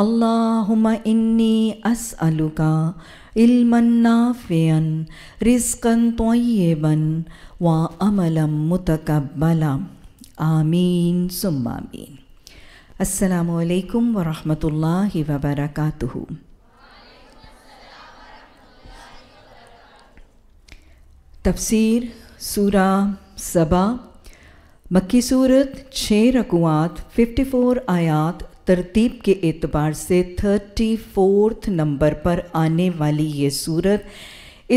اللهم إني أسألك علما نافعا رزقا طيبا وأملا متقبلا آمين ثم آمين السلام عليكم ورحمة الله وبركاته تفسير سورة سبا مکی صورت 6 رکوات 54 آیات तरतीब के एतबार से थर्टी फोर्थ नंबर पर आने वाली ये सूरत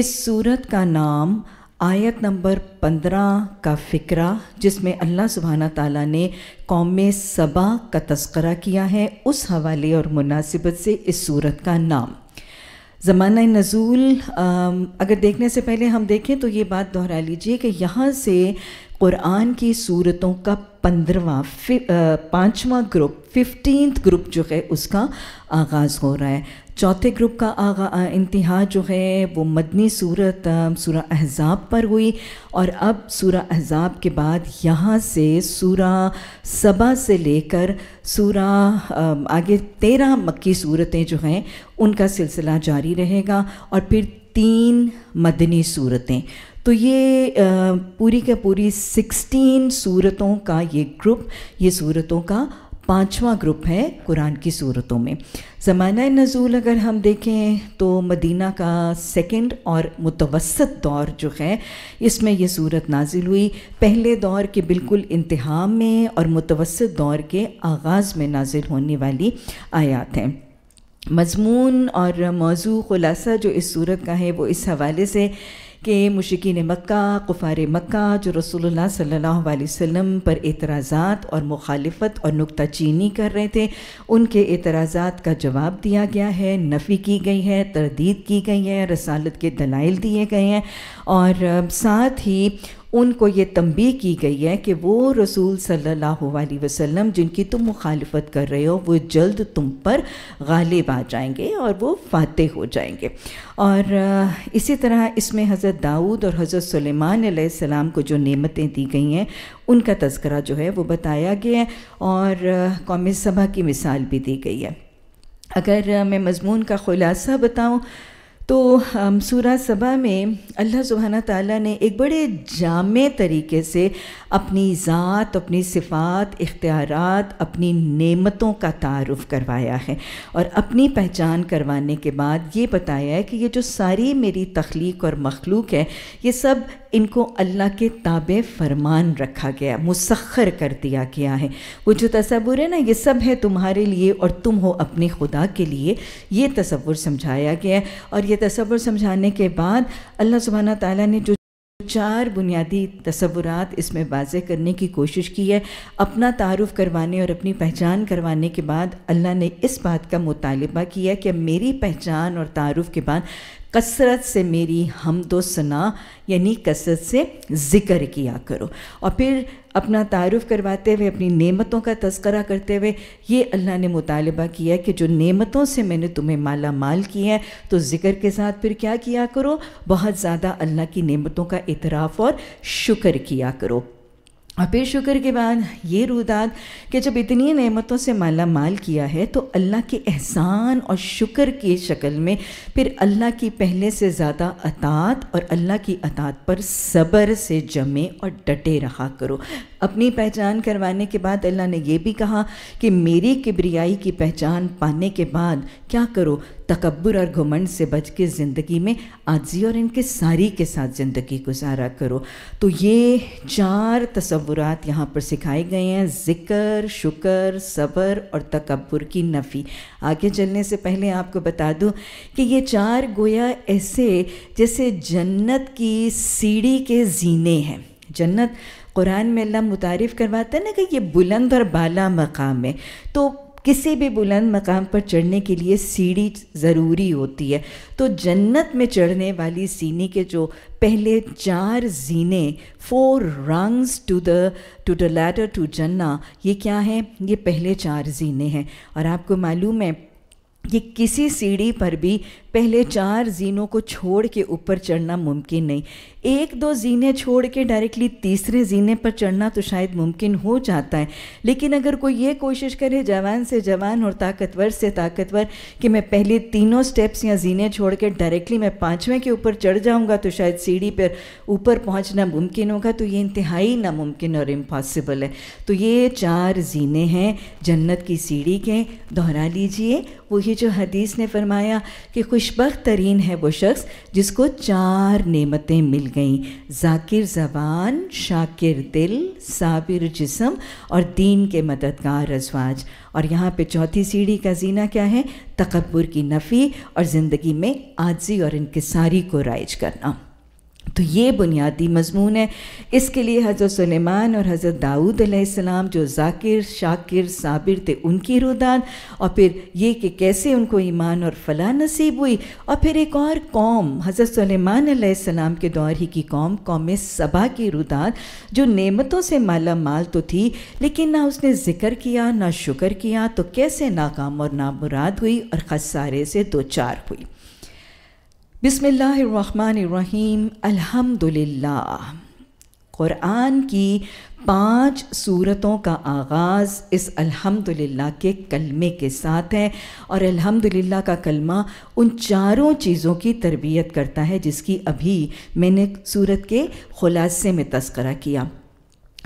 इस सूरत का नाम आयत नंबर पंद्रह का फ़िक्रा जिसमें अल्लाह सुबहाना ताला ने कौम सबा का तस्करा किया है उस हवाले और मुनासिबत से इस सूरत का नाम ज़माना नज़ूल अगर देखने से पहले हम देखें तो ये बात दोहरा लीजिए कि यहाँ से कुरान की सूरतों का पंद्रवा पाँचवा ग्रुप फिफ्टीन ग्रुप जो है उसका आगाज़ हो रहा है चौथे ग्रुप का आगा इंतहा जो है वो मदनी सूरत सूर अहज़ाब पर हुई और अब सूर अहज़ाब के बाद यहाँ से सूर सबा से लेकर सूर आगे तेरह मक्की सूरतें जो हैं उनका सिलसिला जारी रहेगा और फिर तीन मदनी सूरतें तो ये पूरी का पूरी सिक्सटीन सूरतों का ये ग्रुप ये सूरतों का पांचवा ग्रुप है कुरान की सूरतों में ज़माना नज़ूल अगर हम देखें तो मदीना का सेकंड और मुतवसत दौर जो है इसमें यह सूरत नाजिल हुई पहले दौर के बिल्कुल इंतहा में और मुतवसत दौर के आगाज़ में नाजिल होने वाली आयात हैं मजमून और मौजू खुलासा जो इस सूरत का है वो इस हवाले से कि मुशिकिन मक् कुफ़ार मक् जो रसूलुल्लाह सल्लल्लाहु अलैहि पर एतराज़ात और मुखालफत और नुकता चीनी कर रहे थे उनके एतराजा का जवाब दिया गया है नफ़ी की गई है तरदीद की गई है रसालत के दलाइल दिए गए हैं और साथ ही उनको ये तंबी की गई है कि वो रसूल सल्लल्लाहु अलैहि वसल्लम जिनकी तुम मुखालफत कर रहे हो वो जल्द तुम पर गालिब आ जाएंगे और वो फातह हो जाएंगे और इसी तरह इसमें हज़रत दाऊद और हज़रत सलेमान सलाम को जो नेमतें दी गई हैं उनका तस्करा जो है वो बताया गया है और कौमी सभा की मिसाल भी दी गई है अगर मैं मजमून का ख़ुलासा बताऊँ तो सूरा सभा में अल्लाह सुबहाना ताला ने एक बड़े जाम तरीके से अपनी ज़ात अपनी सिफ़ात इख्तियारत अपनी नेमतों का तारफ़ करवाया है और अपनी पहचान करवाने के बाद ये बताया है कि ये जो सारी मेरी तख्लीक और मखलूक है ये सब इनको अल्लाह के ताबे फरमान रखा गया मुसखर कर दिया गया है वो जो तस्वुर है ना ये सब है तुम्हारे लिए और तुम हो अपने खुदा के लिए ये तस्वुर समझाया गया है और ये तस्वुर समझाने के बाद अल्लाह सुबहाना ताली ने जो चार बुनियादी तस्वुरात इसमें वाजह करने की कोशिश की है अपना तारुफ करवाने और अपनी पहचान करवाने के बाद अल्लाह ने इस बात का मुतालबा किया कि मेरी पहचान और तारुफ के बाद कसरत से मेरी हम दो सना यानी कसरत से ज़िक्र किया करो और फिर अपना तारुफ़ करवाते हुए अपनी नेमतों का तस्करा करते हुए ये अल्लाह ने मुतालबा किया कि जो नेमतों से मैंने तुम्हें माला माल किया है तो ज़िक्र के साथ फिर क्या किया करो बहुत ज़्यादा अल्लाह की नेमतों का इतराफ़ और शुक्र किया करो और फिर शुक्र के बाद ये रुदाद कि जब इतनी नेमतों से माला माल किया है तो अल्लाह के एहसान और शुक्र की शक्ल में फिर अल्लाह की पहले से ज़्यादा अतात और अल्लाह की अतात पर सब्र से जमे और डटे रहा करो अपनी पहचान करवाने के बाद अल्लाह ने यह भी कहा कि मेरी किबरियाई की पहचान पाने के बाद क्या करो तकबर और घुमंड से बच के ज़िंदगी में आजी और इनके सारी के साथ ज़िंदगी गुजारा करो तो ये चार तस्वुरात यहाँ पर सिखाए गए हैं ज़िक्र शुक्र सब्र और तकबर की नफ़ी आगे चलने से पहले आपको बता दूँ कि ये चार गोया ऐसे जैसे जन्नत की सीढ़ी के जीने हैं जन्नत कुरान में अल्लाह मुतारफ़ करवाता है ना कि ये बुलंद और बाला मकाम है तो किसी भी बुलंद मकाम पर चढ़ने के लिए सीढ़ी ज़रूरी होती है तो जन्नत में चढ़ने वाली सीने के जो पहले चार जीने four rungs to the to the ladder to जन्ना ये क्या है ये पहले चार जीने हैं और आपको मालूम है कि किसी सीढ़ी पर भी पहले चार जीनों को छोड़ के ऊपर चढ़ना मुमकिन नहीं एक दो जीने छोड़ के डायरेक्टली तीसरे जीने पर चढ़ना तो शायद मुमकिन हो जाता है लेकिन अगर कोई ये कोशिश करे जवान से जवान और ताकतवर से ताकतवर कि मैं पहले तीनों स्टेप्स या जीने छोड़ के डायरेक्टली मैं पाँचवें के ऊपर चढ़ जाऊँगा तो शायद सीढ़ी पर ऊपर पहुँचना मुमकिन होगा तो ये इंतहाई नामुमकिन और इम्पॉसिबल है तो ये चार जीने हैं जन्नत की सीढ़ी के दोहरा लीजिए वही जो हदीस ने फरमाया कि खुश खुशबक तरीन है वो शख्स जिसको चार नेमतें मिल गईं जाकिर जबान शाकिर दिल साबिर जिसम और दीन के मददगार रजवाज और यहाँ पे चौथी सीढ़ी का जीना क्या है तकबर की नफ़ी और ज़िंदगी में आजी और इनकसारी को राइज करना तो ये बुनियादी मजमून है इसके लिए हज़रत सलेमान और हज़रत दाऊद अलैहिस्सलाम जो जाकिर शाकिर साबिर थे उनकी रुदान और फिर ये कि कैसे उनको ईमान और फला नसीब हुई और फिर एक और कौम हज़रत सलेमान अलैहिस्सलाम के दौर ही की कौम कौम सबा की रुदान जो नेमतों से माला माल तो थी लेकिन ना उसने ज़िक्र किया ना शुक्र किया तो कैसे नाकाम और नामुराद हुई और खसारे से दो चार हुई बिसमीम अल्हम्दुलिल्लाह क़ुरान की पांच सूरतों का आगाज़ इस अल्हम्दुलिल्लाह के कलमे के साथ है और अल्हम्दुलिल्लाह का कलमा उन चारों चीज़ों की तरबियत करता है जिसकी अभी मैंने सूरत के ख़ुलासे में तस्करा किया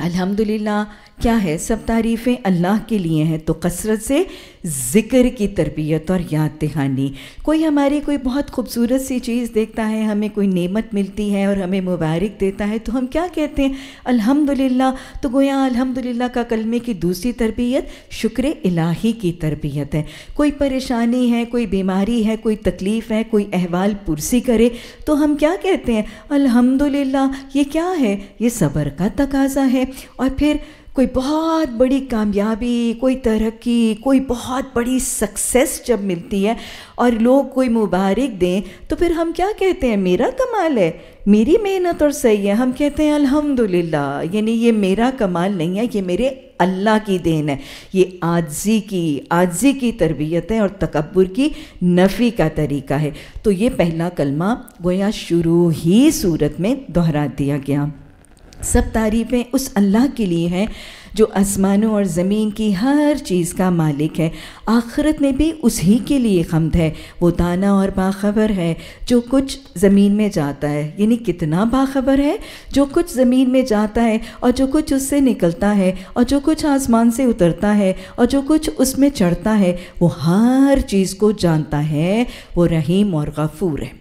अल्हम्दुलिल्लाह क्या है सब तारीफ़ें अल्लाह के लिए हैं तो कसरत से ज़िक्र की तरबियत और याद दहानी कोई हमारी कोई बहुत खूबसूरत सी चीज़ देखता है हमें कोई नेमत मिलती है और हमें मुबारक देता है तो हम क्या कहते हैं अल्हम्दुलिल्लाह तो गोया अल्हम्दुलिल्लाह का कलमे की दूसरी तरबियत शुक्र इलाही की तरबियत है कोई परेशानी है कोई बीमारी है कोई तकलीफ़ है कोई अहवाल पुरसी करे तो हम क्या कहते हैं अल्हम्दुलिल्लाह ये क्या है ये सब्र का तकाजा है और फिर कोई बहुत बड़ी कामयाबी कोई तरक्की कोई बहुत बड़ी सक्सेस जब मिलती है और लोग कोई मुबारक दें तो फिर हम क्या कहते हैं मेरा कमाल है मेरी मेहनत और सही है हम कहते हैं अल्हम्दुलिल्लाह यानी ये मेरा कमाल नहीं है ये मेरे अल्लाह की देन है ये आजी की आजी की तरबियत है और तकबर की नफ़ी का तरीका है तो ये पहला कलमा गोया शुरू ही सूरत में दोहरा दिया गया सब तारीफ़ें उस अल्लाह के लिए हैं जो आसमानों और ज़मीन की हर चीज़ का मालिक है आखिरत में भी उसी के लिए हमद है वो दाना और बाखबर है जो कुछ ज़मीन में जाता है यानी कितना बाखबर है जो कुछ ज़मीन में जाता है और जो कुछ उससे निकलता है और जो कुछ आसमान से उतरता है और जो कुछ उसमें चढ़ता है वो हर चीज़ को जानता है वो रहीम और गफूर है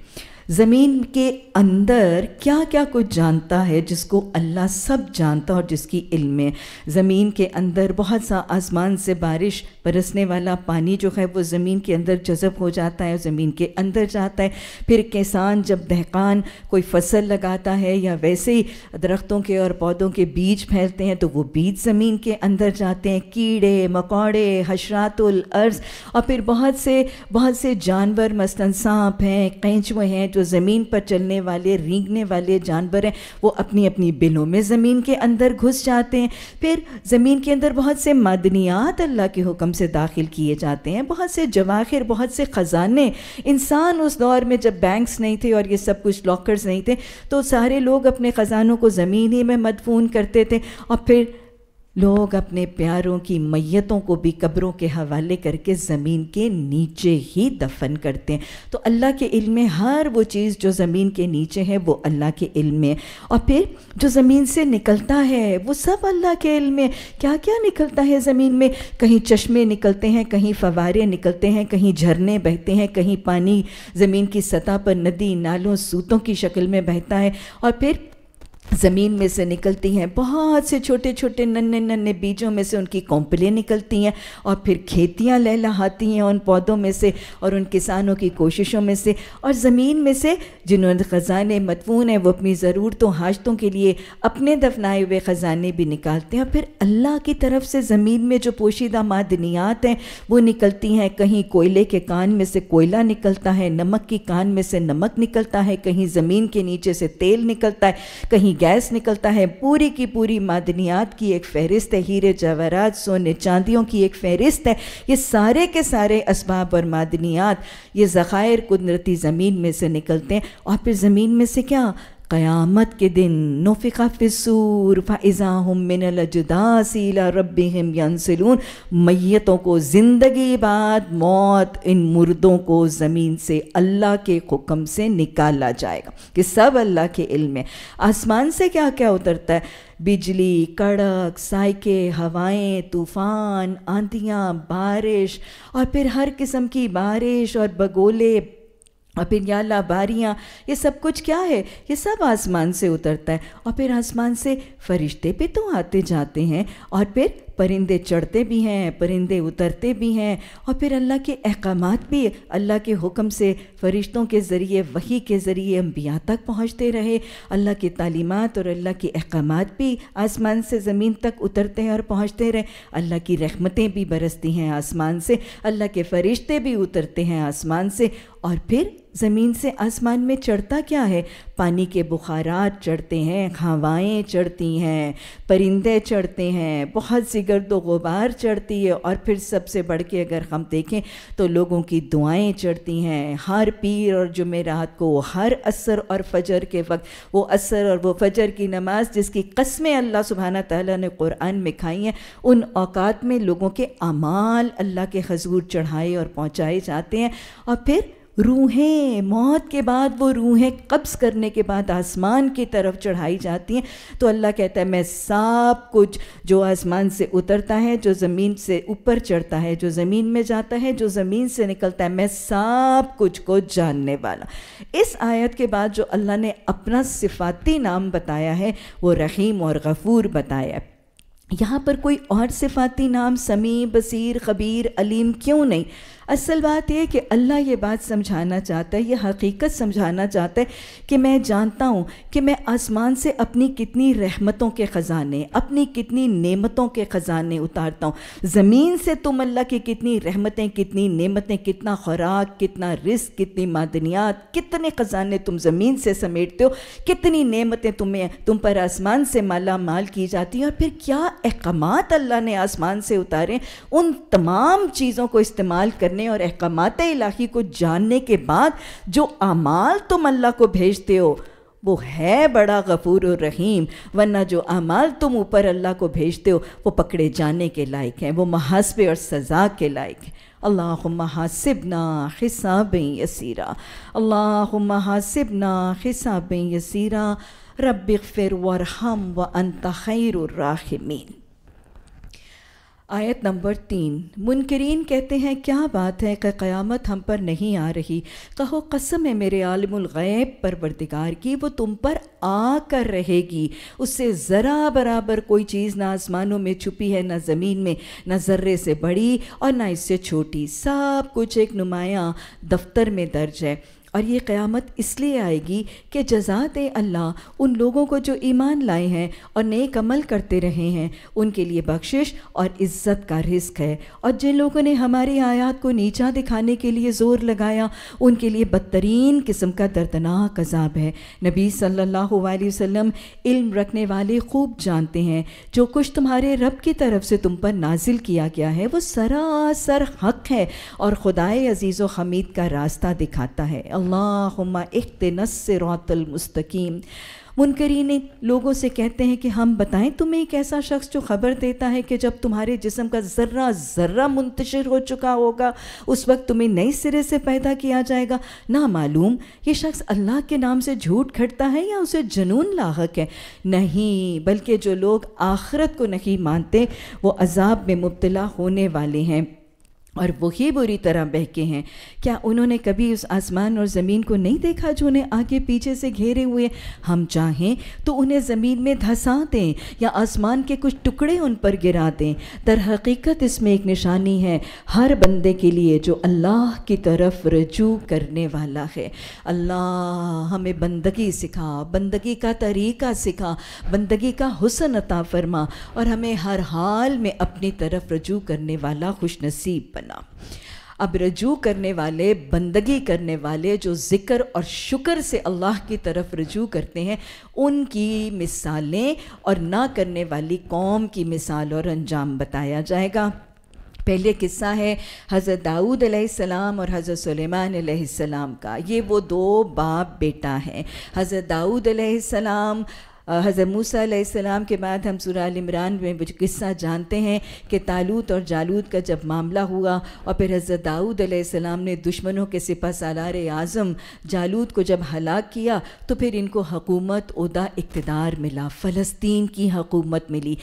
ज़मीन के अंदर क्या क्या कुछ जानता है जिसको अल्लाह सब जानता और जिसकी इल्म है ज़मीन के अंदर बहुत सा आसमान से बारिश बरसने वाला पानी जो है वो ज़मीन के अंदर जज़ब हो जाता है ज़मीन के अंदर जाता है फिर किसान जब दहकान कोई फसल लगाता है या वैसे ही दरख्तों के और पौधों के बीज फैलते हैं तो वो बीज ज़मीन के अंदर जाते हैं कीड़े मकौड़े हशरातुल अर्ज़ और फिर बहुत से बहुत से जानवर मसलन सांप हैं कैंचुए हैं जो जो ज़मीन पर चलने वाले रींगने वाले जानवर हैं वो अपनी अपनी बिलों में ज़मीन के अंदर घुस जाते हैं फिर ज़मीन के अंदर बहुत से मदनियात अल्लाह के हुक्म से दाखिल किए जाते हैं बहुत से जवाखिर बहुत से ख़जाने इंसान उस दौर में जब बैंक्स नहीं थे और ये सब कुछ लॉकर्स नहीं थे तो सारे लोग अपने ख़जानों को ज़मीन ही में मदफून करते थे और फिर लोग अपने प्यारों की मैयतों को भी कब्रों के हवाले करके ज़मीन के नीचे ही दफन करते हैं तो अल्लाह के इल्म में हर वो चीज़ जो ज़मीन के नीचे है वो अल्लाह के इल्म में और फिर जो ज़मीन से निकलता है वो सब अल्लाह के इल्म में क्या क्या निकलता है ज़मीन में कहीं चश्मे निकलते हैं कहीं फवारे निकलते हैं कहीं झरने बहते हैं कहीं पानी ज़मीन की सतह पर नदी नालों सूतों की शक्ल में बहता है और फिर ज़मीन में से निकलती हैं बहुत से छोटे छोटे नन्हे नन्हे बीजों में से उनकी कोंपलें निकलती हैं और फिर खेतियाँ लहलहाती हैं उन पौधों में से और उन किसानों की कोशिशों में से और ज़मीन में से जिन्होंने ख़जाने मतवून हैं वो अपनी ज़रूरतों हाजतों के लिए अपने दफनाए हुए ख़जाने भी निकालते हैं और फिर अल्लाह की तरफ से ज़मीन में जो पोशीदा मादनियात हैं वो निकलती हैं कहीं कोयले के कान में से कोयला निकलता है नमक की कान में से नमक निकलता है कहीं ज़मीन के नीचे से तेल निकलता है कहीं गैस निकलता है पूरी की पूरी मादनियात की एक फहरिस्त है हीरे जवहरात सोने चांदियों की एक फहरिस्त है ये सारे के सारे इसबाब और मादनियात ये ज़ख़ायर कुदरती ज़मीन में से निकलते हैं और फिर ज़मीन में से क्या क़यामत के दिन नोफ़िका फ़िसूर फ़ाइज़ा हम मिनल जुदासीला रब हम मैतों को ज़िंदगी बाद मौत इन मुर्दों को ज़मीन से अल्लाह के हुक्म से निकाला जाएगा कि सब अल्लाह के इल्म में आसमान से क्या क्या उतरता है बिजली कड़क साइके हवाएं तूफ़ान आंधियाँ बारिश और फिर हर किस्म की बारिश और बगोले और फिर या बारियाँ ये सब कुछ क्या है ये सब आसमान से उतरता है और फिर आसमान से फरिश्ते भी तो आते जाते हैं और फिर परिंदे चढ़ते भी हैं परिंदे उतरते भी हैं और फिर अल्लाह के अहकाम भी अल्लाह के हुक्म से फ़रिश्तों के ज़रिए वही के ज़रिए अम्बिया तक पहुँचते रहे अल्लाह की तालीमत और अल्लाह के अहकाम भी आसमान से ज़मीन तक उतरते हैं और पहुँचते रहे अल्लाह की रहमतें भी बरसती हैं आसमान से अल्लाह के फ़रिश्ते भी उतरते हैं आसमान से और फिर ज़मीन से आसमान में चढ़ता क्या है पानी के बुखारात चढ़ते हैं हवाएं चढ़ती हैं परिंदे चढ़ते हैं बहुत सी गर्द गुबार चढ़ती है और फिर सबसे बढ़ के अगर हम देखें तो लोगों की दुआएं चढ़ती हैं हर पीर और जुमेरात को हर असर और फजर के वक्त वो असर और वो फजर की नमाज जिसकी कस्में अल्लाह सुबहाना तला ने कुरान में खाई हैं उन औकात में लोगों के अमाल अल्लाह के हजूर चढ़ाए और पहुँचाए जाते हैं और फिर रूहें मौत के बाद वो रूहें कब्ज़ करने के बाद आसमान की तरफ चढ़ाई जाती हैं तो अल्लाह कहता है मैं सब कुछ जो आसमान से उतरता है जो ज़मीन से ऊपर चढ़ता है जो ज़मीन में जाता है जो ज़मीन से निकलता है मैं सब कुछ को जानने वाला इस आयत के बाद जो अल्लाह ने अपना सिफाती नाम बताया है वो रहीम और गफूर बताया है यहाँ पर कोई और सिफाती नाम समी बसीर खबीर अलीम क्यों नहीं असल बात यह कि अल्लाह ये बात समझाना चाहता है ये हकीकत समझाना चाहता है कि मैं जानता हूँ कि मैं आसमान से अपनी कितनी रहमतों के ख़जाने अपनी कितनी नेमतों के ख़जाने उतारता हूँ ज़मीन से तुम अल्लाह की कितनी रहमतें कितनी नेमतें कितना खुराक कितना रिस्क कितनी मादनियात कितने ख़जाने तुम ज़मीन से समेटते हो कितनी नेमतें तुम्हें तुम पर आसमान से माला माल की जाती हैं और फिर क्या अहकाम अल्लाह ने आसमान से उतारे उन तमाम चीज़ों को इस्तेमाल करने करने और अहकाम इलाही को जानने के बाद जो अमाल तुम अल्लाह को भेजते हो वो है बड़ा गफूर और रहीम वरना जो अमाल तुम ऊपर अल्लाह को भेजते हो वो पकड़े जाने के लायक हैं वो महासबे और सज़ा के लायक हैं अल्लाहुम्मा हासिबना खिसाब यसीरा अल्लाहुम्मा हासिबना खिसाब यसीरा रब फिर वरहम व अंत खैर आयत नंबर तीन मुनकरीन कहते हैं क्या बात है कि क़यामत हम पर नहीं आ रही कहो कसम है मेरे पर परवरदिगार की वो तुम पर आ कर रहेगी उससे ज़रा बराबर कोई चीज़ ना आसमानों में छुपी है ना ज़मीन में ना ज़र्रे से बड़ी और ना इससे छोटी सब कुछ एक नुमाया दफ्तर में दर्ज है और ये क़्यामत इसलिए आएगी कि जजात अल्लाह उन लोगों को जो ईमान लाए हैं और नेक अमल करते रहे हैं उनके लिए बख्शिश और इज़्ज़त का रिस्क है और जिन लोगों ने हमारी आयात को नीचा दिखाने के लिए ज़ोर लगाया उनके लिए बदतरीन किस्म का दर्दनाक अजाब है नबी सल्लल्लाहु अलैहि वसल्लम इल्म रखने वाले खूब जानते हैं जो कुछ तुम्हारे रब की तरफ से तुम पर नाजिल किया गया है वो सरासर हक है और खुदाए अजीज़ व हमीद का रास्ता दिखाता है अल्लाह अल्लाहुम्मा इख्त मुस्तकीम मुनकरीन लोगों से कहते हैं कि हम बताएं तुम्हें एक ऐसा शख्स जो ख़बर देता है कि जब तुम्हारे जिसम का ज़र्रा ज़र्रा मुंतशिर हो चुका होगा उस वक्त तुम्हें नए सिरे से पैदा किया जाएगा ना मालूम ये शख्स अल्लाह के नाम से झूठ खड़ता है या उसे जुनून लाक है नहीं बल्कि जो लोग आखरत को नहीं मानते वो अजाब में मुबतला होने वाले हैं और वही बुरी तरह बहके हैं क्या उन्होंने कभी उस आसमान और ज़मीन को नहीं देखा जो उन्हें आगे पीछे से घेरे हुए हम चाहें तो उन्हें ज़मीन में धंसा दें या आसमान के कुछ टुकड़े उन पर गिरा दें दर हकीकत इसमें एक निशानी है हर बंदे के लिए जो अल्लाह की तरफ रजू करने वाला है अल्लाह हमें बंदगी सिखा बंदगी का तरीका सिखा बंदगी का हुसन अता फरमा और हमें हर हाल में अपनी तरफ रजू करने वाला खुशनसीब बना करना अब रजू करने वाले बंदगी करने वाले जो ज़िक्र और शुक्र से अल्लाह की तरफ रजू करते हैं उनकी मिसालें और ना करने वाली कौम की मिसाल और अंजाम बताया जाएगा पहले किस्सा है हज़रत दाऊद सलाम और हज़रत सलेमान सलाम का ये वो दो बाप बेटा हैं हज़रत दाऊद सलाम हज़रत मूसा सलाम के बाद हम सुराल इमरान में किस्सा जानते हैं कि तालूत और जालूत का जब मामला हुआ और फिर हज़रत दाऊद सलाम ने दुश्मनों के सिपा सालार आज़म जालूद को जब हलाक किया तो फिर इनको हकूमत उदा इकतदार मिला फ़लस्तीन की हकूमत मिली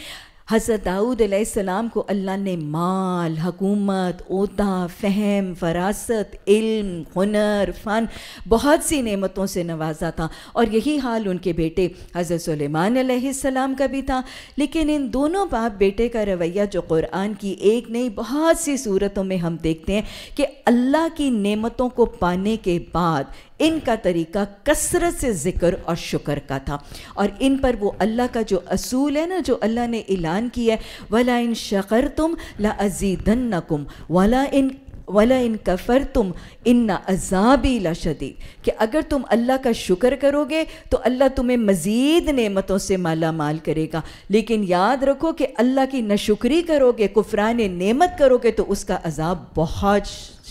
हज़रत दाऊद सलाम को अल्लाह ने माल हकूमत ओता फहम फरासत इल्म हुनर फ़न बहुत सी नेमतों से नवाजा था और यही हाल उनके बेटे हज़रत सलेमानसम का भी था लेकिन इन दोनों बाप बेटे का रवैया जो कुरान की एक नई बहुत सी सूरतों में हम देखते हैं कि अल्लाह की नेमतों को पाने के बाद इनका तरीका कसरत से ज़िक्र और शुक्र का था और इन पर वो अल्लाह का जो असूल है ना जो अल्लाह ने ऐलान किया है वला इन शकर तुम ला अजीदन कुम वला इन वला इन कफ़र तुम इन्ना अजाबी ला शदी कि अगर तुम अल्लाह का शुक्र करोगे तो अल्लाह तुम्हें मज़ीद नेमतों से माला माल करेगा लेकिन याद रखो कि अल्लाह की नशुक्री करोगे कुफरान नेमत करोगे तो उसका अजाब बहुत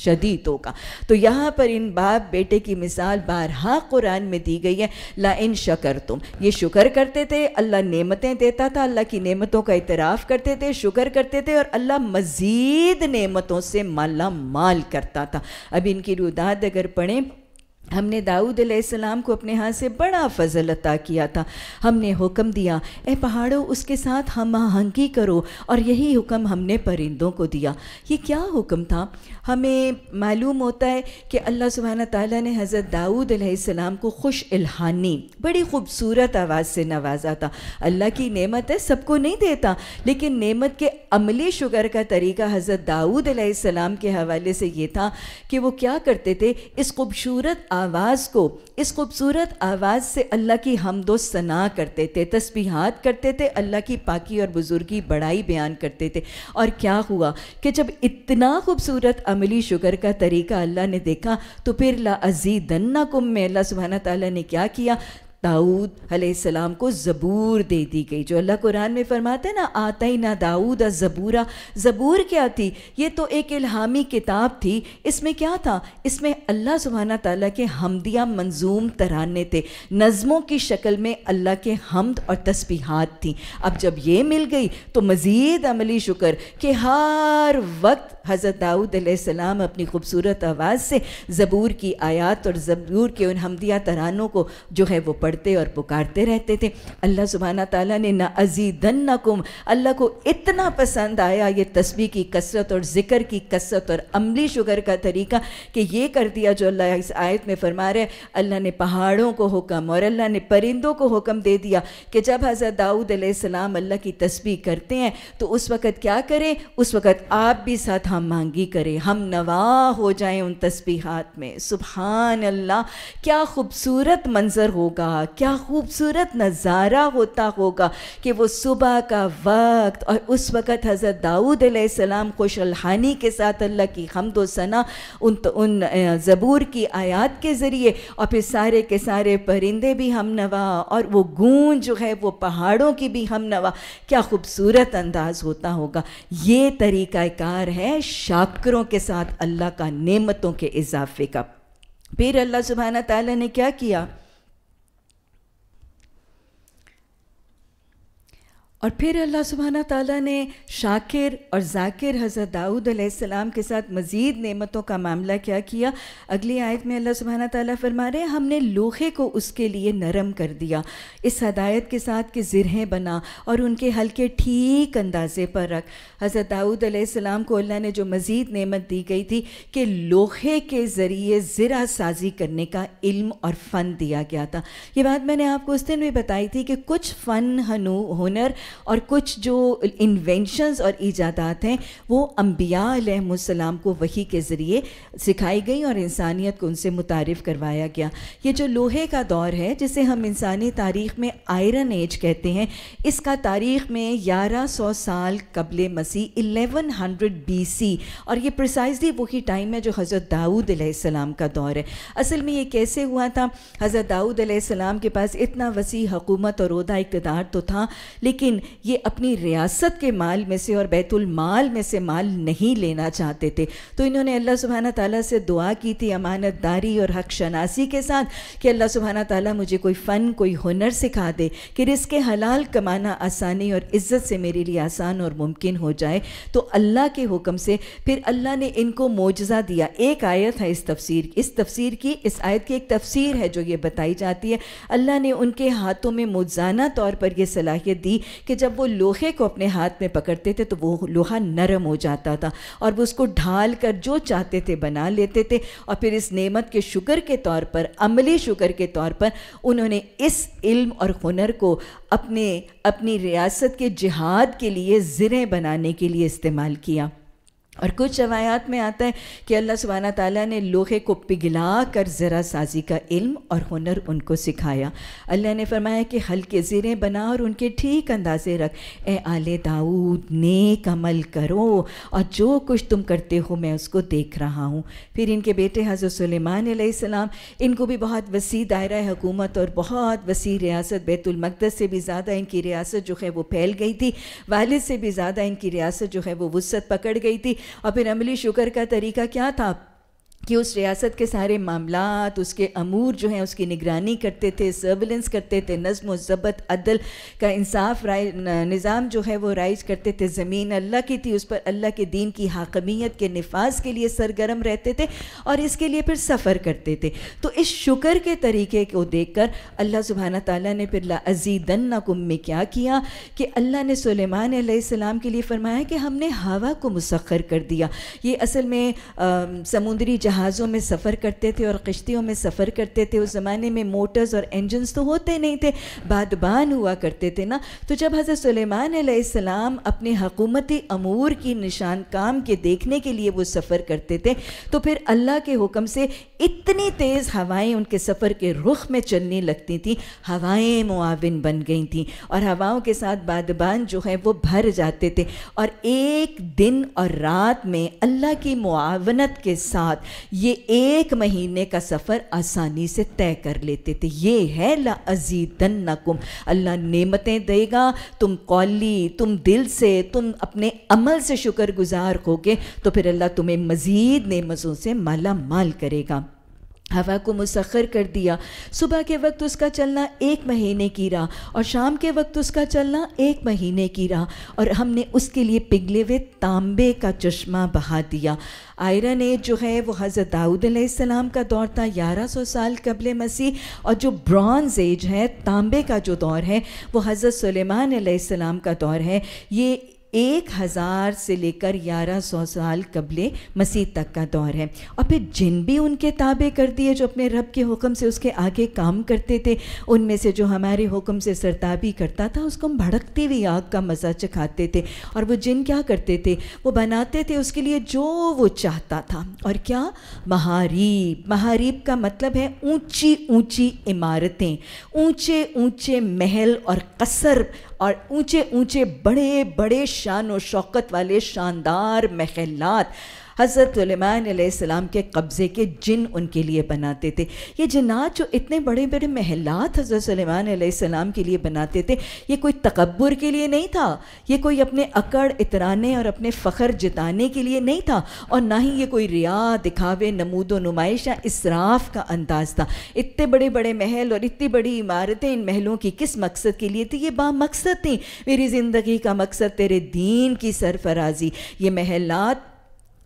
शदीदों का तो यहाँ पर इन बाप बेटे की मिसाल बारहा कुरान में दी गई है ला इन शकर तुम ये शुक्र करते थे अल्लाह नेमतें देता था अल्लाह की नेमतों का इतराफ़ करते थे शुक्र करते थे और अल्लाह मज़ीद नेमतों से माला माल करता था अब इनकी रुदाद अगर पढ़ें हमने दाऊद सलाम को अपने हाथ से बड़ा फजल अता किया था हमने हुक्म दिया ए पहाड़ों उसके साथ हम आहंगी करो और यही हुक्म हमने परिंदों को दिया ये क्या हुक्म था हमें मालूम होता है कि अल्लाह सुबहाना ताली ने हज़रत दाऊद सलाम को खुश इल्हानी बड़ी खूबसूरत आवाज़ से नवाजा था अल्लाह की नेमत है सबको नहीं देता लेकिन नेमत के अमली शुगर का तरीका हज़रत दाऊद के हवाले से ये था कि वो क्या करते थे इस खूबसूरत आवाज़ को इस खूबसूरत आवाज़ से अल्लाह की हमदो सना करते थे तस्बीहात करते थे अल्लाह की पाकि और बुज़ुर्गी बड़ाई बयान करते थे और क्या हुआ कि जब इतना खूबसूरत अमली शुगर का तरीका अल्लाह ने देखा तो फिर ला अजीदन्ना कुम में अल्लाह सुबहाना ताली ने क्या किया दाऊद सलाम को ज़बूर दे दी गई जो अल्लाह कुरान में फरमाते हैं ना आता ही ना दाऊद अ ज़बूरा ज़बूर क्या थी ये तो एक इल्हामी किताब थी इसमें क्या था इसमें अल्लाह सुबहाना ताली के हमदिया मंजूम तराने थे नज़मों की शक्ल में अल्लाह के हमद और तस्बीहात थी अब जब ये मिल गई तो मज़ीद अमली शुक्र कि हर वक्त हज़रत दाऊद सलाम अपनी खूबसूरत आवाज़ से ज़बूर की आयात और ज़बूर के उन हमदिया तरानों को जो है वो पढ़ते और पुकारते रहते थे अल्लाह सुबहाना ताली ने ना अजीदन न कुम अल्लाह को इतना पसंद आया ये तस्वीर की कसरत और ज़िक्र की कसरत और अमली शुगर का तरीका कि ये कर दिया जो अल्लाह इस आयत में फरमा रहे अल्लाह ने पहाड़ों को हुक्म और अल्लाह ने परिंदों को हुक्म दे दिया कि जब हज़रत दाऊद सलाम अल्लाह की तस्वीर करते हैं तो उस वक़्त क्या करें उस वक़्त आप भी साथ हम मांगी करें हम नवा हो जाएं उन तस्बीहात में सुबहान अल्लाह क्या खूबसूरत मंज़र होगा क्या खूबसूरत नज़ारा होता होगा कि वो सुबह का वक्त और उस वक़्त हज़रत दाऊद सलाम खुशलहानी के साथ अल्लाह की हमदोसना सना उन तो उन ज़बूर की आयात के ज़रिए और फिर सारे के सारे परिंदे भी हम नवा और वो गूंज जो है वो पहाड़ों की भी हम नवा क्या खूबसूरत अंदाज़ होता होगा ये तरीक़ाकार है शाकरों के साथ अल्लाह का नेमतों के इजाफे का फिर अल्लाह सुबहाना ताली ने क्या किया और फिर अल्लाह सुबहाना ताला ने शाकिर और जाकिर हज़रत दाऊद अलैहिस्सलाम के साथ मज़ीद नेमतों का मामला क्या किया अगली आयत में अल्लाह सुबहाना ताला फरमा रहे हमने लोहे को उसके लिए नरम कर दिया इस हदायत के साथ कि ज़रहें बना और उनके हल्के ठीक अंदाजे पर रख हज़रत दाऊद अलैहिस्सलाम को अल्लाह ने जो मज़ीद नेमत दी गई थी कि लोहे के ज़रिए ज़रा साजी करने का इल्म और फ़न दिया गया था ये बात मैंने आपको उस दिन भी बताई थी कि कुछ फ़न हनु हुनर और कुछ जो इन्वेंशंस और ईजादात हैं वो अम्बिया को वही के ज़रिए सिखाई गई और इंसानियत को उनसे मुतारफ़ करवाया गया ये जो लोहे का दौर है जिसे हम इंसानी तारीख़ में आयरन एज कहते हैं इसका तारीख़ में ग्यारह सौ साल कबल मसीह एलेवन हंड्रेड बी सी और ये प्रिसाइजली वही टाइम है जो हज़रत दाऊद सलाम का दौर है असल में ये कैसे हुआ था हज़रत दाऊद सलाम के पास इतना वसी हकूमत और उहदा इकतदार तो था लेकिन लेकिन ये अपनी रियासत के माल में से और बैतुल माल में से माल नहीं लेना चाहते थे तो इन्होंने अल्लाह सुबहाना ताली से दुआ की थी अमानतदारी और हक शनासी के साथ कि अल्लाह सुबहाना ताली मुझे कोई फ़न कोई हुनर सिखा दे कि रिस्क हलाल कमाना आसानी और इज़्ज़त से मेरे लिए आसान और मुमकिन हो जाए तो अल्लाह के हुक्म से फिर अल्लाह ने इनको मुआजा दिया एक आयत है इस तफसीर इस तफसीर की इस आयत की एक तफसीर है जो ये बताई जाती है अल्लाह ने उनके हाथों में मुजाना तौर पर यह सलाहियत दी कि जब वो लोहे को अपने हाथ में पकड़ते थे तो वो लोहा नरम हो जाता था और वो उसको ढाल कर जो चाहते थे बना लेते थे और फिर इस नेमत के शुक्र के तौर पर अमली शुक्र के तौर पर उन्होंने इस इल्म और हुनर को अपने अपनी रियासत के जिहाद के लिए ज़रें बनाने के लिए इस्तेमाल किया और कुछ रवायात में आता है कि अल्लाह सुबहाना ताली ने लोहे को पिघला कर ज़रा साजी का इल्म और हुनर उनको सिखाया अल्लाह ने फरमाया कि हल्के ज़रें बना और उनके ठीक अंदाजे रख ए आले दाऊद नेक अमल करो और जो कुछ तुम करते हो मैं उसको देख रहा हूँ फिर इनके बेटे हज़रत सलेमान सलाम इनको भी बहुत वसी दायरा हुकूमत और बहुत वसी रियासत बैतुलमक़दस से भी ज़्यादा इनकी रियासत जो है वो फैल गई थी वालद से भी ज़्यादा इनकी रियासत जो है वो वसत पकड़ गई थी और फिर अमली शुगर का तरीका क्या था कि उस रियासत के सारे मामला उसके अमूर जो हैं उसकी निगरानी करते थे सर्विलेंस करते थे नज़म ज़बत अदल का इंसाफ राय निज़ाम जो है वो राइज करते थे ज़मीन अल्लाह की थी उस पर अल्लाह के दीन की हाकमियत के नफाज के लिए सरगर्म रहते थे और इसके लिए फिर सफ़र करते थे तो इस शुक्र के तरीके को देख कर अल्लाह सुबहाना ताली ने फिर लाजीदन्ना कुम में क्या किया कि अल्लाह ने सलेमान आसमाम के लिए फ़रमाया कि हमने हवा को मुसखर कर दिया ये असल में समुंदरी जहाँ जहाज़ों में सफ़र करते थे और कश्तियों में सफ़र करते थे उस ज़माने में मोटर्स और इंजनस तो होते नहीं थे बादबान हुआ करते थे ना तो जब हज़रत सलेमान अपने हकूमती अमूर की निशान काम के देखने के लिए वो सफ़र करते थे तो फिर अल्लाह के हुक्म से इतनी तेज़ हवाएँ उनके सफ़र के रुख में चलने लगती थी हवाएँ मुआविन बन गई थी और हवाओं के साथ बादबान जो है वो भर जाते थे और एक दिन और रात में अल्लाह की मुआवनत के साथ ये एक महीने का सफ़र आसानी से तय कर लेते थे ये है ला अजीदन नकुम अल्लाह नेमतें देगा तुम कौली तुम दिल से तुम अपने अमल से शुक्र हो होगे तो फिर अल्लाह तुम्हें मज़ीद नेमतों से माला माल करेगा हवा को मुसखर कर दिया सुबह के वक्त उसका चलना एक महीने की राह और शाम के वक्त उसका चलना एक महीने की राह और हमने उसके लिए पिघले हुए तांबे का चश्मा बहा दिया आयरन एज जो है वो हज़रत दाऊद सलाम का दौर था ग्यारह सौ साल कबल मसीह और जो ब्रॉन्ज़ एज है तांबे का जो दौर है वो हज़रत सलेमान सलाम का दौर है ये एक हज़ार से लेकर ग्यारह सौ साल कबल मसीह तक का दौर है और फिर जिन भी उनके ताबे कर दिए जो अपने रब के हुक्म से उसके आगे काम करते थे उनमें से जो हमारे हुक्म से सरताबी करता था उसको हम भड़कती हुई आग का मज़ा चखाते थे और वो जिन क्या करते थे वो बनाते थे उसके लिए जो वो चाहता था और क्या महारीब महारीब का मतलब है ऊंची ऊंची इमारतें ऊंचे ऊंचे महल और कसर और ऊंचे ऊंचे बड़े बड़े शान शौकत वाले शानदार महलात हज़रत सलाम के कब्ज़े के जिन उनके लिए बनाते थे ये जिन्नात जो इतने बड़े बड़े महलात हज़रत सलेमान सलाम के लिए बनाते थे ये कोई तकबर के लिए नहीं था ये कोई अपने अकड़ इतराने और अपने फ़खर जिताने के लिए नहीं था और ना ही ये कोई रिया दिखावे नमूद व नुमाइश या इसराफ का अंदाज़ था इतने बड़े बड़े महल और इतनी बड़ी इमारतें इन महलों की किस मकसद के लिए थी ये बा मकसद थी मेरी ज़िंदगी का मकसद तेरे दीन की सरफराजी ये महलात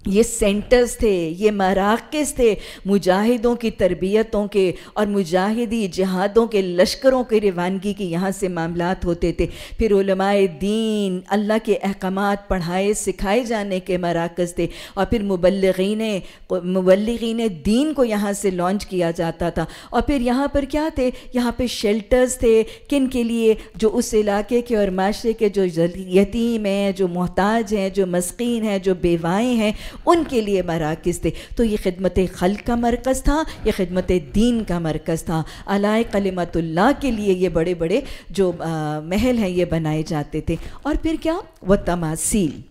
ये सेंटर्स थे ये मराकज़ थे मुजाहिदों की तरबियतों के और मुजाहिदी जहादों के लश्करों के रवानगी के यहाँ से मामला होते थे फिर दीन अल्लाह के अहकाम पढ़ाए सिखाए जाने के मराकज़ थे और फिर मुबलगिन मुबलगिन दीन को यहाँ से लॉन्च किया जाता था और फिर यहाँ पर क्या थे यहाँ पर शेल्टर्स थे किन के लिए जो उस इलाके के और माशरे के जो यतीम हैं जो मोहताज हैं जो मस्किन हैं जो बेवाएँ हैं उनके लिए मराकज़ थे तो ये खिदमत खल का मरकज़ था ये खिदमत दीन का मरकज़ था अलाए कलमतुल्ला के लिए ये बड़े बड़े जो आ, महल हैं ये बनाए जाते थे और फिर क्या व तमासील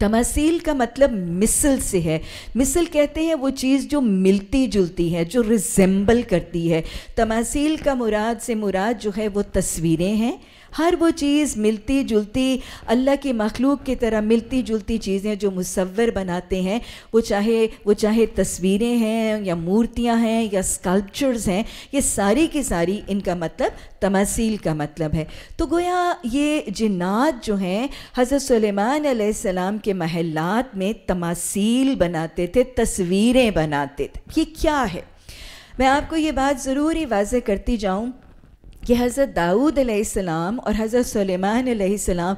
तमासील का मतलब मिसल से है मिसल कहते हैं वो चीज़ जो मिलती जुलती है जो रिजेंबल करती है तमासील का मुराद से मुराद जो है वो तस्वीरें हैं हर वो चीज़ मिलती जुलती अल्लाह की मखलूक की तरह मिलती जुलती चीज़ें जो मुसवर बनाते हैं वो चाहे वो चाहे तस्वीरें हैं या मूर्तियाँ हैं या स्कल्पचर्स हैं ये सारी की सारी इनका मतलब तमसील का मतलब है तो गोया ये जिन्नात जो हैं हज़रत सलेमान सलाम के महलात में तमासील बनाते थे तस्वीरें बनाते थे ये क्या है मैं आपको ये बात ज़रूरी वाज करती जाऊँ कि हज़रत दाऊद अलैहिस्सलाम और हज़रत सुलेमान अलैहिस्सलाम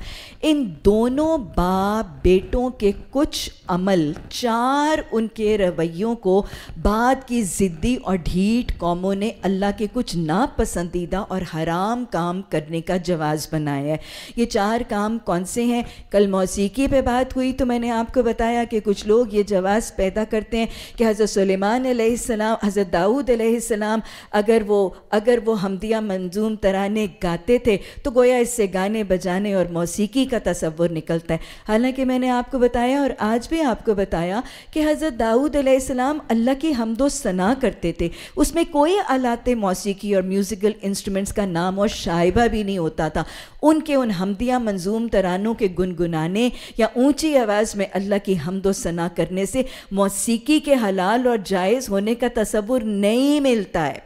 इन दोनों बाप बेटों के कुछ अमल चार उनके रवैयों को बाद की ज़िद्दी और ढीठ कौमों ने अल्लाह के कुछ नापसंदीदा और हराम काम करने का जवाज़ बनाया है ये चार काम कौन से हैं कल मौसीकी पे बात हुई तो मैंने आपको बताया कि कुछ लोग ये जवाज़ पैदा करते हैं कि हज़रत सुलेमान अलैहिस्सलाम हज़रत दाऊद अलैहिस्सलाम अगर वो अगर वो हमदिया मंज मंजूम तराने गाते थे तो गोया इससे गाने बजाने और मौसीकी का तस्वुर निकलता है हालांकि मैंने आपको बताया और आज भी आपको बताया कि हज़रत दाऊद अलैहिस्सलाम अल्लाह की हमदो सना करते थे उसमें कोई आलाते मौसीकी और म्यूज़िकल इंस्ट्रूमेंट्स का नाम और शाइबा भी नहीं होता था उनके उन हमदिया मंजूम तरानों के गुनगुनाने या ऊंची आवाज़ में अल्लाह की हमदो सना करने से मौसीकी के हलाल और जायज़ होने का तस्वुर नहीं मिलता है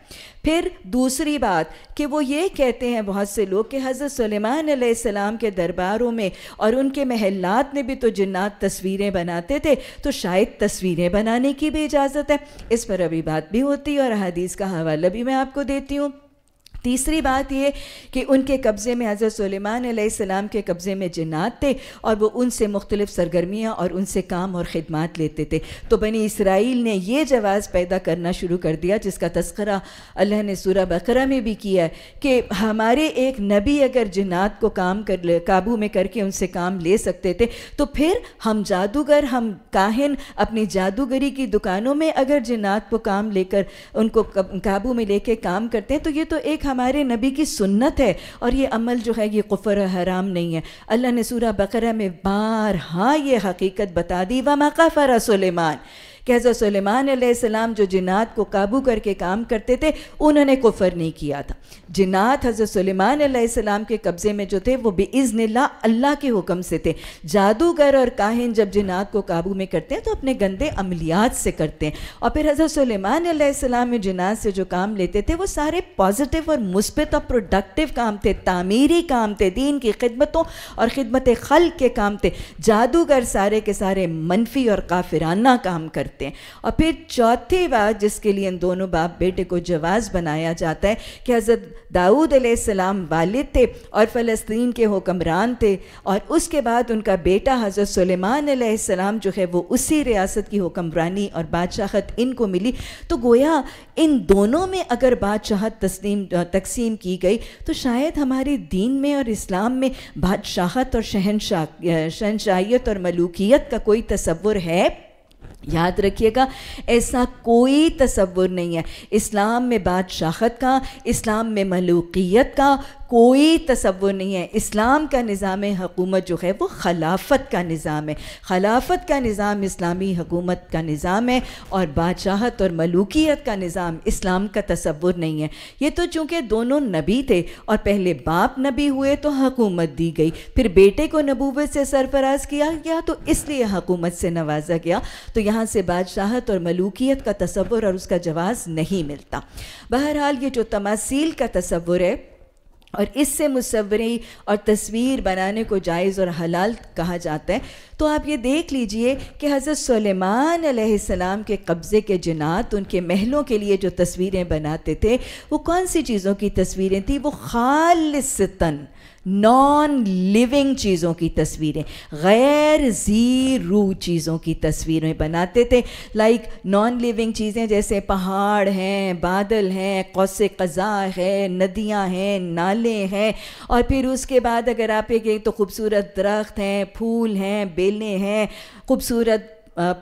फिर दूसरी बात कि वो ये कहते हैं बहुत से लोग कि हज़रत सलेमान सलाम के दरबारों में और उनके महलात में भी तो जन्नात तस्वीरें बनाते थे तो शायद तस्वीरें बनाने की भी इजाज़त है इस पर अभी बात भी होती है और हदीस का हवाला भी मैं आपको देती हूँ तीसरी बात ये कि उनके कब्ज़े में हज़रत सुलेमान सलाम के कब्ज़े में जन्ात थे और वो उनसे मुख्तलिफ़ सरगर्मियाँ और उनसे काम और ख़दमात लेते थे तो बनी इसराइल ने यह जवाज़ पैदा करना शुरू कर दिया जिसका तस्करा अल्लाह ने सूरा बकरा में भी किया है कि हमारे एक नबी अगर जन्ात को काम कर काबू में करके उनसे काम ले सकते थे तो फिर हम जादूगर हम काहिन अपनी जादूगरी की दुकानों में अगर जिन्नात को काम लेकर उनको काबू में लेके काम करते हैं तो ये तो एक हम हमारे नबी की सुन्नत है और ये अमल जो है ये कुफर हराम नहीं है अल्लाह ने सूरा बकरा में बार हाँ ये हकीकत बता दी व मकाफ़रा सलेमान कि हज़रत सलेमान जो जिन्नात को काबू करके काम करते थे उन्होंने कुफर नहीं किया था जिन्नात हज़रत सलेमान के कब्ज़े में जो थे वो बेज़न अल्लाह के हुक्म से थे जादूगर और काहिन जब जिन्नात को काबू में करते हैं तो अपने गंदे अमलियात से करते हैं और फिर हज़रत सलेमान जिन्नात से जो काम लेते थे वो सारे पॉजिटिव और मुस्बत और प्रोडक्टिव काम थे तामीरी काम थे दीन की खिदमतों और ख़िदमत खल के काम थे जादूगर सारे के सारे मनफी और काफिराना काम करते करते हैं और फिर चौथी बात जिसके लिए इन दोनों बाप बेटे को जवाज बनाया जाता है कि हज़रत दाऊद सलाम वालिद थे और फ़लस्तीन के हुक्मरान थे और उसके बाद उनका बेटा हज़रत सलेमान सलाम जो है वो उसी रियासत की हुक्मरानी और बादशाहत इनको मिली तो गोया इन दोनों में अगर बादशाहत तस्लीम तकसीम की गई तो शायद हमारे दीन में और इस्लाम में बादशाहत और शहनशाह शहनशाहियत और मलूकियत का कोई तस्वुर है याद रखिएगा ऐसा कोई तस्वुर नहीं है इस्लाम में बादशाहत का इस्लाम में मलूकियत का कोई तस्वुर नहीं है इस्लाम का निज़ाम हकूमत जो है वो खलाफत का निज़ाम है खलाफत का निज़ाम इस्लामी हकूमत का निज़ाम है और बादशाहत और मलूकियत का निज़ाम इस्लाम का तस्वुर नहीं है ये तो चूँकि दोनों नबी थे और पहले बाप नबी हुए तो हकूमत दी गई फिर बेटे को नबूबत से सरफराज किया गया तो इसलिए हकूमत से नवाजा गया तो यहाँ से बादशाहत और मलूकियत का तस्वुर और उसका जवाब नहीं मिलता बहरहाल ये जो तमासील का तस्वुर है और इससे मुसवरी और तस्वीर बनाने को जायज़ और हलाल कहा जाता है तो आप ये देख लीजिए कि हज़रत सलेमान सलाम के कब्ज़े के जनात उनके महलों के लिए जो तस्वीरें बनाते थे वो कौन सी चीज़ों की तस्वीरें थी वो खालसतन नॉन लिविंग चीज़ों की तस्वीरें गैर जी रू चीज़ों की तस्वीरें बनाते थे लाइक नॉन लिविंग चीज़ें जैसे पहाड़ हैं बादल हैं कौस कज़ा है नदियाँ हैं नाले हैं और फिर उसके बाद अगर आप एक तो खूबसूरत दरख्त हैं फूल हैं बेलें हैं खूबसूरत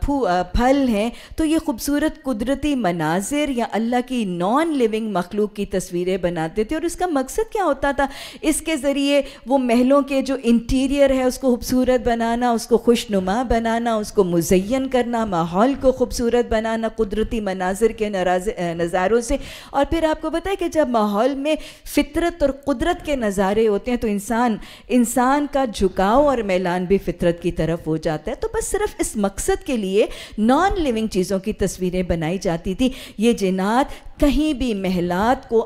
फू फल हैं तो ये खूबसूरत कुदरती मनाजिर या अल्लाह की नॉन लिविंग मखलूक की तस्वीरें बनाते थे और इसका मकसद क्या होता था इसके ज़रिए वो महलों के जो इंटीरियर है उसको खूबसूरत बनाना उसको खुशनुमा बनाना उसको मुजैन करना माहौल को खूबसूरत बनाना कुदरती मनाजिर के नज़ारों से और फिर आपको पता है कि जब माहौल में फितरत और कुदरत के नज़ारे होते हैं तो इंसान इंसान का झुकाव और मैलान भी फितरत की तरफ हो जाता है तो बस सिर्फ इस मकसद के लिए नॉन लिविंग चीज़ों की तस्वीरें बनाई जाती थी ये जिनात कहीं भी महिलात को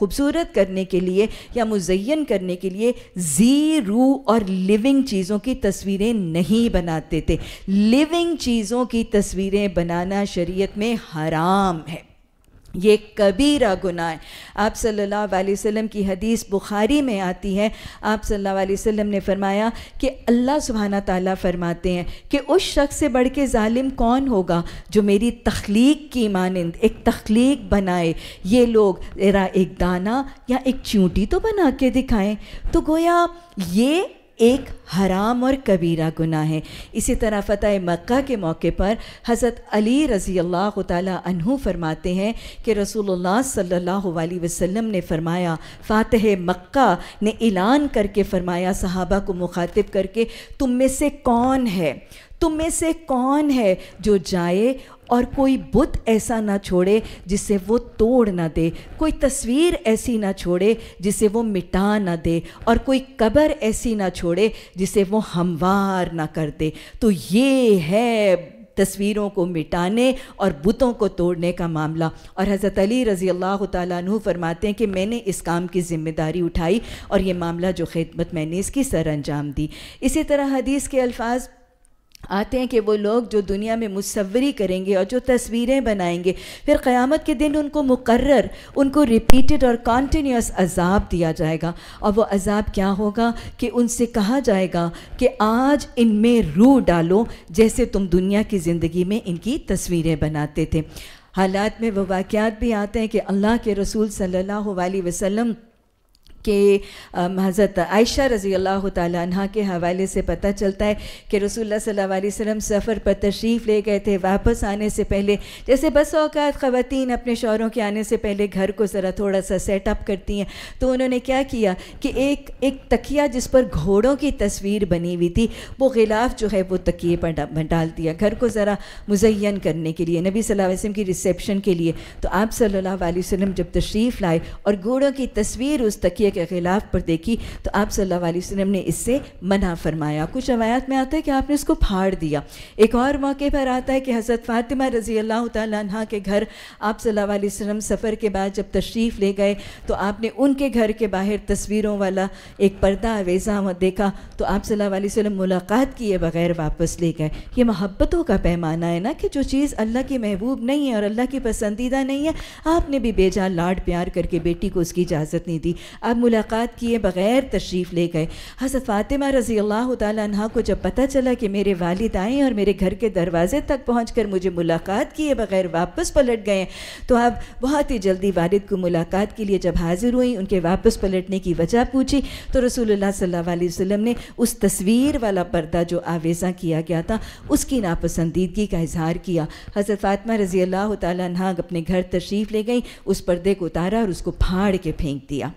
खूबसूरत करने के लिए या मुजैन करने के लिए जी रू और लिविंग चीज़ों की तस्वीरें नहीं बनाते थे लिविंग चीज़ों की तस्वीरें बनाना शरीयत में हराम है ये कबीरा गुनाह है आप सल्लल्लाहु अलैहि वसल्लम की हदीस बुखारी में आती है आप सल्लल्लाहु अलैहि वसल्लम ने फरमाया कि अल्लाह सुबहाना ताला फरमाते हैं कि उस शख्स से बढ़ के ालिम कौन होगा जो मेरी तख्लीक की मानंद एक तख्लीक बनाए ये लोग जरा एक दाना या एक चूंटी तो बना के दिखाएं तो गोया ये एक हराम और कबीरा गुना है इसी तरह फ़तह मक्का के मौके पर हज़रत अली रज़ी अल्लाह तहु फरमाते हैं कि रसूलुल्लाह सल्लल्लाहु अलैहि वसल्लम ने फरमाया फ़ातह मक्का ने ऐलान करके फरमाया सहाबा को मुखातिब करके तुम में से कौन है तुम में से कौन है जो जाए और कोई बुत ऐसा ना छोड़े जिसे वो तोड़ ना दे कोई तस्वीर ऐसी ना छोड़े जिसे वो मिटा ना दे और कोई कबर ऐसी ना छोड़े जिसे वो हमवार ना कर दे तो ये है तस्वीरों को मिटाने और बुतों को तोड़ने का मामला और हज़रत अली रज़ी अल्लाह तु फरमाते हैं कि मैंने इस काम की ज़िम्मेदारी उठाई और ये मामला जो खिदमत मैंने इसकी सर अंजाम दी इसी तरह हदीस के अल्फाज आते हैं कि वो लोग जो दुनिया में मुसवरी करेंगे और जो तस्वीरें बनाएंगे फिर क़यामत के दिन उनको मुकर्र उनको रिपीटेड और कॉन्टीन्यूस अजाब दिया जाएगा और वो अजाब क्या होगा कि उनसे कहा जाएगा कि आज इनमें रूह डालो जैसे तुम दुनिया की ज़िंदगी में इनकी तस्वीरें बनाते थे हालात में वो भी आते हैं कि अल्लाह के रसूल सल्ला वसलम के हज़रत आयशा रज़ी अल्लाह तह के हवाले से पता चलता है कि रसूल सल्लल्लाहु सफ़र पर तशरीफ़ ले गए थे वापस आने से पहले जैसे बस अवकात ख़वान अपने शहरों के आने से पहले घर को ज़रा थोड़ा सा सेटअप करती हैं तो उन्होंने क्या किया कि एक एक तकिया जिस पर घोड़ों की तस्वीर बनी हुई थी वो गिलाफ जो है वो तकिए पर डाल दिया घर को ज़रा मुजैन करने के लिए नबी सल वसम की रिसेप्शन के लिए तो आप सल्ला वसम जब तशरीफ़ लाए और घोड़ों की तस्वीर उस तकिए के खिलाफ पर देखी तो आप सल्लल्लाहु अलैहि वसल्लम ने इससे मना फरमाया कुछ रवायात में आता है कि आपने इसको फाड़ दिया एक और मौके पर आता है कि हज़रत फ़ातिमा रज़ी अल्लाह तह के घर आप सल्लल्लाहु सफ़र के बाद जब तशरीफ़ ले गए तो आपने उनके घर के बाहर तस्वीरों वाला एक पर्दा आवेज़ा देखा तो आप सल्लल्लाहु मुलाकात किए बगैर वापस ले गए ये मोहब्बतों का पैमाना है ना कि जो चीज़ अल्लाह के महबूब नहीं है और अल्लाह की पसंदीदा नहीं है आपने भी बेजा लाड प्यार करके बेटी को उसकी इजाज़त नहीं दी अब मुलाकात किए बग़ैर तशरीफ़ ले गए हज़रत फ़ातिमा रज़ी अल्लाह तह को जब पता चला कि मेरे वालिद आए और मेरे घर के दरवाज़े तक पहुँच कर मुझे मुलाकात किए बग़ैर वापस पलट गए तो आप बहुत ही जल्दी वालिद को मुलाकात के लिए जब हाज़िर हुई उनके वापस पलटने की वजह पूछी तो रसूल सल्ला ने उस तस्वीर वाला पर्दा जो आवेज़ा किया गया था उसकी नापसंदीदगी का इजहार किया हज़रत फ़ातिमा रज़ी अल्लाह तह अपने घर तशरीफ़ ले गई उस पर्दे को उतारा और उसको फाड़ के फेंक दिया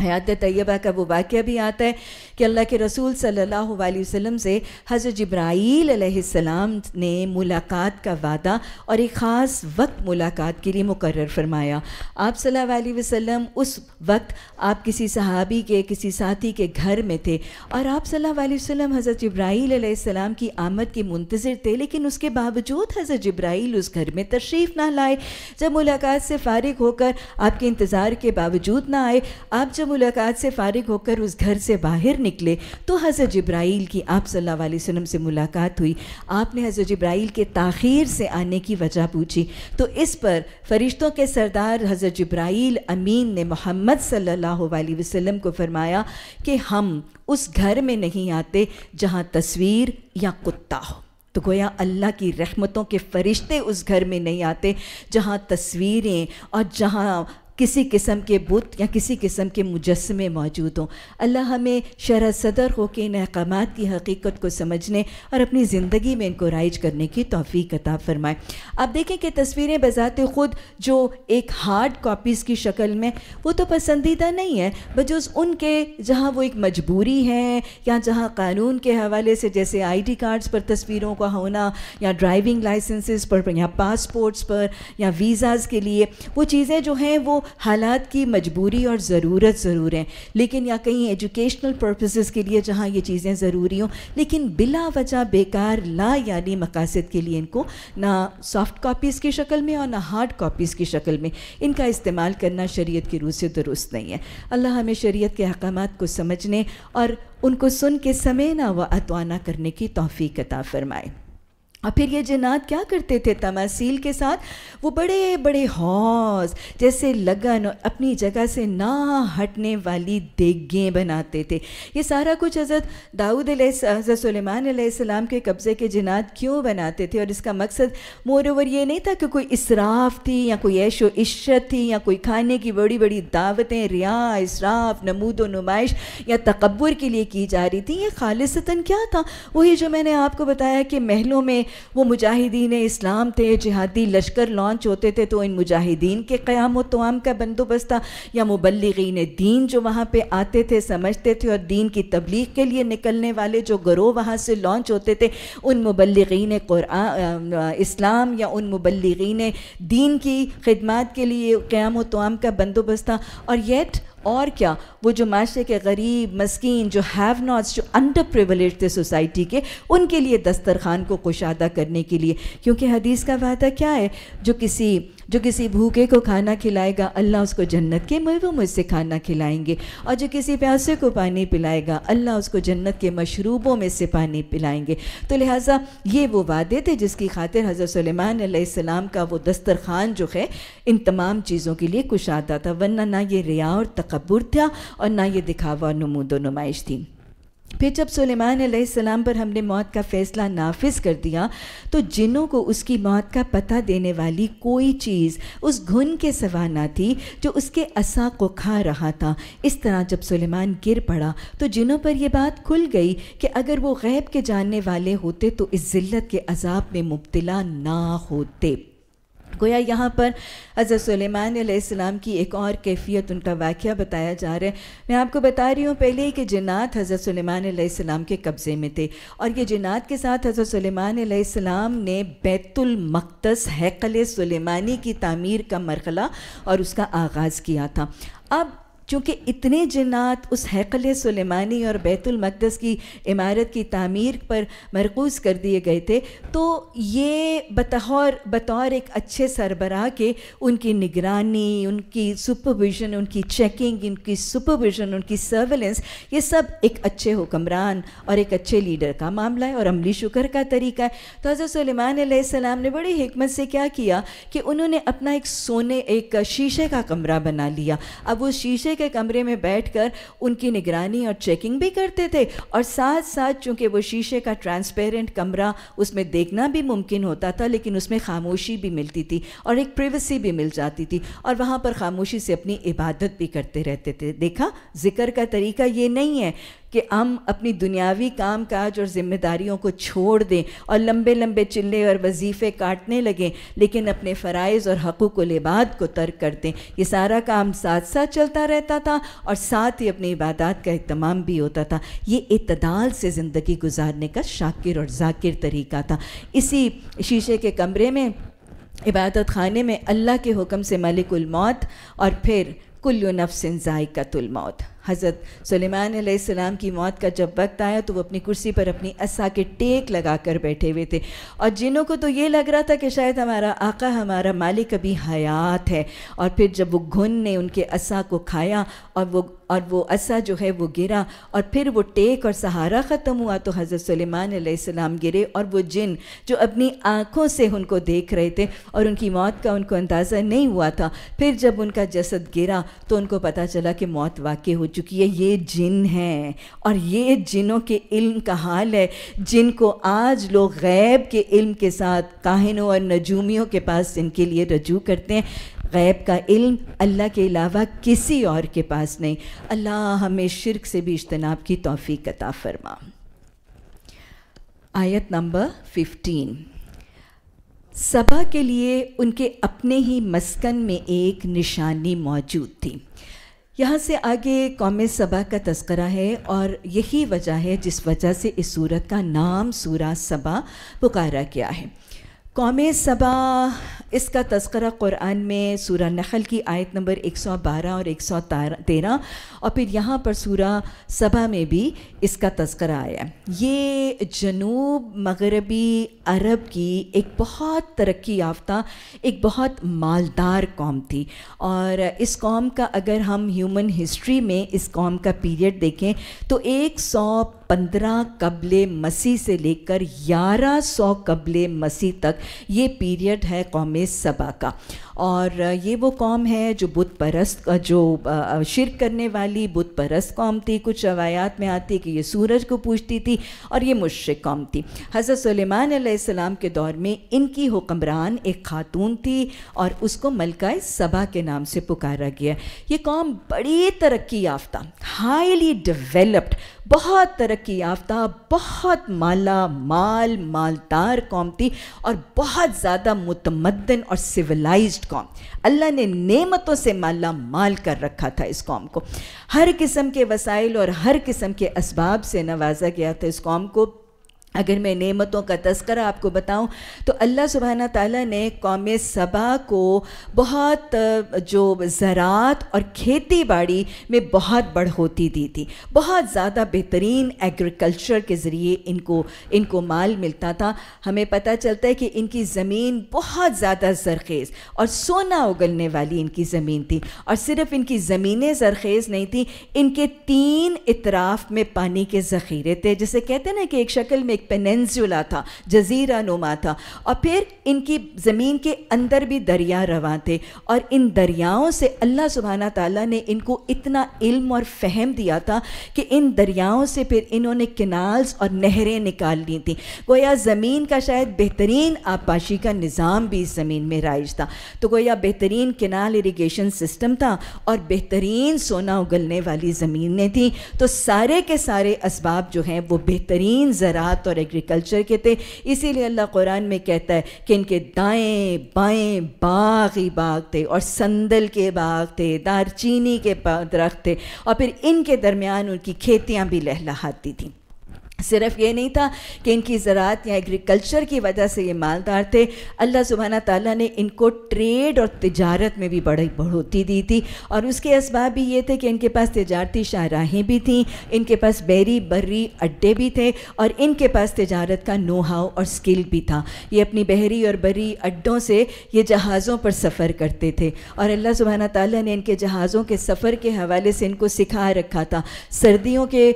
हयात तैयबा का वो वाक्य भी आता है कि अल्लाह के रसूल सल्लल्लाहु अलैहि वसल्लम से हज़रत जब्राईल अलैहिस्सलाम ने मुलाकात का वादा और एक ख़ास वक्त मुलाकात के लिए मुकर फरमाया आप सल्लल्लाहु अलैहि वसल्लम उस वक्त आप किसी सहाबी के किसी साथी के घर में थे और आप सल्लल्लाहु अलैहि वसल्लम हज़रत जब्राईल की आमद के मुंतज़र थे लेकिन उसके बावजूद हज़रत जब्राईल उस घर में तशरीफ़ ना लाए जब मुलाकात से फारिग होकर आपके इंतज़ार के बावजूद ना आए आप जब मुलाकात से फारिग होकर उस घर से बाहर निकले तो हज़रत जब्राइल की आप सल्ला से मुलाकात हुई आपने हज़रत जब्राइल के ताखिर से आने की वजह पूछी तो इस पर फरिश्तों के सरदार हज़रत जब्राइल अमीन ने मोहम्मद सल्ला वसम को फरमाया कि हम उस घर में नहीं आते जहाँ तस्वीर या कुत्ता हो तो गोया अल्लाह की रहमतों के फरिश्ते उस घर में नहीं आते जहाँ तस्वीरें और जहाँ किसी किस्म के बुत या किसी किस्म के मुजस्मे मौजूद हों अल्लाह हमें शरह सदर हो के इन अहकाम की हकीकत को समझने और अपनी ज़िंदगी में इनको राइज करने की तोफ़ी कताब फ़रमाए आप देखें कि तस्वीरें बज़ात ख़ुद जो एक हार्ड कापीज़ की शक्ल में वो तो पसंदीदा नहीं है बजूस उनके जहाँ वो एक मजबूरी है या जहाँ कानून के हवाले से जैसे आई डी कार्ड्स पर तस्वीरों का होना या ड्राइविंग लाइसेंसेस पर या पासपोर्ट्स पर या वीज़ाज़ के लिए वो चीज़ें जो हैं वो हालात की मजबूरी और ज़रूरत ज़रूर है लेकिन या कहीं एजुकेशनल पर्पसेस के लिए जहाँ ये चीज़ें ज़रूरी हों लेकिन बिला वजह बेकार ला यानी मकासद के लिए इनको ना सॉफ्ट कापीज़ की शक्ल में और ना हार्ड कापीज़ की शक्ल में इनका इस्तेमाल करना शरीत की रूह से दुरुस्त नहीं है अल्लाह हमें शरीत के अहकाम को समझने और उनको सुन के ना व अतवाना करने की तोफ़ी कता फ़रमाए और फिर ये जन्नात क्या करते थे तमासील के साथ वो बड़े बड़े हौस जैसे लगन और अपनी जगह से ना हटने वाली देगें बनाते थे ये सारा कुछ हज़रत दाऊद हज़रत सलेमान के कब्ज़े के जन्नात क्यों बनाते थे और इसका मकसद मोर ओवर ये नहीं था कि कोई इसराफ थी या कोई ऐश इशरत थी या कोई खाने की बड़ी बड़ी दावतें रिया इसराफ नमूद नुमाइश या तकबर के लिए की जा रही थी ये खालिसता क्या था वही जो मैंने आपको बताया कि महलों में वो मुजाहिदीन इस्लाम थे जिहादी लश्कर लॉन्च होते थे तो इन मुजाहिदीन के क़्याम व तमाम का बंदोबस्त था या मुबलगिन दीन जो वहाँ पर आते थे समझते थे और दीन की तबलीग के लिए निकलने वाले जो गरोह वहाँ से लॉन्च होते थे उन मुबलगिन इस्लाम या उन मुबलगिन दीन की खदमात के लिए क़्याम व तमाम का बंदोबस्त था और येट और क्या वो जो माशरे के गरीब मस्किन जो हैव नॉट्स जो अंडर प्रिवलेज थे सोसाइटी के उनके लिए दस्तरखान को कुशादा करने के लिए क्योंकि हदीस का वादा क्या है जो किसी जो किसी भूखे को खाना खिलाएगा अल्लाह उसको जन्नत के महरूम से खाना खिलाएंगे और जो किसी प्यासे को पानी पिलाएगा अल्लाह उसको जन्नत के मशरूबों में से पानी पिलाएंगे तो लिहाजा ये वो वादे थे जिसकी खातिर हज़रत सलेमान का वो दस्तरखान जो है इन तमाम चीज़ों के लिए कुशादा था वरना ना ये रिया और तकबर था और ना ये दिखावा नमूदो नुमाइश थी फिर जब सुलेमान सलाम पर हमने मौत का फ़ैसला नाफिज कर दिया तो जिनों को उसकी मौत का पता देने वाली कोई चीज़ उस घुन के सवा ना थी जो उसके असा को खा रहा था इस तरह जब सुलेमान गिर पड़ा तो जिनों पर यह बात खुल गई कि अगर वो गैब के जानने वाले होते तो इस ज़िल्लत के अजाब में मुबतला ना होते गोया यहाँ पर हज़रत सलेमान की एक और कैफियत उनका वाक़ बताया जा रहा है मैं आपको बता रही हूँ पहले ही कि जिन्नात हज़रत सलेमान के कब्ज़े में थे और ये जिन्नात के साथ हज़रत सलेमान ने बैतुलमक़दस हैकल सलेमानी की तामीर का मरखला और उसका आगाज़ किया था अब चूँकि इतने जिन्नात उस हैकल सुलेमानी और बैतुलमक़दस की इमारत की तमीर पर मरकूज़ कर दिए गए थे तो ये बतौर बतौर एक अच्छे सरबरा के उनकी निगरानी उनकी सुपरविज़न उनकी चेकिंग उनकी सुपरविज़न उनकी सर्वेलेंस ये सब एक अच्छे हुक्मरान और एक अच्छे लीडर का मामला है और अमली शुक्र का तरीका है तो हज़रत सलेमानसम ने बड़ी हमत से क्या किया कि उन्होंने अपना एक सोने एक शीशे का कमरा बना लिया अब उस शीशे के कमरे में बैठकर उनकी निगरानी और चेकिंग भी करते थे और साथ साथ चूंकि वो शीशे का ट्रांसपेरेंट कमरा उसमें देखना भी मुमकिन होता था लेकिन उसमें खामोशी भी मिलती थी और एक प्रिवेसी भी मिल जाती थी और वहाँ पर खामोशी से अपनी इबादत भी करते रहते थे देखा जिक्र का तरीका ये नहीं है कि हम अपनी दुनियावी काम काज और ज़िम्मेदारियों को छोड़ दें और लंबे लंबे चिल्ले और वजीफ़े काटने लगें लेकिन अपने फ़रज़ और हकूक़ लिबाद को तर्क कर दें ये सारा काम साथ साथ चलता रहता था और साथ ही अपनी इबादत का अहतमाम भी होता था ये इतदाल से ज़िंदगी गुजारने का शाकिर और जाकिर तरीका था इसी शीशे के कमरे में इबादत खाने में अल्लाह के हुक्म से मलिकुल मौत और फिर कुल्लु नफ्सिन जायकातुल मौत हज़रत सलेमान सलाम की मौत का जब वक्त आया तो वो अपनी कुर्सी पर अपनी असा के टेक लगा कर बैठे हुए थे और जिनों को तो ये लग रहा था कि शायद हमारा आका हमारा मालिक अभी हयात है और फिर जब वो घुन ने उनके असा को खाया और वो और वो असा जो है वो गिरा और फिर वो टेक और सहारा ख़त्म हुआ तो हज़रत सलेमान सलाम गिरे और वो जिन जो अपनी आँखों से उनको देख रहे थे और उनकी मौत का उनको अंदाज़ा नहीं हुआ था फिर जब उनका जसद गिरा तो उनको पता चला कि मौत वाकई हो चुकी है ये जिन है और ये जिनों के इल्म का हाल है जिनको आज लोग गैब के इल्म के साथ काहिनों और नजूमियों के पास इनके लिए रजू करते हैं गैब का इल्म अल्लाह के अलावा किसी और के पास नहीं अल्लाह हमें शिरक से भी इज्तनाब की तोफ़ी कता फरमा आयत नंबर फिफ्टीन सबा के लिए उनके अपने ही मस्कन में एक निशानी मौजूद थी यहाँ से आगे कौम सबा का तस्करा है और यही वजह है जिस वजह से इस सूरत का नाम सूरा सबा पुकारा गया है कौम सबा इसका तस्करा कुरान में सूर नखल की आयत नंबर 112 और 113 और फिर यहाँ पर सूर सबा में भी इसका तस्करा आया ये जनूब मगरबी अरब की एक बहुत तरक्की याफ्ता एक बहुत मालदार कौम थी और इस कौम का अगर हम ह्यूमन हिस्ट्री में इस कौम का पीरियड देखें तो एक सौ पंद्रह कबल मसीह से लेकर ग्यारह सौ कबल मसीह तक ये पीरियड है कौमी सभा का और ये वो कौम है जो बुत परस्त जो शिरक करने वाली बुत परस्त कौम थी कुछ रवायात में आती कि ये सूरज को पूछती थी और ये मुशरक कौम थी हज़रत सलेमान के दौर में इनकी हुक्मरान एक खातून थी और उसको मलका सबा के नाम से पुकारा गया ये कौम बड़ी तरक्की याफ्ता हाईली डेवलप्ड बहुत तरक्की याफ्ता बहुत माला माल मालदार कौम थी और बहुत ज़्यादा मुतमदन और सिविलाइज्ड कौम अल्लाह ने नेमतों से माला माल कर रखा था इस कौम को हर किस्म के वसाइल और हर किस्म के इसबाब से नवाजा गया था इस कौम को अगर मैं नेमतों का तस्करा आपको बताऊं तो अल्लाह सुबहाना ताला ने कौम सबा को बहुत जो ज़रात और खेती बाड़ी में बहुत बढ़ोती दी थी बहुत ज़्यादा बेहतरीन एग्रीकल्चर के ज़रिए इनको इनको माल मिलता था हमें पता चलता है कि इनकी ज़मीन बहुत ज़्यादा जरखेज़ और सोना उगलने वाली इनकी ज़मीन थी और सिर्फ इनकी ज़मीनें जरखेज़ नहीं थी इनके तीन इतराफ़ में पानी के ज़ख़ीरे थे जैसे कहते ना कि एक शक्ल में एक पेनेंजुला था जजीरा नुमा था और फिर इनकी ज़मीन के अंदर भी दरिया रवा थे और इन दरियाओं से अल्लाह सुबहाना ताला ने इनको इतना इल्म और फहम दिया था कि इन दरियाओं से फिर इन्होंने किनाल्स और नहरें निकाल ली थी गोया ज़मीन का शायद बेहतरीन आबपाशी का निज़ाम भी इस ज़मीन में राइज था तो गोया बेहतरीन किनाल इरीगेशन सिस्टम था और बेहतरीन सोना उगलने वाली ज़मीनें थी तो सारे के सारे इसबाब जो हैं वो बेहतरीन ज़रात और एग्रीकल्चर के थे इसीलिए अल्लाह कुरान में कहता है कि इनके दाएं बाएं बाग ही बाग थे और संदल के बाग थे दारचीनी के दरख्त थे और फिर इनके दरमियान उनकी खेतियाँ भी लहलाती थीं सिर्फ ये नहीं था कि इनकी ज़रात या एग्रीकल्चर की वजह से ये मालदार थे अल्लाह सुबहाना ताला ने इनको ट्रेड और तजारत में भी बड़ी बढ़ोतरी दी थी और उसके इसबाब भी ये थे कि इनके पास तजारती शाहराहें भी थीं इनके पास बैरी बर्री अड्डे भी थे और इनके पास तजारत का नो और स्किल भी था ये अपनी बहरी और बरी अड्डों से ये जहाज़ों पर सफ़र करते थे और अल्लाह सुबहाना ताली ने इनके जहाज़ों के सफ़र के हवाले से इनको सिखा रखा था सर्दियों के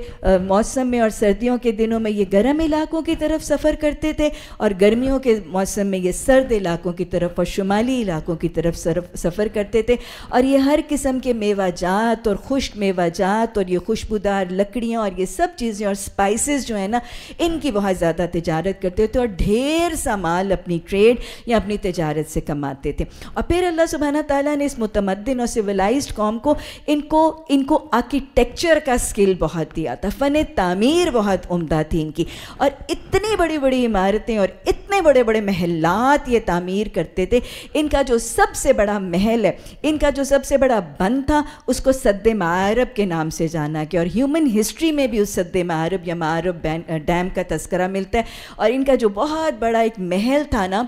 मौसम में और सर्दियों के दिनों में ये गर्म इलाकों की तरफ सफ़र करते थे और गर्मियों के मौसम में ये सर्द इलाकों की तरफ और शुमाली इलाकों की तरफ सफ़र करते थे और ये हर किस्म के मेवाजात और खुश्क मेवाजात और ये खुशबूदार लकड़ियाँ और ये सब चीज़ें और स्पाइसेस जो है ना इनकी बहुत ज़्यादा तजारत करते थे और ढेर सा माल अपनी ट्रेड या अपनी तजारत से कमाते थे और फिर अल्लाह सुबहाना ताली ने इस मतमदन और सिविलाइज कौम को इनको इनको आर्किटेक्चर का स्किल बहुत दिया था फ़न तामीर बहुत उम्दा थी इनकी और इतनी बड़ी बड़ी इमारतें और इतने बड़े बड़े महलात ये तामीर करते थे इनका जो सबसे बड़ा महल है इनका जो सबसे बड़ा बन था उसको सद मारब के नाम से जाना गया और ह्यूमन हिस्ट्री में भी उस सद मारब या मारब डैम का तस्करा मिलता है और इनका जो बहुत बड़ा एक महल था ना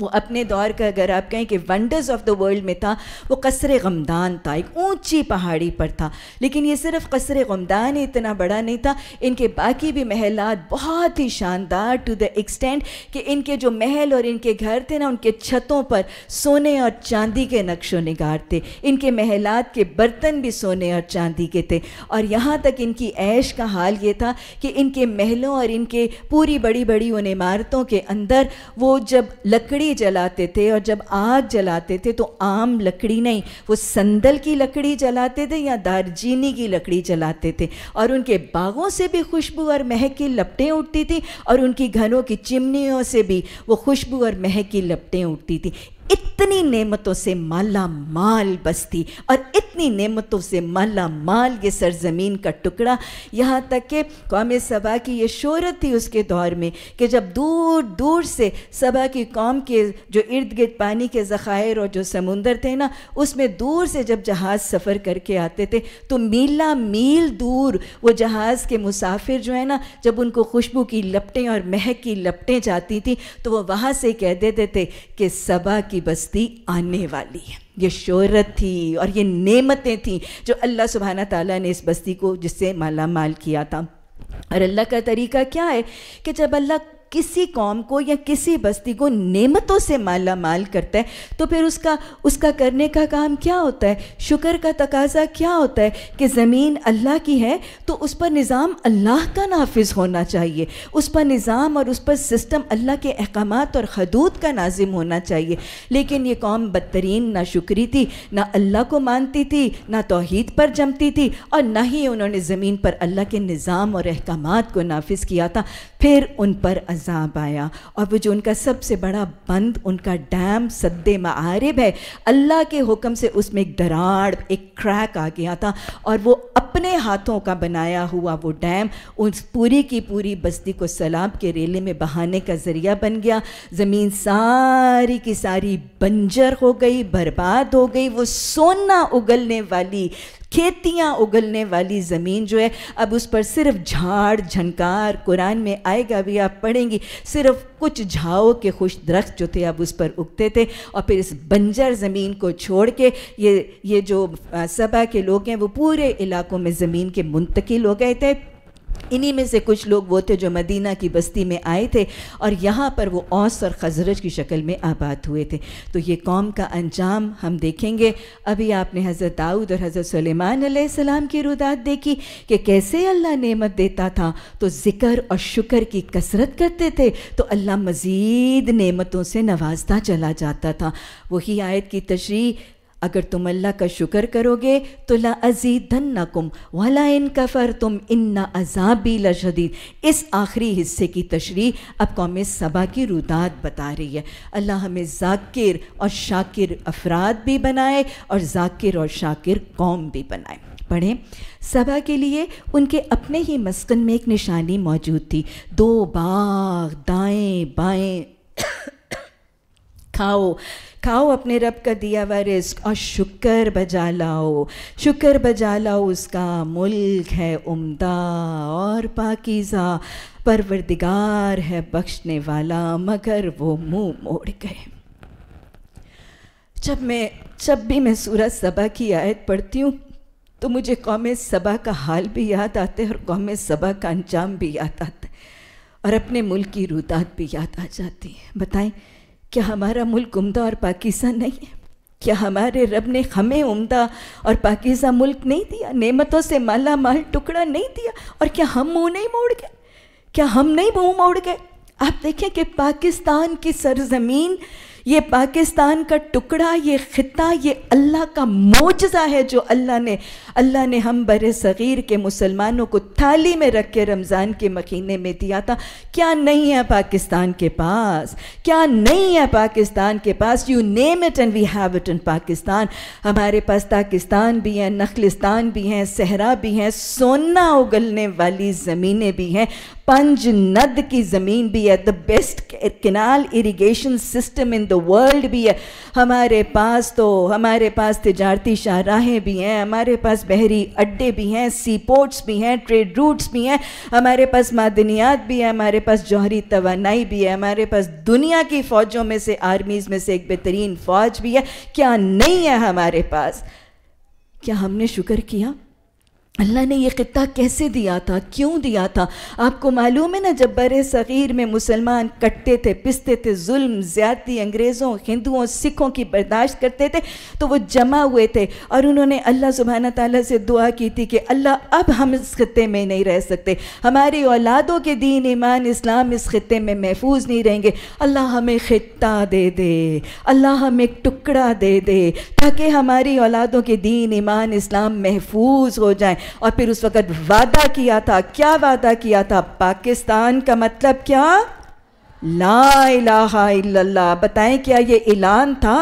वो अपने दौर का अगर आप कहें कि वंडर्स ऑफ द वर्ल्ड में था वो कसर गमदान था एक ऊंची पहाड़ी पर था लेकिन ये सिर्फ कसर गमदान ही इतना बड़ा नहीं था इनके बाकी भी महलात बहुत ही शानदार टू द एक्सटेंट कि इनके जो महल और इनके घर थे ना उनके छतों पर सोने और चांदी के नक्शों नगार थे इनके महलात के बर्तन भी सोने और चांदी के थे और यहाँ तक इनकी ऐश का हाल ये था कि इनके महलों और इनके पूरी बड़ी बड़ी उन इमारतों के अंदर वो जब लकड़ी लकड़ी जलाते थे और जब आग जलाते थे तो आम लकड़ी नहीं वो संदल की लकड़ी जलाते थे या दारजीनी की लकड़ी जलाते थे और उनके बागों से भी खुशबू और महक की लपटें उठती थी और उनकी घरों की चिमनियों से भी वो खुशबू और महक की लपटें उठती थी इतनी नेमतों से माला माल बस्ती और इतनी नेमतों से माला माल ये सरजमीन का टुकड़ा यहाँ तक कि कौम सभा की ये शोहरत थी उसके दौर में कि जब दूर दूर से सभा की कौम के जो इर्द गिर्द पानी के ज़ख़ायर और जो समुंदर थे ना उसमें दूर से जब जहाज़ सफ़र करके आते थे तो मीला मील दूर वो जहाज़ के मुसाफिर जो है ना जब उनको खुशबू की लपटें और महक की लपटें जाती थी तो वह वहाँ से कह देते थे कि सभा की की बस्ती आने वाली है ये शोहरत थी और ये नेमतें थी जो अल्लाह सुबहाना ताला ने इस बस्ती को जिससे माला माल किया था और अल्लाह का तरीका क्या है कि जब अल्लाह किसी कौम को या किसी बस्ती को नेमतों से माला माल करता है तो फिर उसका उसका करने का काम क्या होता है शुक्र का तकाजा क्या होता है कि ज़मीन अल्लाह की है तो उस पर निज़ाम अल्लाह का नाफिज होना चाहिए उस पर निज़ाम और उस पर सिस्टम अल्लाह के अहकाम और हदूद का नाजिम होना चाहिए लेकिन ये कौम बदतरीन ना शुक्री थी ना अल्लाह को मानती थी ना तोहद पर जमती थी और ना ही उन्होंने ज़मीन पर अल्लाह के निज़ाम और अहकाम को नाफिज किया था फिर उन पर अजाब आया और वो जो उनका सबसे बड़ा बंद उनका डैम सद्दे मारब है अल्लाह के हुक्म से उसमें एक दराड़ एक क्रैक आ गया था और वो अपने हाथों का बनाया हुआ वो डैम उस पूरी की पूरी बस्ती को सैलाब के रेले में बहाने का ज़रिया बन गया ज़मीन सारी की सारी बंजर हो गई बर्बाद हो गई वो सोना उगलने वाली खेतियाँ उगलने वाली ज़मीन जो है अब उस पर सिर्फ झाड़ झनकार कुरान में आएगा भी आप पढ़ेंगी सिर्फ कुछ झाओ के खुश दरख्त जो थे अब उस पर उगते थे और फिर इस बंजर ज़मीन को छोड़ के ये ये जो सभा के लोग हैं वो पूरे इलाकों में ज़मीन के मुंतकिल हो गए थे इन्हीं में से कुछ लोग वो थे जो मदीना की बस्ती में आए थे और यहाँ पर वो औस और खजरज की शक्ल में आबाद हुए थे तो ये कौम का अंजाम हम देखेंगे अभी आपने हज़रत दाऊद और हज़रत सलेमान सलाम की रुदात देखी कि कैसे अल्लाह नेमत देता था तो ज़िक्र और शुक्र की कसरत करते थे तो अल्लाह मज़ीद नेमतों से नवाजता चला जाता था वही आयत की तशरी अगर तुम अल्लाह का शुक्र करोगे तो ला अज़ी धन न कुम वाला इन कफ़र तुम इन न अजाबी लशदीद इस आखिरी हिस्से की तशरी अब कौम सबा की रुदात बता रही है अल्लाह हमें जाकिर और शाकिर अफराद भी बनाए और जाकिर और शाकिर कौम भी बनाए पढ़ें सभा के लिए उनके अपने ही मस्कन में एक निशानी मौजूद थी दो बाग दाएं बाएं खाओ खाओ अपने रब का दिया हुआ रिस्क और शुक्र बजा लाओ शुक्र बजा लाओ उसका मुल्क है उम्दा और पाकिज़ा परवरदिगार है बख्शने वाला मगर वो मुंह मोड़ गए जब मैं जब भी मैं सूरज सबा की आयत पढ़ती हूँ तो मुझे कौम सबा का हाल भी याद आता है और कौम सबा का अंजाम भी याद आता है और अपने मुल्क की रुदात भी याद आ जाती है बताएं क्या हमारा मुल्क उमदा और पाकिस्तान नहीं है क्या हमारे रब ने हमें उमदा और पाकिस्तान मुल्क नहीं दिया नेमतों से माला माल टुकड़ा नहीं दिया और क्या हम मुंह नहीं मोड़ गए क्या हम नहीं मुंह मोड़ गए आप देखें कि पाकिस्तान की सरजमीन ये पाकिस्तान का टुकड़ा ये ख़िता ये अल्लाह का मोजा है जो अल्लाह ने अल्लाह ने हम बर सग़ीर के मुसलमानों को थाली में रख के रमज़ान के मकीने में दिया था क्या नहीं है पाकिस्तान के पास क्या नहीं है पाकिस्तान के पास you name it and we have it in Pakistan हमारे पास ताकिस्तान भी हैं नखलिस्तान भी हैं सहरा भी हैं सोना उगलने वाली ज़मीनें भी हैं पंज नद की ज़मीन भी है the best canal irrigation system in the world भी है हमारे पास तो हमारे पास तजारती शाहराहें भी हैं हमारे पास बहरी अड्डे भी हैं सी पोर्ट्स भी हैं ट्रेड रूट्स भी हैं हमारे पास मादनियात भी है हमारे पास जौहरी तोानाई भी है हमारे पास दुनिया की फ़ौजों में से आर्मीज़ में से एक बेहतरीन फ़ौज भी है क्या नहीं है हमारे पास क्या हमने शुक्र किया अल्लाह ने ये ख़त्ता कैसे दिया था क्यों दिया था आपको मालूम है ना जब बर सग़ीर में मुसलमान कटते थे पिसते थे जुल्म ज़्यादती अंग्रेज़ों हिंदुओं सिखों की बर्दाश्त करते थे तो वो जमा हुए थे और उन्होंने अल्लाह सुबहाना ताली से दुआ की थी कि अल्लाह अब हम इस ख़त्े में नहीं रह सकते हमारी औलादों के दीन ईमान इस्लाम इस खत्े में महफूज नहीं रहेंगे अल्लाह हमें ख़त्ता दे दे अल्लाह हमें एक टुकड़ा दे दे ताकि हमारी औलादों के दीन ईमान इस्लाम महफूज हो जाए और फिर उस वक़्त वादा किया था क्या वादा किया था पाकिस्तान का मतलब क्या ला इलाहा इल्लल्लाह बताएं क्या ये ऐलान था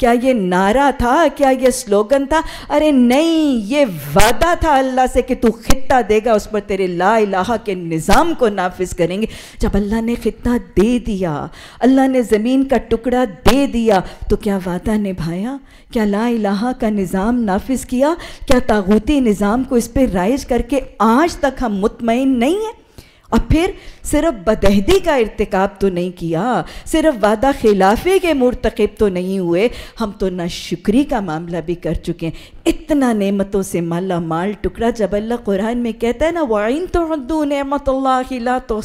क्या ये नारा था क्या ये स्लोगन था अरे नहीं ये वादा था अल्लाह से कि तू खिता देगा उस पर तेरे ला इलाहा के निज़ाम को नाफिज करेंगे जब अल्लाह ने खिता दे दिया अल्लाह ने ज़मीन का टुकड़ा दे दिया तो क्या वादा निभाया क्या ला इलाहा का निज़ाम नाफिज किया क्या तागूती निज़ाम को इस पर राइज करके आज तक हम मुतमिन नहीं हैं और फिर सिर्फ बदहदी का इरतकब तो नहीं किया सिर्फ वादा खिलाफी के मुरतकब तो नहीं हुए हम तो ना शुक्री का मामला भी कर चुके हैं इतना नेमतों से माला माल टुकड़ा जब अल्लाह कुरान में कहता है ना वाइन तो हद्दू नमत ला तो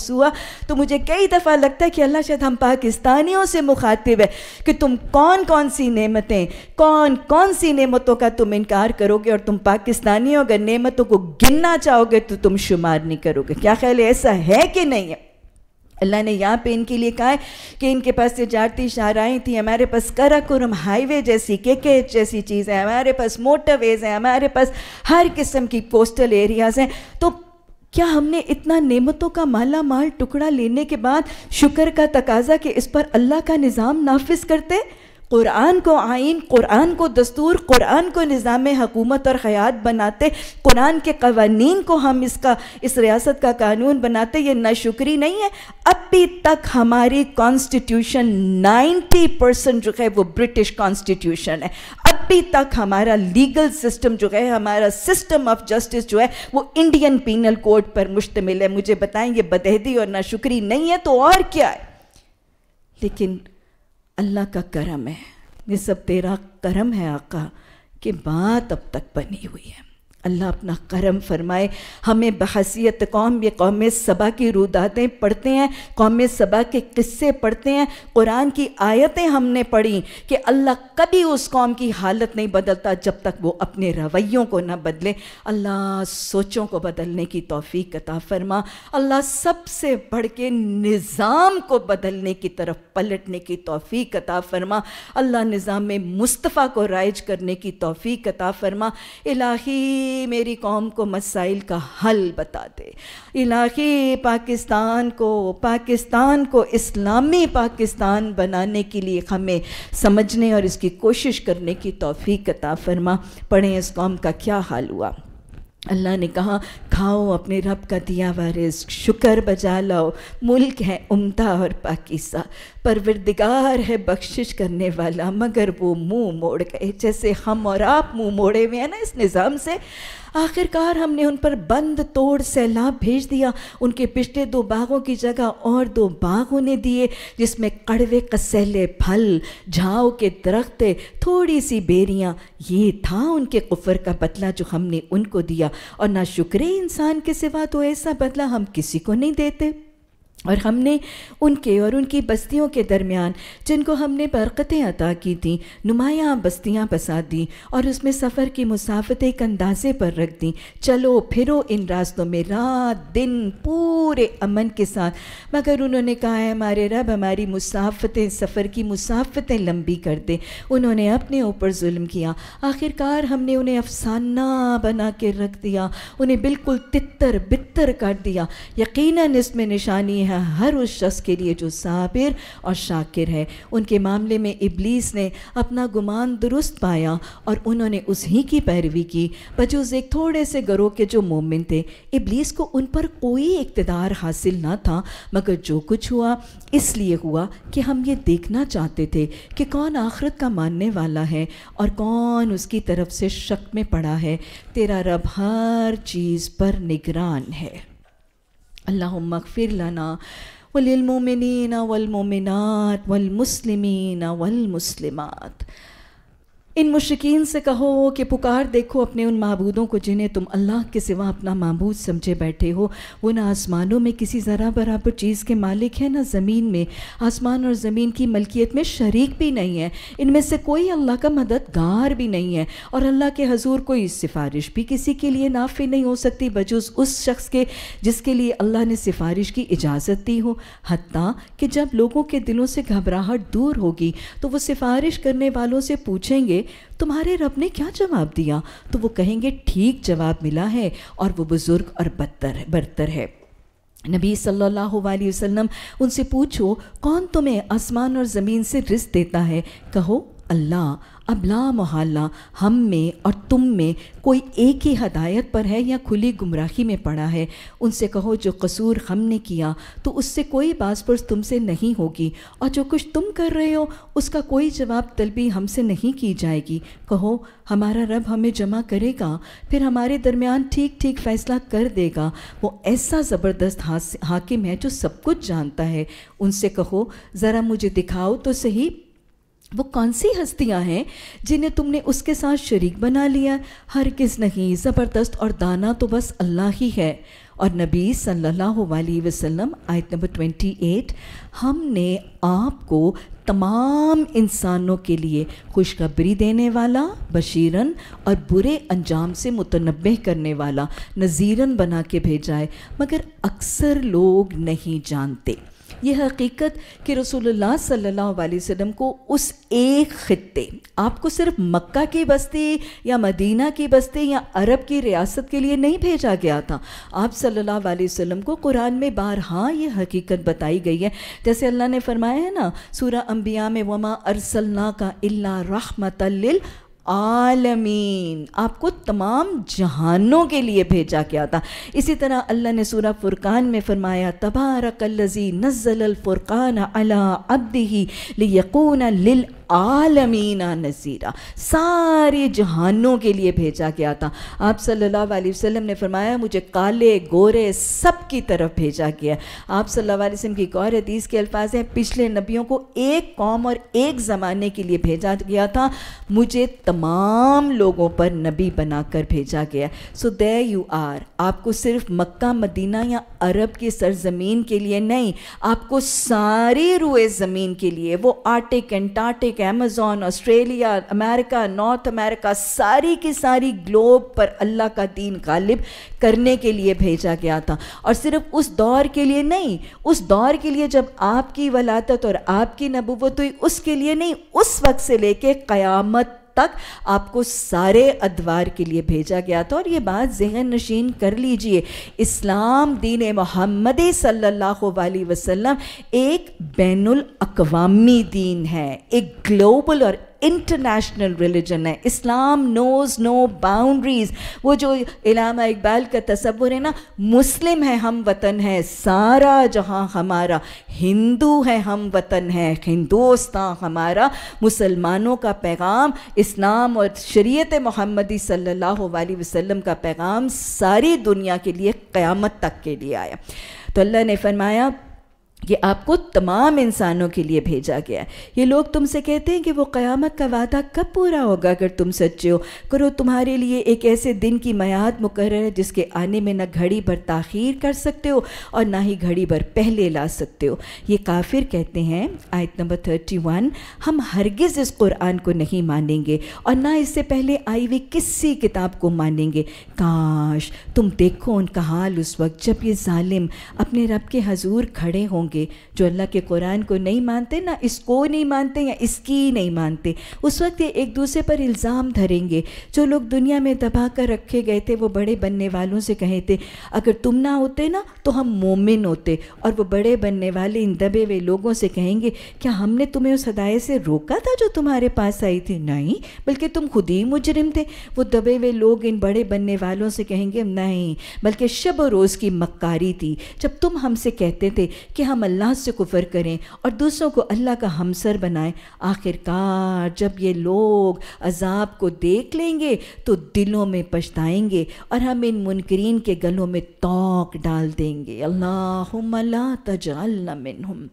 तो मुझे कई दफ़ा लगता है कि अल्लाह शायद हम पाकिस्तानियों से मुखातिब है कि तुम कौन कौन सी नेमतें कौन कौन सी नेमतों का तुम इनकार करोगे और तुम पाकिस्तानियों अगर नेमतों को गिनना चाहोगे तो तुम शुमार नहीं करोगे क्या ख्याल ऐसा है कि नहीं है अल्लाह ने यहाँ पे इनके लिए कहा है कि इनके पास तजारती शाहराएँ थी हमारे पास कराकुरम हाईवे जैसी के के जैसी चीज़ें हमारे पास मोटरवेज़ हैं हमारे पास हर किस्म की कोस्टल एरियाज़ हैं तो क्या हमने इतना नेमतों का माला माल टुकड़ा लेने के बाद शुक्र का तकाजा कि इस पर अल्लाह का निज़ाम नाफिज करते हैं कुरान को आइन कुरान को दस्तूर कुरान को निज़ाम हकूमत और हयात बनाते कुरान के कवानीन को हम इसका इस रियासत का कानून बनाते ये नाशुक्री नहीं है अभी तक हमारी कॉन्स्टिट्यूशन 90 परसेंट जो है वो ब्रिटिश कॉन्स्टिट्यूशन है अभी तक हमारा लीगल सिस्टम जो है हमारा सिस्टम ऑफ जस्टिस जो है वो इंडियन पीनल कोड पर मुश्तमिल है मुझे बताएं ये बदहदी और नाशुक्री नहीं है तो और क्या है लेकिन अल्लाह का करम है ये सब तेरा करम है आका कि बात अब तक बनी हुई है अल्लाह अपना करम फरमाए हमें बहसीत कौम ये कौम सबा की रुदातें पढ़ते हैं कौम सबा के किस्से पढ़ते हैं कुरान की आयतें हमने पढ़ी कि अल्लाह कभी उस कौम की हालत नहीं बदलता जब तक वो अपने रवैयों को ना बदले अल्लाह सोचों को बदलने की तोफ़ी कता फरमा अल्लाह सबसे बढ़ के निज़ाम को बदलने की तरफ पलटने की तोफ़ी कता फरमा अल्लाह निज़ाम में मुस्तफ़ा को राइज करने की तोफ़ी कता फरमा इलाही मेरी कौम को मसाइल का हल बता दे इलाके पाकिस्तान को पाकिस्तान को इस्लामी पाकिस्तान बनाने के लिए हमें समझने और इसकी कोशिश करने की तोफ़ी कता फरमा पढ़ें इस कौम का क्या हाल हुआ अल्लाह ने कहा खाओ अपने रब का दिया हुआ रिस्क शुक्र बजा लाओ मुल्क है उमदा और पाकिस्तान परवरदिगार है बख्शिश करने वाला मगर वो मुंह मोड़ गए जैसे हम और आप मुंह मोड़े हुए हैं ना इस निज़ाम से आखिरकार हमने उन पर बंद तोड़ सैलाब भेज दिया उनके पिछले दो बागों की जगह और दो बाग उन्हें दिए जिसमें कड़वे कसैले फल झाव के दरख्त थोड़ी सी बेरियाँ ये था उनके कुफर का बदला जो हमने उनको दिया और ना शुक्र इंसान के सिवा तो ऐसा बदला हम किसी को नहीं देते और हमने उनके और उनकी बस्तियों के दरमियान जिनको हमने बरकतें अता की थीं नुमायाँ बस्तियाँ बसा दी और उसमें सफ़र की मुसाफत एक अंदाजे पर रख दी चलो फिरो इन रास्तों में रात दिन पूरे अमन के साथ मगर उन्होंने कहा है हमारे रब हमारी मुसाफतें सफ़र की मुसाफतें लंबी कर दे उन्होंने अपने ऊपर जुल्म किया आखिरकार हमने उन्हें अफसाना बना के रख दिया उन्हें बिल्कुल तितर बितर कर दिया यकीन इसमें निशानी है है हर उस शख्स के लिए जो साबिर और शाकिर है उनके मामले में इबलीस ने अपना गुमान दुरुस्त पाया और उन्होंने उसी की पैरवी की बजूज एक थोड़े से गरों के जो मोमिन थे इबलीस को उन पर कोई इकतदार हासिल ना था मगर जो कुछ हुआ इसलिए हुआ कि हम ये देखना चाहते थे कि कौन आखरत का मानने वाला है और कौन उसकी तरफ से शक में पड़ा है तेरा रब हर चीज़ पर निगरान है اللهم اغفر لنا وللمؤمنين والمؤمنات والمسلمين والمسلمات इन मुश्किन से कहो कि पुकार देखो अपने उन महबूदों को जिन्हें तुम अल्लाह के सिवा अपना महबूद समझे बैठे हो वो ना आसमानों में किसी ज़रा बराबर चीज़ के मालिक है ना ज़मीन में आसमान और ज़मीन की मलकियत में शरीक भी नहीं है इनमें से कोई अल्लाह का मददगार भी नहीं है और अल्लाह के हजूर कोई सिफारिश भी किसी के लिए नाफी नहीं हो सकती बजूस उस शख्स के जिसके लिए अल्लाह ने सिफारिश की इजाज़त दी हो हती कि जब लोगों के दिलों से घबराहट दूर होगी तो वो सिफारिश करने वालों से पूछेंगे तुम्हारे रब ने क्या जवाब दिया तो वो कहेंगे ठीक जवाब मिला है और वो बुज़ुर्ग और बदतर बदतर है नबी सल्लल्लाहु अलैहि वसल्लम उनसे पूछो कौन तुम्हें आसमान और ज़मीन से रिस्क देता है कहो अल्लाह अबला मोहल्ला हम में और तुम में कोई एक ही हदायत पर है या खुली गुमराही में पड़ा है उनसे कहो जो कसूर हमने किया तो उससे कोई बासपुर तुमसे नहीं होगी और जो कुछ तुम कर रहे हो उसका कोई जवाब तलबी हमसे नहीं की जाएगी कहो हमारा रब हमें जमा करेगा फिर हमारे दरमियान ठीक ठीक फ़ैसला कर देगा वो ऐसा ज़बरदस्त हाकिम है जो सब कुछ जानता है उनसे कहो ज़रा मुझे दिखाओ तो सही वो कौन सी हस्तियां हैं जिन्हें तुमने उसके साथ शरीक बना लिया हर किस नहीं ज़बरदस्त और दाना तो बस अल्लाह ही है और नबी सल्लल्लाहु अलैहि वसल्लम आयत नंबर 28 हमने आपको तमाम इंसानों के लिए खुशखबरी देने वाला बशीरन और बुरे अंजाम से मुतनब करने वाला नज़ीरन बना के भेजा है मगर अक्सर लोग नहीं जानते यह हकीकत कि रसूलुल्लाह सल्लल्लाहु अलैहि वसल्लम को उस एक ख़त्े आपको सिर्फ मक्का की बस्ती या मदीना की बस्ती या अरब की रियासत के लिए नहीं भेजा गया था आप सल्लल्लाहु अलैहि वसल्लम को कुरान में बार हाँ ये हकीकत बताई गई है जैसे अल्लाह ने फरमाया है ना सूरा अम्बिया में वमा अरसल्ला का इल्ला रहमत आलमीन आपको तमाम जहानों के लिए भेजा गया था इसी तरह अल्लाह ने सूरह फुरकान में फरमाया तबारकल्लजी नज़ल फ़ुरक़ान अला अब्दी लियकून लिल आलमीना नज़ीरा सारे जहानों के लिए भेजा गया था आप सल्लल्लाहु अलैहि वसल्लम ने फरमाया मुझे काले गोरे सब की तरफ भेजा गया आप सल्लल्लाहु अलैहि वसल्लम की गौर हदीस के अल्फाज हैं पिछले नबियों को एक कौम और एक ज़माने के लिए भेजा गया था मुझे तमाम लोगों पर नबी बनाकर भेजा गया सो दे यू आर आपको सिर्फ मक्का मदीना या अरब की सरजमीन के लिए नहीं आपको सारी रुए ज़मीन के लिए वो आटे कंटाटे Amazon Australia America North America सारी की सारी ग्लोब पर अल्लाह का दीन गालिब करने के लिए भेजा गया था और सिर्फ उस दौर के लिए नहीं उस दौर के लिए जब आपकी वलादत और आपकी नबूवत हुई उसके लिए नहीं उस वक्त से लेके क़यामत तक आपको सारे अदवार के लिए भेजा गया था और ये बात जहन नशीन कर लीजिए इस्लाम दीन मोहम्मद सल्ला वसलम एक बैन अकवामी दीन है एक ग्लोबल और इंटरनेशनल रिलीजन है इस्लाम नोज नो बाउंड्रीज वो जो इलामा इकबाल का तस्वुर है ना मुस्लिम है हम वतन है सारा जहां हमारा हिंदू है हम वतन है हिंदोस्तान हमारा मुसलमानों का पैगाम इस्लाम और शरीयत मोहम्मदी सल्लल्लाहु अलैहि वसल्लम का पैगाम सारी दुनिया के लिए क़यामत तक के लिए आया तो अल्लाह ने फरमाया ये आपको तमाम इंसानों के लिए भेजा गया है ये लोग तुमसे कहते हैं कि वो क़यामत का वादा कब पूरा होगा अगर तुम सच्चे हो करो तुम्हारे लिए एक ऐसे दिन की मैद मुकर है जिसके आने में ना घड़ी भर ताखीर कर सकते हो और ना ही घड़ी भर पहले ला सकते हो ये काफिर कहते हैं आयत नंबर थर्टी वन हम हरगिज़ इस कुरान को नहीं मानेंगे और ना इससे पहले आई हुई किसी किताब को मानेंगे काश तुम देखो उनका हाल उस वक्त जब ये ालिम अपने रब के हजूर खड़े होंगे होंगे जो अल्लाह के कुरान को नहीं मानते ना इसको नहीं मानते या इसकी नहीं मानते उस वक्त ये एक दूसरे पर इल्ज़ाम धरेंगे जो लोग दुनिया में दबा कर रखे गए थे वो बड़े बनने वालों से कहे थे अगर तुम ना होते ना तो हम मोमिन होते और वो बड़े बनने वाले इन दबे हुए लोगों से कहेंगे क्या हमने तुम्हें उस हदाय से रोका था जो तुम्हारे पास आई थी नहीं बल्कि तुम खुद ही मुजरिम थे वो दबे हुए लोग इन बड़े बनने वालों से कहेंगे नहीं बल्कि शब रोज़ की मक्कारी थी जब तुम हमसे कहते थे कि हम हम अल्लाह से कुफर करें और दूसरों को अल्लाह का हमसर बनाएं आखिरकार जब ये लोग अजाब को देख लेंगे तो दिलों में पछताएंगे और हम इन मुनकरीन के गलों में तोक डाल देंगे अल्लाह ला तजाल मिनहुम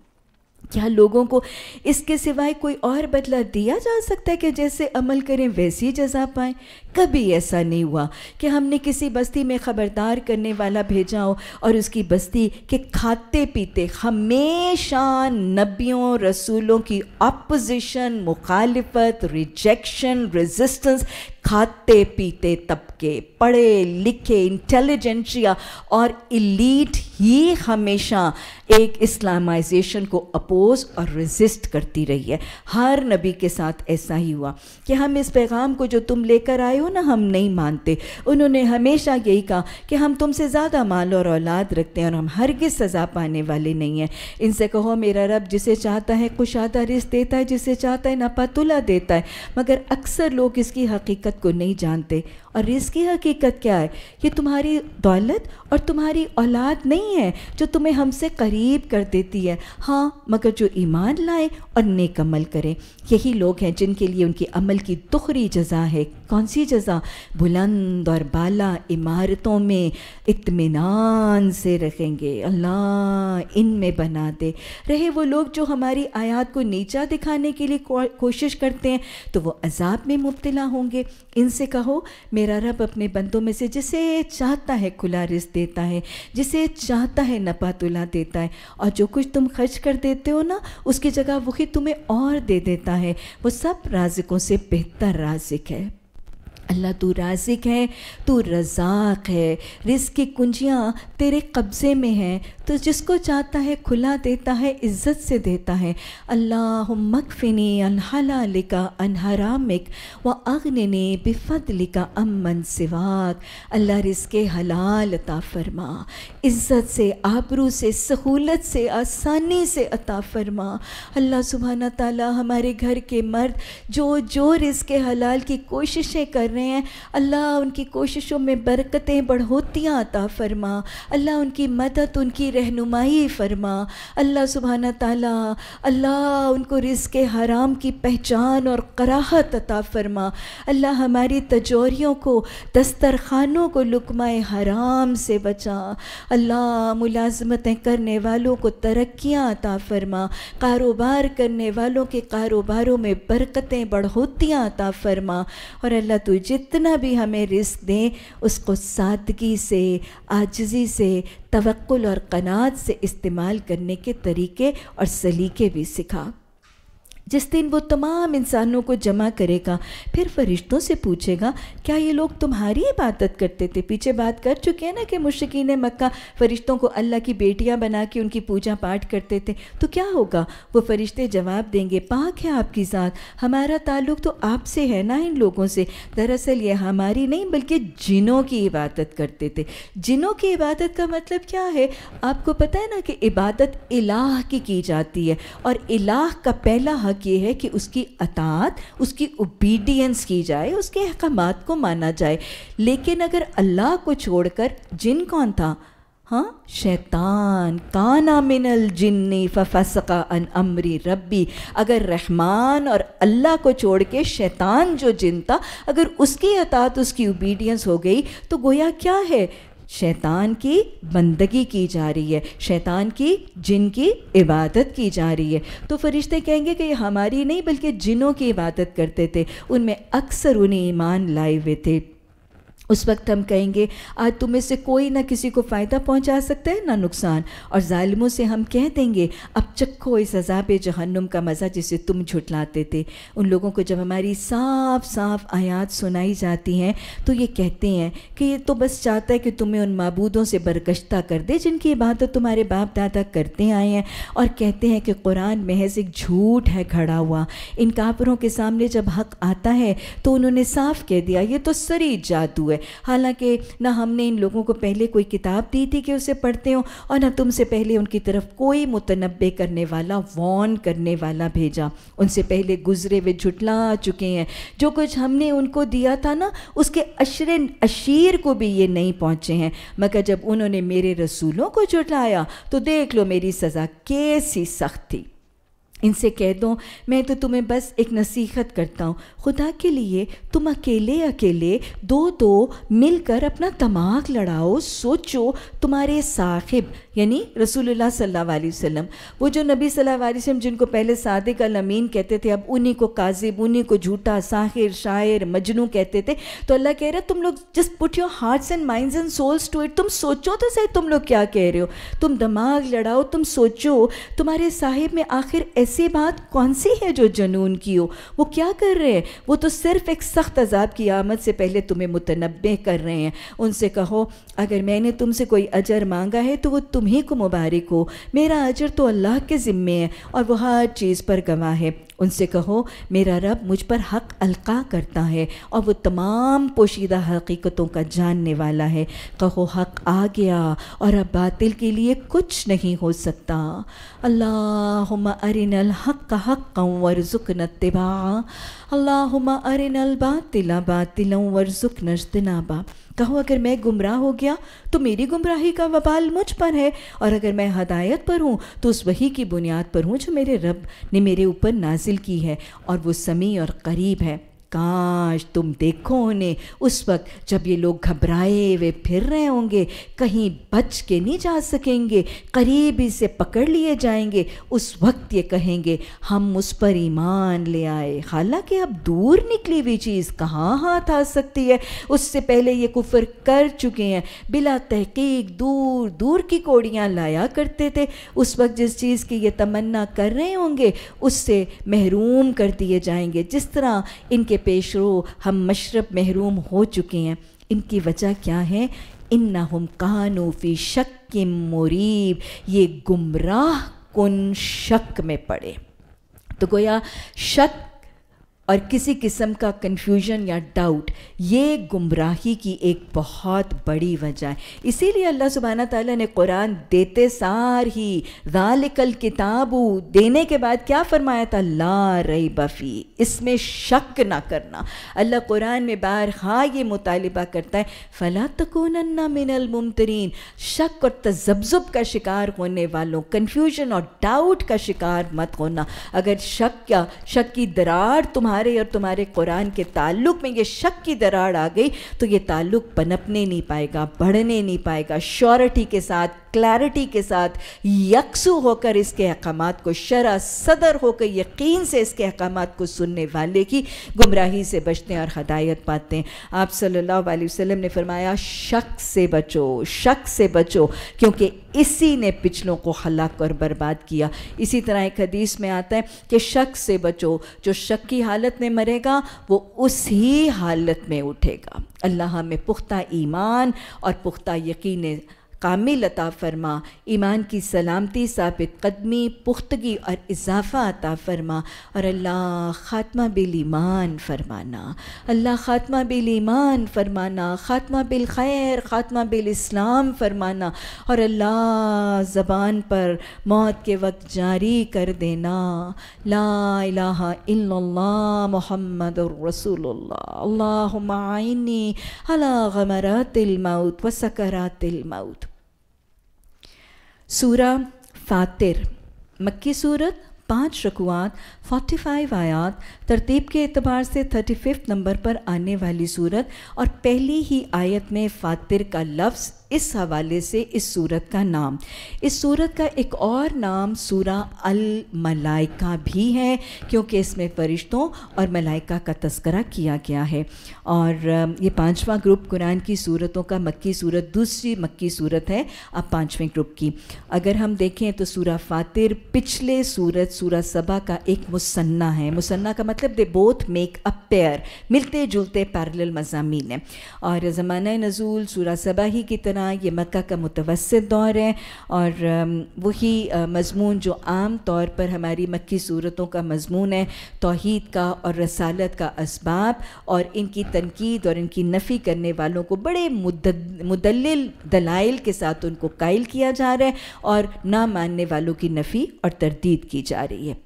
क्या लोगों को इसके सिवाय कोई और बदला दिया जा सकता है कि जैसे अमल करें वैसी जजा पाएं कभी ऐसा नहीं हुआ कि हमने किसी बस्ती में ख़बरदार करने वाला भेजा हो और उसकी बस्ती के खाते पीते हमेशा नबियों रसूलों की अपोजिशन मुखालफत रिजेक्शन रेजिस्टेंस खाते पीते तबके पढ़े लिखे इंटेलिजेंसिया और इलीट ही हमेशा एक इस्लामाइजेशन को अपोज और रेजिस्ट करती रही है हर नबी के साथ ऐसा ही हुआ कि हम इस पैगाम को जो तुम लेकर आए हो ना हम नहीं मानते उन्होंने हमेशा यही कहा कि हम तुमसे ज़्यादा माल और औलाद रखते हैं और हम हरगिज सज़ा पाने वाले नहीं हैं इनसे कहो मेरा रब जिसे चाहता है कुशादा रिस देता है जिसे चाहता है नपातुला देता है मगर अक्सर लोग इसकी हकीकत को नहीं जानते और रिस्क की हकीकत क्या है ये तुम्हारी दौलत और तुम्हारी औलाद नहीं है जो तुम्हें हमसे करीब कर देती है हाँ मगर जो ईमान लाए और नेक अमल करें यही लोग हैं जिनके लिए उनके अमल की दुखरी जजा है कौन सी जजा बुलंद और बाला इमारतों में इतमान से रखेंगे अल्लाह इन में बना दे रहे वो लोग जो हमारी आयात को नीचा दिखाने के लिए कोशिश करते हैं तो वो अजाब में मुबतला होंगे इनसे कहो मेरा रब अपने बंदों में से जिसे चाहता है खुला रिस देता है जिसे चाहता है नपा तुला देता है और जो कुछ तुम खर्च कर देते हो ना उसकी जगह वही तुम्हें और दे देता है वो सब राजकों से बेहतर राजिक है अल्लाह तू राजिक है तू रज़ाक है रिस्क की कुंजियाँ तेरे कब्ज़े में हैं तो जिसको चाहता है खुला देता है इज़्ज़त से देता है अल्लाह मकफ़िनी अनहला लिका अनहरामिक व अग्नि बिफत लिका अमन सिवाक अल्लाह रिस्क हलाल अता फरमा इज़्ज़त से आबरू से सहूलत से आसानी से अता फरमा अल्लाह सुबहाना ताली हमारे घर के मर्द जो जो रिस्क हलाल की कोशिशें कर रहे हैं अल्लाह उनकी कोशिशों में बरकतें बढ़ोतियाँ अता फरमा अल्लाह उनकी मदद उनकी रहनुमाई फरमा अल्लाह सुबहाना ताला अल्लाह उनको रिस्क हराम की पहचान और कराहत अता फरमा अल्लाह हमारी तजोरियों को दस्तरखानों को लुकमाए हराम से बचा अल्लाह मुलाजमतें करने वालों को तरक्याँ अता फरमा कारोबार करने वालों के कारोबारों में बरकतें बढ़ोतियाँ अता फरमा और अल्लाह तो जितना भी हमें रिस्क दें उसको सादगी से आजजी से तवक्ल और कनात से इस्तेमाल करने के तरीके और सलीके भी सिखा जिस दिन वो तमाम इंसानों को जमा करेगा फिर फरिश्तों से पूछेगा क्या ये लोग तुम्हारी इबादत करते थे पीछे बात कर चुके हैं ना कि मुश्किन मक्का फरिश्तों को अल्लाह की बेटियां बना के उनकी पूजा पाठ करते थे तो क्या होगा वो फरिश्ते जवाब देंगे पाक है आपकी ज़ात हमारा ताल्लुक तो आपसे है ना इन लोगों से दरअसल ये हमारी नहीं बल्कि जिनों की इबादत करते थे जिनों की इबादत का मतलब क्या है आपको पता है ना कि इबादत इलाह की की जाती है और इलाह का पहला हक हक मतलब ये है कि उसकी अतात उसकी ओबीडियंस की जाए उसके अहकाम को माना जाए लेकिन अगर अल्लाह को छोड़कर जिन कौन था हाँ शैतान काना मिनल जिन्नी फसका अन अमरी रब्बी अगर रहमान और अल्लाह को छोड़ के शैतान जो जिन था अगर उसकी अतात उसकी ओबीडियंस हो गई तो गोया क्या है शैतान की बंदगी की जा रही है शैतान की जिन की इबादत की जा रही है तो फरिश्ते कहेंगे कि ये हमारी नहीं बल्कि जिनों की इबादत करते थे उनमें अक्सर उन्हें ईमान लाए हुए थे उस वक्त हम कहेंगे आज तुम में से कोई ना किसी को फ़ायदा पहुंचा सकता है ना नुकसान और ालिमों से हम कह देंगे अब चखो इस अजाब जहन्नुम का मज़ा जिसे तुम झुटलाते थे उन लोगों को जब हमारी साफ साफ आयात सुनाई जाती हैं तो ये कहते हैं कि ये तो बस चाहता है कि तुम्हें उन मबूदों से बरगश्ता कर दे जिनकी इबादत तुम्हारे बाप दादा करते आए हैं और कहते हैं कि कुरान महज एक झूठ है खड़ा हुआ इन कापरों के सामने जब हक आता है तो उन्होंने साफ कह दिया ये तो सरी जादू है है हालांकि ना हमने इन लोगों को पहले कोई किताब दी थी कि उसे पढ़ते हो और ना तुमसे पहले उनकी तरफ कोई मुतनबे करने वाला वॉन करने वाला भेजा उनसे पहले गुजरे हुए झुटला चुके हैं जो कुछ हमने उनको दिया था ना उसके अशरे अशीर को भी ये नहीं पहुँचे हैं मगर जब उन्होंने मेरे रसूलों को झुटलाया तो देख लो मेरी सज़ा कैसी सख्त थी इनसे कह दो मैं तो तुम्हें बस एक नसीहत करता हूँ खुदा के लिए तुम अकेले अकेले दो दो मिलकर अपना दमाग लड़ाओ सोचो तुम्हारे साहिब यानी रसूलुल्लाह सल्लल्लाहु अलैहि वसल्लम वो जो नबी सल्लल्लाहु अलैहि वसल्लम जिनको पहले सादिक अल अमीन कहते थे अब उन्हीं को काजिब उन्हीं को झूठा साहिर शायर मजनू कहते थे तो अल्लाह कह रहा तुम लोग just put your hearts and minds and souls to it तुम सोचो तो सही तुम लोग क्या कह रहे हो तुम दमाग लड़ाओ तुम सोचो तुम्हारे साहिब में आखिर ऐसी बात कौन सी है जो जनून की हो वो क्या कर रहे हैं वो तो सिर्फ एक सख्त अजाब की आमद से पहले तुम्हें मुतनबे कर रहे हैं उनसे कहो अगर मैंने तुमसे कोई अजर मांगा है तो वो तुम्ही को मुबारक हो मेरा अजर तो अल्लाह के ज़िम्मे है और वह हर चीज़ पर गवाह है उनसे कहो मेरा रब मुझ पर हक अलका करता है और वो तमाम पोशीदा हकीकतों का जानने वाला है कहो हक आ गया और अब बातिल के लिए कुछ नहीं हो सकता अल्लाह अरिन हक का हक जुकन तिबा अल्लाहुम्मा अरिनल बातिला बातिलों वर्जुक नजतनाबा कहो अगर मैं गुमराह हो गया तो मेरी गुमराही का वबाल मुझ पर है और अगर मैं हदायत पर हूँ तो उस वही की बुनियाद पर हूँ जो मेरे रब ने मेरे ऊपर नाजिल की है और वो समी और करीब है काश तुम देखो उन्हें उस वक्त जब ये लोग घबराए हुए फिर रहे होंगे कहीं बच के नहीं जा सकेंगे करीबी से पकड़ लिए जाएंगे उस वक्त ये कहेंगे हम उस पर ईमान ले आए हालांकि अब दूर निकली हुई चीज़ कहाँ हाथ आ सकती है उससे पहले ये कुफर कर चुके हैं बिला तहकीक दूर दूर की कोड़ियाँ लाया करते थे उस वक्त जिस चीज़ की ये तमन्ना कर रहे होंगे उससे महरूम कर दिए जाएंगे जिस तरह इनके पेशरो हम मशरब महरूम हो चुके हैं इनकी वजह क्या है इन हम कहानूफी शक के मुरीब ये गुमराह कन शक में पड़े तो गोया शक और किसी किस्म का कन्फ्यूजन या डाउट ये गुमराही की एक बहुत बड़ी वजह है इसीलिए अल्लाह सुबहाना ताला ने कुरान देते सार ही रालिकल किताबू देने के बाद क्या फरमाया था ला रई बफ़ी इसमें शक ना करना अल्लाह कुरान में बार हाँ ये मुतालबा करता है फ़ला तकोनन्ना मिनल मुमतरीन शक और तजब्ज़ुब का शिकार होने वालों कन्फ्यूजन और डाउट का शिकार मत होना अगर शक या शक की दरार तुम्हारे तुम्हारे और तुम्हारे कुरान के ताल्लुक़ में ये शक की दरार आ गई तो ये ताल्लुक़ पनपने नहीं पाएगा बढ़ने नहीं पाएगा श्योरिटी के साथ क्लैरिटी के साथ यकसू होकर इसके अहकाम को शरा सदर होकर यकीन से इसके अहकाम को सुनने वाले की गुमराही से बचते हैं और हदायत पाते हैं आप सल्ला वसम ने फरमाया शक से बचो शक से बचो क्योंकि इसी ने पिछलों को हलाक और बर्बाद किया इसी तरह एक हदीस में आता है कि शक से बचो जो शक की हालत में मरेगा वो उस ही हालत में उठेगा अल्लाह में पुख्ता ईमान और पुख्ता यकीन कामिल अता फरमा ईमान की सलामती साबित कदमी पुख्तगी और इजाफ़ा अता फरमा और अल्लाह ख़ात्मा बिलईमान फरमाना अल्लाह ख़ात्मा बिलईमान फरमाना ख़ात्मा बिल खैर ख़ात्मा बिल इस्लाम फरमाना और अल्लाह ज़बान पर मौत के वक्त जारी कर देना ला मोहम्मद रसूलुल्लाह अल्लाह आइनी अला गमरातिल मौत व तिल मौत सूरा फ़ातिर मक्की सूरत पाँच रकुआत 45 आयात तरतीब के अतबार से 35 नंबर पर आने वाली सूरत और पहली ही आयत में फ़ातिर का लफ्ज़ इस हवाले से इस सूरत का नाम इस सूरत का एक और नाम सूरा अल मलाइका भी है क्योंकि इसमें फ़रिश्तों और मलाइका का तस्करा किया गया है और ये पांचवा ग्रुप कुरान की सूरतों का मक्की सूरत दूसरी मक्की सूरत है अब पांचवें ग्रुप की अगर हम देखें तो सूरा फातिर पिछले सूरत सूरा सबा का एक मुसन्ना है मुसन्ना का मतलब they both make a pair मिलते जुलते पैरल मजामी हैं और ज़माना नज़ूल सूरा सबा ही की तरह तरह ये मक्का का मुतवसत दौर है और वही मजमून जो आम तौर पर हमारी मक्की सूरतों का मजमून है तोहद का और रसालत का इसबाब और इनकी तनकीद और इनकी नफ़ी करने वालों को बड़े मुदल दलाइल के साथ उनको कायल किया जा रहा है और ना मानने वालों की नफ़ी और तरदीद की जा रही है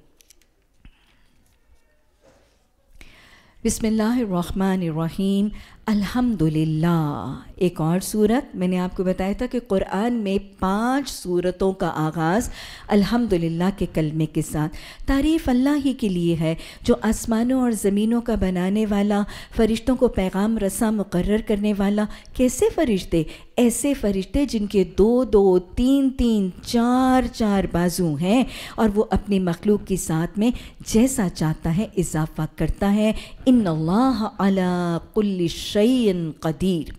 रहीम अल्हम्दुलिल्लाह एक और सूरत मैंने आपको बताया था कि कुरान में पांच सूरतों का आगाज़ अल्हम्दुलिल्लाह के कलमे के साथ तारीफ़ अल्लाह ही के लिए है जो आसमानों और ज़मीनों का बनाने वाला फ़रिश्तों को पैगाम रसा मुकर करने वाला कैसे फ़रिश्ते ऐसे फ़रिश्ते जिनके दो दो तीन तीन चार चार बाजू हैं और वो अपनी मखलूक के साथ में जैसा चाहता है इजाफा करता है इन अला कुल शैन कदीर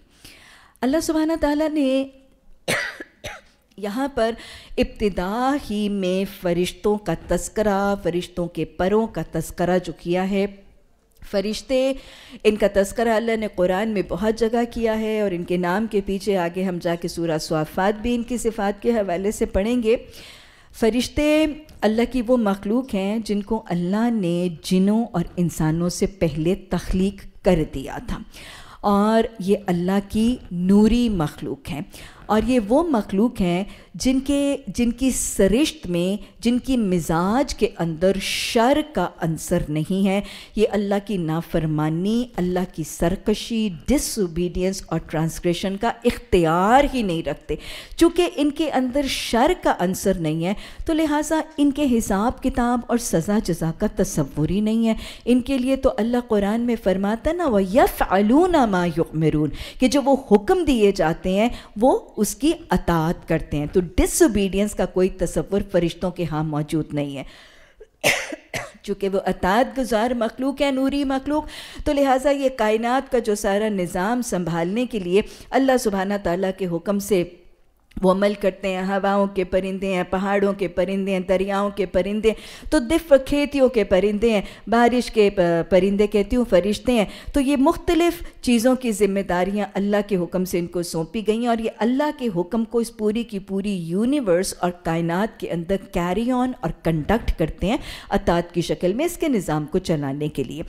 अल्लाह सुबहाना ताला ने यहाँ पर इब्तदा ही में फ़रिश्तों का तस्करा फ़रिश्तों के परों का तस्करा जो किया है फ़रिश्ते इनका तस्करा अल्लाह ने कुरान में बहुत जगह किया है और इनके नाम के पीछे आगे हम जाके सूरा सुफ़ात भी इनकी सिफ़ात के हवाले से पढ़ेंगे फ़रिश्ते अल्लाह की वो मखलूक हैं जिनको अल्लाह ने जिनों और इंसानों से पहले तख्लीक कर दिया था और ये अल्लाह की नूरी मखलूक हैं और ये वो मखलूक हैं जिनके जिनकी सरिश्त में जिनकी मिजाज के अंदर शर का अंसर नहीं है ये अल्लाह की नाफरमानी अल्लाह की सरकशी डिसबीडियंस और ट्रांसग्रेशन का इख्तियार ही नहीं रखते चूँकि इनके अंदर शर का अंसर नहीं है तो लिहाजा इनके हिसाब किताब और सज़ा जजा का तस्वुर ही नहीं है इनके लिए तो अल्लाह कुरान में फरमाता ना वह यफ़ ना मा युमरून कि जो वो हुक्म दिए जाते हैं वो उसकी अतात करते हैं तो डिसोबीडियंस का कोई तस्वर फरिश्तों के यहाँ मौजूद नहीं है चूँकि वो अतात गुजार मखलूक है नूरी मखलूक तो लिहाजा ये कायनात का जो सारा निज़ाम संभालने के लिए अल्लाह सुबहाना ताली के हुक्म से वो अमल करते हैं हवाओं के परिंदे हैं पहाड़ों के परिंदे हैं दरियाओं के परिंदे तो दिफ खेतियों के परिंदे हैं बारिश के परिंदे कहती हूँ फरिश्ते हैं तो ये मुख्तलिफ़ चीज़ों की ज़िम्मेदारियाँ अल्लाह के हुक्म से इनको सौंपी गई हैं और ये अल्लाह के हुक्म को इस पूरी की पूरी यूनिवर्स और कायनात के अंदर कैरी ऑन और कंडक्ट करते हैं अतात की शक्ल में इसके निज़ाम को चलाने के लिए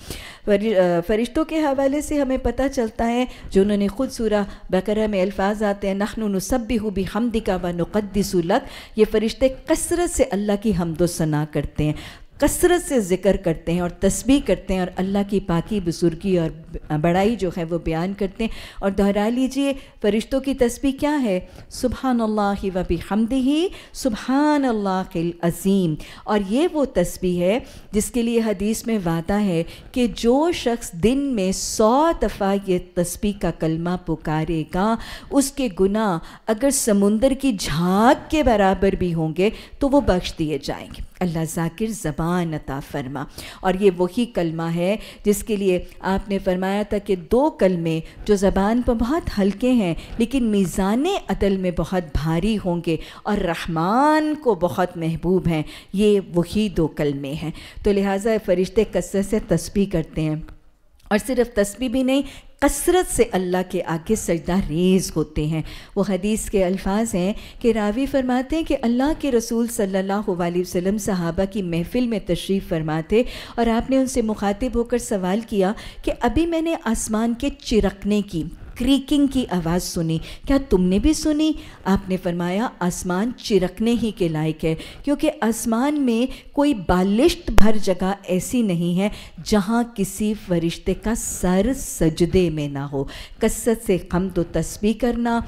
फरिश्तों के हवाले से हमें पता चलता है जो उन्होंने खुद सूरा बकरा में अल्फाज आते हैं नखन नसब भी हमदिका व नक़दसलक ये फ़रिश्ते कसरत से अल्लाह की हमदोसना करते हैं कसरत से ज़िक्र करते हैं और तस्बी करते हैं और अल्लाह की पाकि बुजुर्गी और बड़ाई जो है वो बयान करते हैं और दोहरा लीजिए फ़रिश्तों की तस्बी क्या है सुबहान अल्लाह वबी हमद ही सुबहान अल्लाह अज़ीम और ये वो तस्बी है जिसके लिए हदीस में वादा है कि जो शख्स दिन में सौ दफ़ा ये तस्बी का कलमा पुकारेगा उसके गुनाह अगर समुंदर की झाँक के बराबर भी होंगे तो वह बख्श दिए जाएंगे अल्लाह ज़ाकिर ज़बान अता फरमा और ये वही कलमा है जिसके लिए आपने फरमाया था कि दो कलमे जो ज़बान पर बहुत हल्के हैं लेकिन मीज़ान अदल में बहुत भारी होंगे और रहमान को बहुत महबूब हैं ये वही दो कलमे हैं तो लिहाजा फ़रिश्ते कसरत से तस्वीर करते हैं और सिर्फ तस्बी भी नहीं कसरत से अल्लाह के आगे सजदा रेज होते हैं वो हदीस के अल्फाज हैं कि रावी फरमाते हैं कि अल्लाह के रसूल सल्लल्लाहु अलैहि वसल्लम सहाबा की महफिल में तशरीफ़ फरमाते और आपने उनसे मुखातिब होकर सवाल किया कि अभी मैंने आसमान के चिरकने की क्रीकिंग की आवाज़ सुनी क्या तुमने भी सुनी आपने फरमाया आसमान चिरकने ही के लायक है क्योंकि आसमान में कोई बालिश्त भर जगह ऐसी नहीं है जहाँ किसी फरिश्ते का सर सजदे में ना हो कसरत से हम तो तस्बी करना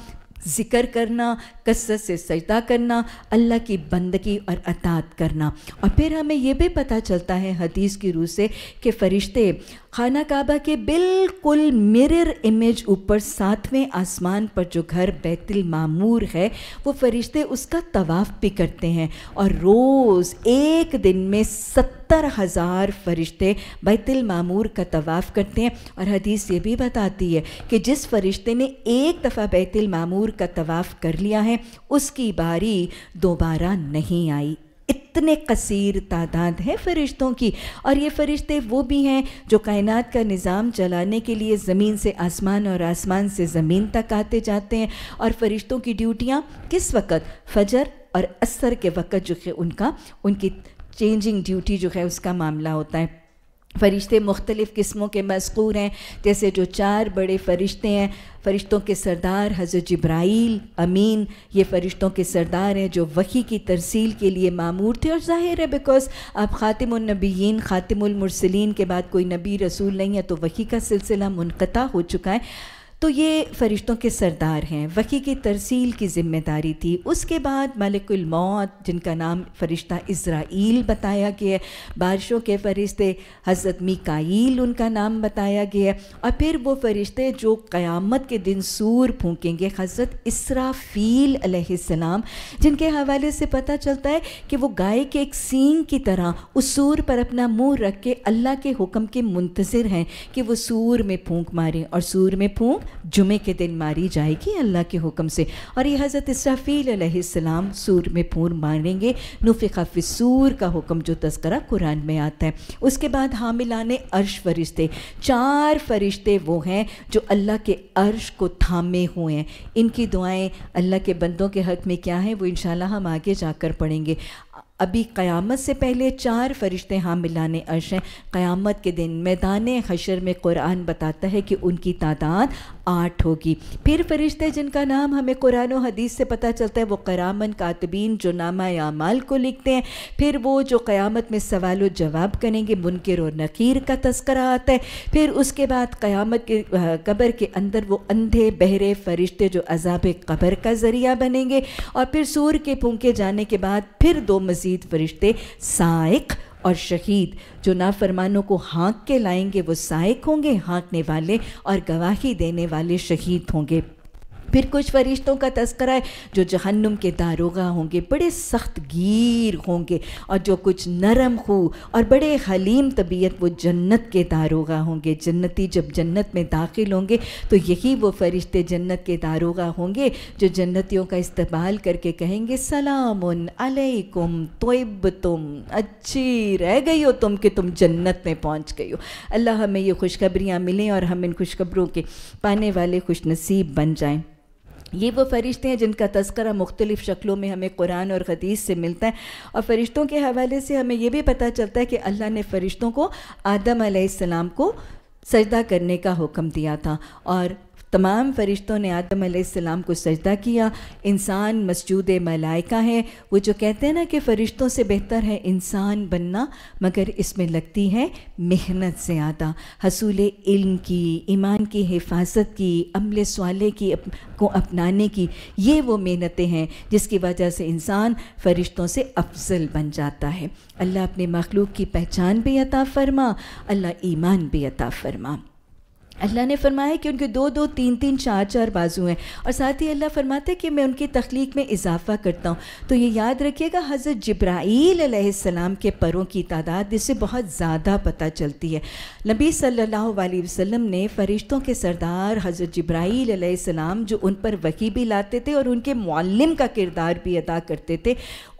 ज़िक्र करना कसरत से सजदा करना अल्लाह की बंदगी और अतात करना और फिर हमें यह भी पता चलता है हदीस की रूह से कि फ़रिश्ते खाना काबा के बिल्कुल मिरर इमेज ऊपर सातवें आसमान पर जो घर बैतुल मामूर है वो फरिश्ते उसका तवाफ़ भी करते हैं और रोज़ एक दिन में सत्तर हज़ार फरिश्ते बैतुल मामूर का तवाफ़ करते हैं और हदीस ये भी बताती है कि जिस फरिश्ते ने एक दफ़ा बैतुल मामूर का तवाफ़ कर लिया है हैं उसकी बारी दोबारा नहीं आई इतने कसीर तादाद है फ़रिश्तों की और ये फ़रिश्ते वो भी हैं जो कायनात का निज़ाम चलाने के लिए ज़मीन से आसमान और आसमान से ज़मीन तक आते जाते हैं और फ़रिश्तों की ड्यूटियाँ किस वक़्त फजर और असर के वक़्त जो है उनका उनकी चेंजिंग ड्यूटी जो है उसका मामला होता है फ़रिश्ते मुख्तलिफ़ किस्मों के मजकूर हैं जैसे जो चार बड़े फ़रिश्ते हैं फ़रिश्तों के सरदार हज़रत जब्राइल अमीन ये फ़रिश्तों के सरदार हैं जो वही की तरसील के लिए मामूर थे और ज़ाहिर है बिकॉज़ आप ख़ातिमनबीन खातिमसलिन के बाद कोई नबी रसूल नहीं है तो वही का सिलसिला मुनक़ा हो चुका है तो ये फ़रिश्तों के सरदार हैं वकी की तरसील की ज़िम्मेदारी थी उसके बाद मलिकुल मौत जिनका नाम फ़रिश्ता इसराइल बताया गया बारिशों के फ़रिश्ते हज़रत मिकाइल उनका नाम बताया गया और फिर वो फ़रिश्ते जो क़यामत के दिन सूर फूकेंगे हज़रत इसराफील अलैहिस्सलाम जिनके हवाले से पता चलता है कि वो गाय के एक सींग की तरह उस सूर पर अपना मुँह रख के अल्लाह के हुक्म के मुंतज़र हैं कि वो सूर में फूँक मारें और सूर में फूँक जुमे के दिन मारी जाएगी अल्लाह के हुक्म से और ये हज़रत इसराफ़ील सूर में फूर मारेंगे नुफ़ा फ़िसूर का हुक्म जो तस्करा कुरान में आता है उसके बाद हामिलान अर्श फरिश्ते चार फरिश्ते वो हैं जो अल्लाह के अर्श को थामे हुए हैं इनकी दुआएं अल्लाह के बंदों के हक़ में क्या हैं वो इन हम आगे जाकर पढ़ेंगे अभी क़यामत से पहले चार फरिश्ते हाँ मिलाने अर्श हैं क़यामत के दिन मैदान हशर में कुरान बताता है कि उनकी तादाद आठ होगी फिर फरिश्ते जिनका नाम हमें कुरान हदीस से पता चलता है वो करामन कातबीन जो नामा यामाल को लिखते हैं फिर वो जो क़यामत में सवाल व जवाब करेंगे मुनकर और नकीर का तस्करा आता है फिर उसके बाद क़यामत के क़बर के अंदर वो अंधे बहरे फरिश्ते जो अजाब कबर का ज़रिया बनेंगे और फिर सूर के फूंके जाने के बाद फिर दो मज़ीद फरिश्ते साइक और शहीद जो नाफरमानों को हाँक के लाएंगे वो सहायक होंगे हाँकने वाले और गवाही देने वाले शहीद होंगे फिर कुछ फरिश्तों का तस्करा है जो जहन्नुम के दारोगा होंगे बड़े सख्त गिर होंगे और जो कुछ नरम खू और बड़े हलीम तबीयत वो जन्नत के दारोगा होंगे जन्नती जब जन्नत में दाखिल होंगे तो यही वो फरिश्ते जन्नत के दारोगा होंगे जो जन्नतियों का इस्तेमाल करके कहेंगे सलाम अलैकुम तोयब तुम अच्छी रह गई हो तुम कि तुम जन्नत में पहुँच गई हो अल्लाह हमें ये खुशखबरियाँ मिलें और हम इन खुशखबरों के पाने वाले खुशनसीब बन जाएँ ये वो फरिश्ते हैं जिनका तस्करा मुख्तलिफ़ शक्लों में हमें कुरान और हदीस से मिलता है और फरिश्तों के हवाले से हमें यह भी पता चलता है कि अल्लाह ने फरिश्तों को आदम आसमाम को सजदा करने का हुक्म दिया था और तमाम फ़रिश्तों ने आदम आदम को सजदा किया इंसान मसजूद मलाइका है वो जो कहते हैं ना कि फ़रिश्तों से बेहतर है इंसान बनना मगर इसमें लगती है मेहनत से आता हसूल इल्म की ईमान की हिफाजत की अमल सवाले की अप, को अपनाने की ये वो मेहनतें हैं जिसकी वजह से इंसान फ़रिश्तों से अफजल बन जाता है अल्लाह अपने मखलूक की पहचान भी अता फ़रमा अल्लाह ईमान भी अता फ़रमा अल्लाह ने फरमाया कि उनके दो दो तीन तीन चार चार बाजू हैं और साथ ही अल्लाह फरमाते हैं कि मैं उनकी तख्लीक में इजाफा करता हूँ तो ये याद रखिएगा हज़रत जब्राईसम के परों की तादाद इससे बहुत ज़्यादा पता चलती है नबी सल्लल्लाहु अलैहि वसल्लम ने फ़रिश्तों के सरदार हज़रत जब्राईलम जो उन पर वकी भी लाते थे और उनके मौलम का किरदार भी अदा करते थे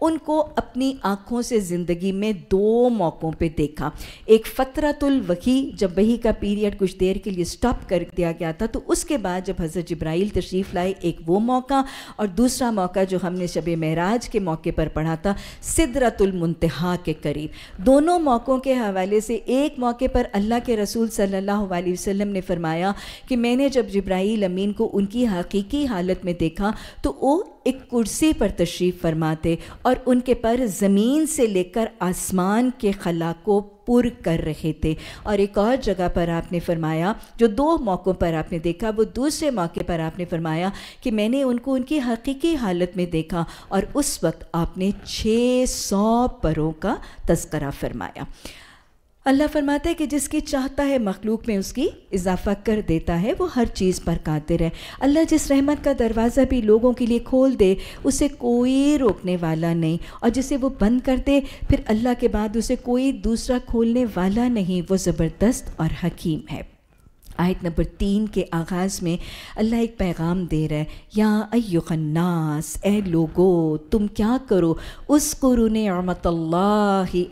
उनको अपनी आँखों से ज़िंदगी में दो मौक़ों पर देखा एक फ़तरतुल वकी जब वही का पीरियड कुछ देर के लिए स्टॉप कर दिया गया था तो उसके बाद जब हज़रत जब्राइल तशरीफ़ लाए एक वो मौका और दूसरा मौका जो हमने शब महराज के मौके पर पढ़ा था सिदरतुलमतहा के करीब दोनों मौक़ों के हवाले से एक मौके पर अल्लाह के रसूल सल्ला वसम ने फरमाया कि मैंने जब जब्राईल अमीन को उनकी हकीकी हालत में देखा तो वो एक कुर्सी पर तशरीफ़ फरमाते और उनके पर ज़मीन से लेकर आसमान के खला को पुर कर रहे थे और एक और जगह पर आपने फरमाया जो दो मौक़ों पर आपने देखा वो दूसरे मौके पर आपने फरमाया कि मैंने उनको उनकी हकीकी हालत में देखा और उस वक्त आपने 600 परों का तस्करा फरमाया अल्लाह फरमाता है कि जिसकी चाहता है मखलूक में उसकी इजाफा कर देता है वो हर चीज़ पर कातिर है अल्लाह जिस रहमत का दरवाज़ा भी लोगों के लिए खोल दे उसे कोई रोकने वाला नहीं और जिसे वो बंद कर दे फिर अल्लाह के बाद उसे कोई दूसरा खोलने वाला नहीं वो ज़बरदस्त और हकीम है आयत नंबर तीन के आगाज़ में अल्लाह एक पैगाम दे रहा है या अयुन्नास ए लोगो तुम क्या करो उस कुरुन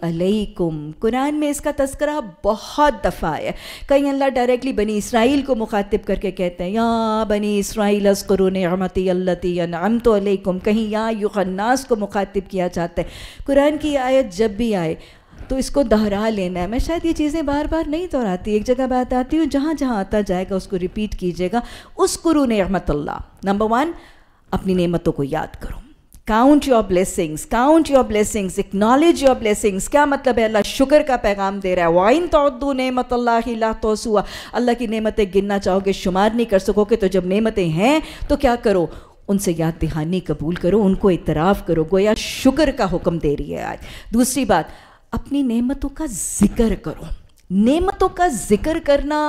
अलैकुम कुरान में इसका तस्करा बहुत दफ़ा आया कहीं अल्लाह डायरेक्टली बनी इसराइल को मुखातिब करके कहते हैं या बनी इसराइल अस अमती अल्लाम तो कहीं या युन्नास को मुखातिब किया जाता है कुरान की आयत जब भी आए तो इसको दोहरा लेना है मैं शायद ये चीज़ें बार बार नहीं दोहराती एक जगह बात आती हूँ जहाँ जहाँ आता जाएगा उसको रिपीट कीजिएगा उस कुरु नमतल्ला नंबर वन अपनी नेमतों को याद करो count your blessings count your blessings acknowledge your blessings क्या मतलब है अल्लाह शुक्र का पैगाम दे रहा है वाइन तो नमत नेमत अल्लाह ला तोसुआ अल्लाह की नेमतें गिनना चाहोगे शुमार नहीं कर सकोगे तो जब नेमतें हैं तो क्या करो उनसे याद दहानी कबूल करो उनको इतराफ़ करो गोया शुक्र का हुक्म दे रही है आज दूसरी बात अपनी नेमतों का जिक्र करो नेमतों का जिक्र करना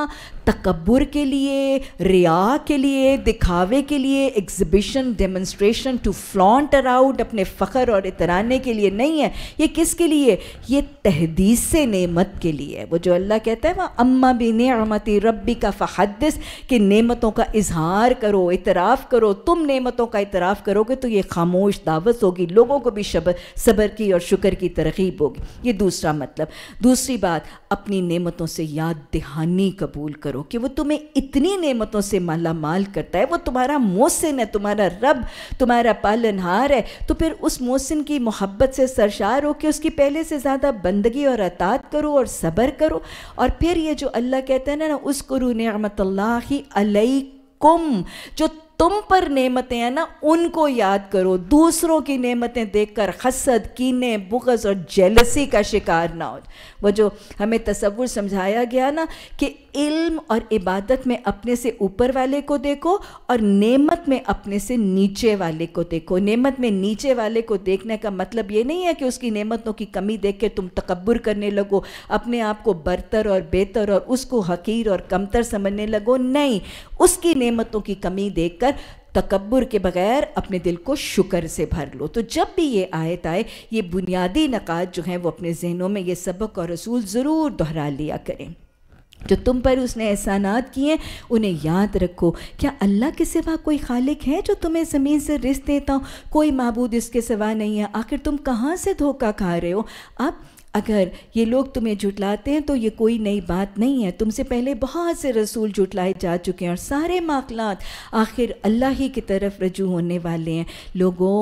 तकबर के लिए रिया के लिए दिखावे के लिए exhibition demonstration to flaunt around अपने फ़खर और इतराने के लिए नहीं है ये किसके लिए ये तहदीस से नेमत के लिए वो जो अल्लाह कहता है वह अम्मा भी नमती रबी का फ़हदस कि नेमतों का इजहार करो इतराफ़ करो तुम नेमतों का इतराफ़ करोगे तो ये खामोश दावत होगी लोगों को भी शब सबर की और शुक्र की तरगीब होगी ये दूसरा मतलब दूसरी बात अपनी नेमतों से याद दहानी कबूल करो करो कि वो तुम्हें इतनी नेमतों से माला माल करता है वो तुम्हारा मोहसिन है तुम्हारा रब तुम्हारा पालनहार है तो फिर उस मोहसिन की मोहब्बत से सरशार हो कि उसकी पहले से ज़्यादा बंदगी और अतात करो और सब्र करो और फिर ये जो अल्लाह कहते हैं ना उस करू नमत कुम जो तुम पर नेमतें हैं ना उनको याद करो दूसरों की नेमतें देखकर हसद कीने बुगज और जेलसी का शिकार ना हो वो जो हमें तस्वुर समझाया गया ना कि इल्म और इबादत में अपने से ऊपर वाले को देखो और नेमत में अपने से नीचे वाले को देखो नेमत में नीचे वाले को देखने का मतलब ये नहीं है कि उसकी नेमतों की कमी देख के तुम तकबर करने लगो अपने आप को बरतर और बेहतर और उसको हकीर और कमतर समझने लगो नहीं उसकी नेमतों की कमी देखकर तकबर के बगैर अपने दिल को शुक्र से भर लो तो जब भी ये आयत आए ये बुनियादी नकात जो हैं वो अपने जहनों में ये सबक और रसूल ज़रूर दोहरा लिया करें जो तुम पर उसने एहसानात किए उन्हें याद रखो क्या अल्लाह के सिवा कोई खालिक है जो तुम्हें ज़मीन से रिस देता हो कोई महबूद इसके सिवा नहीं है आखिर तुम कहाँ से धोखा खा रहे हो अब अगर ये लोग तुम्हें जुटलाते हैं तो ये कोई नई बात नहीं है तुमसे पहले बहुत से रसूल जुटलाए जा चुके हैं और सारे माकलात आखिर अल्लाह ही की तरफ रजू होने वाले हैं लोगों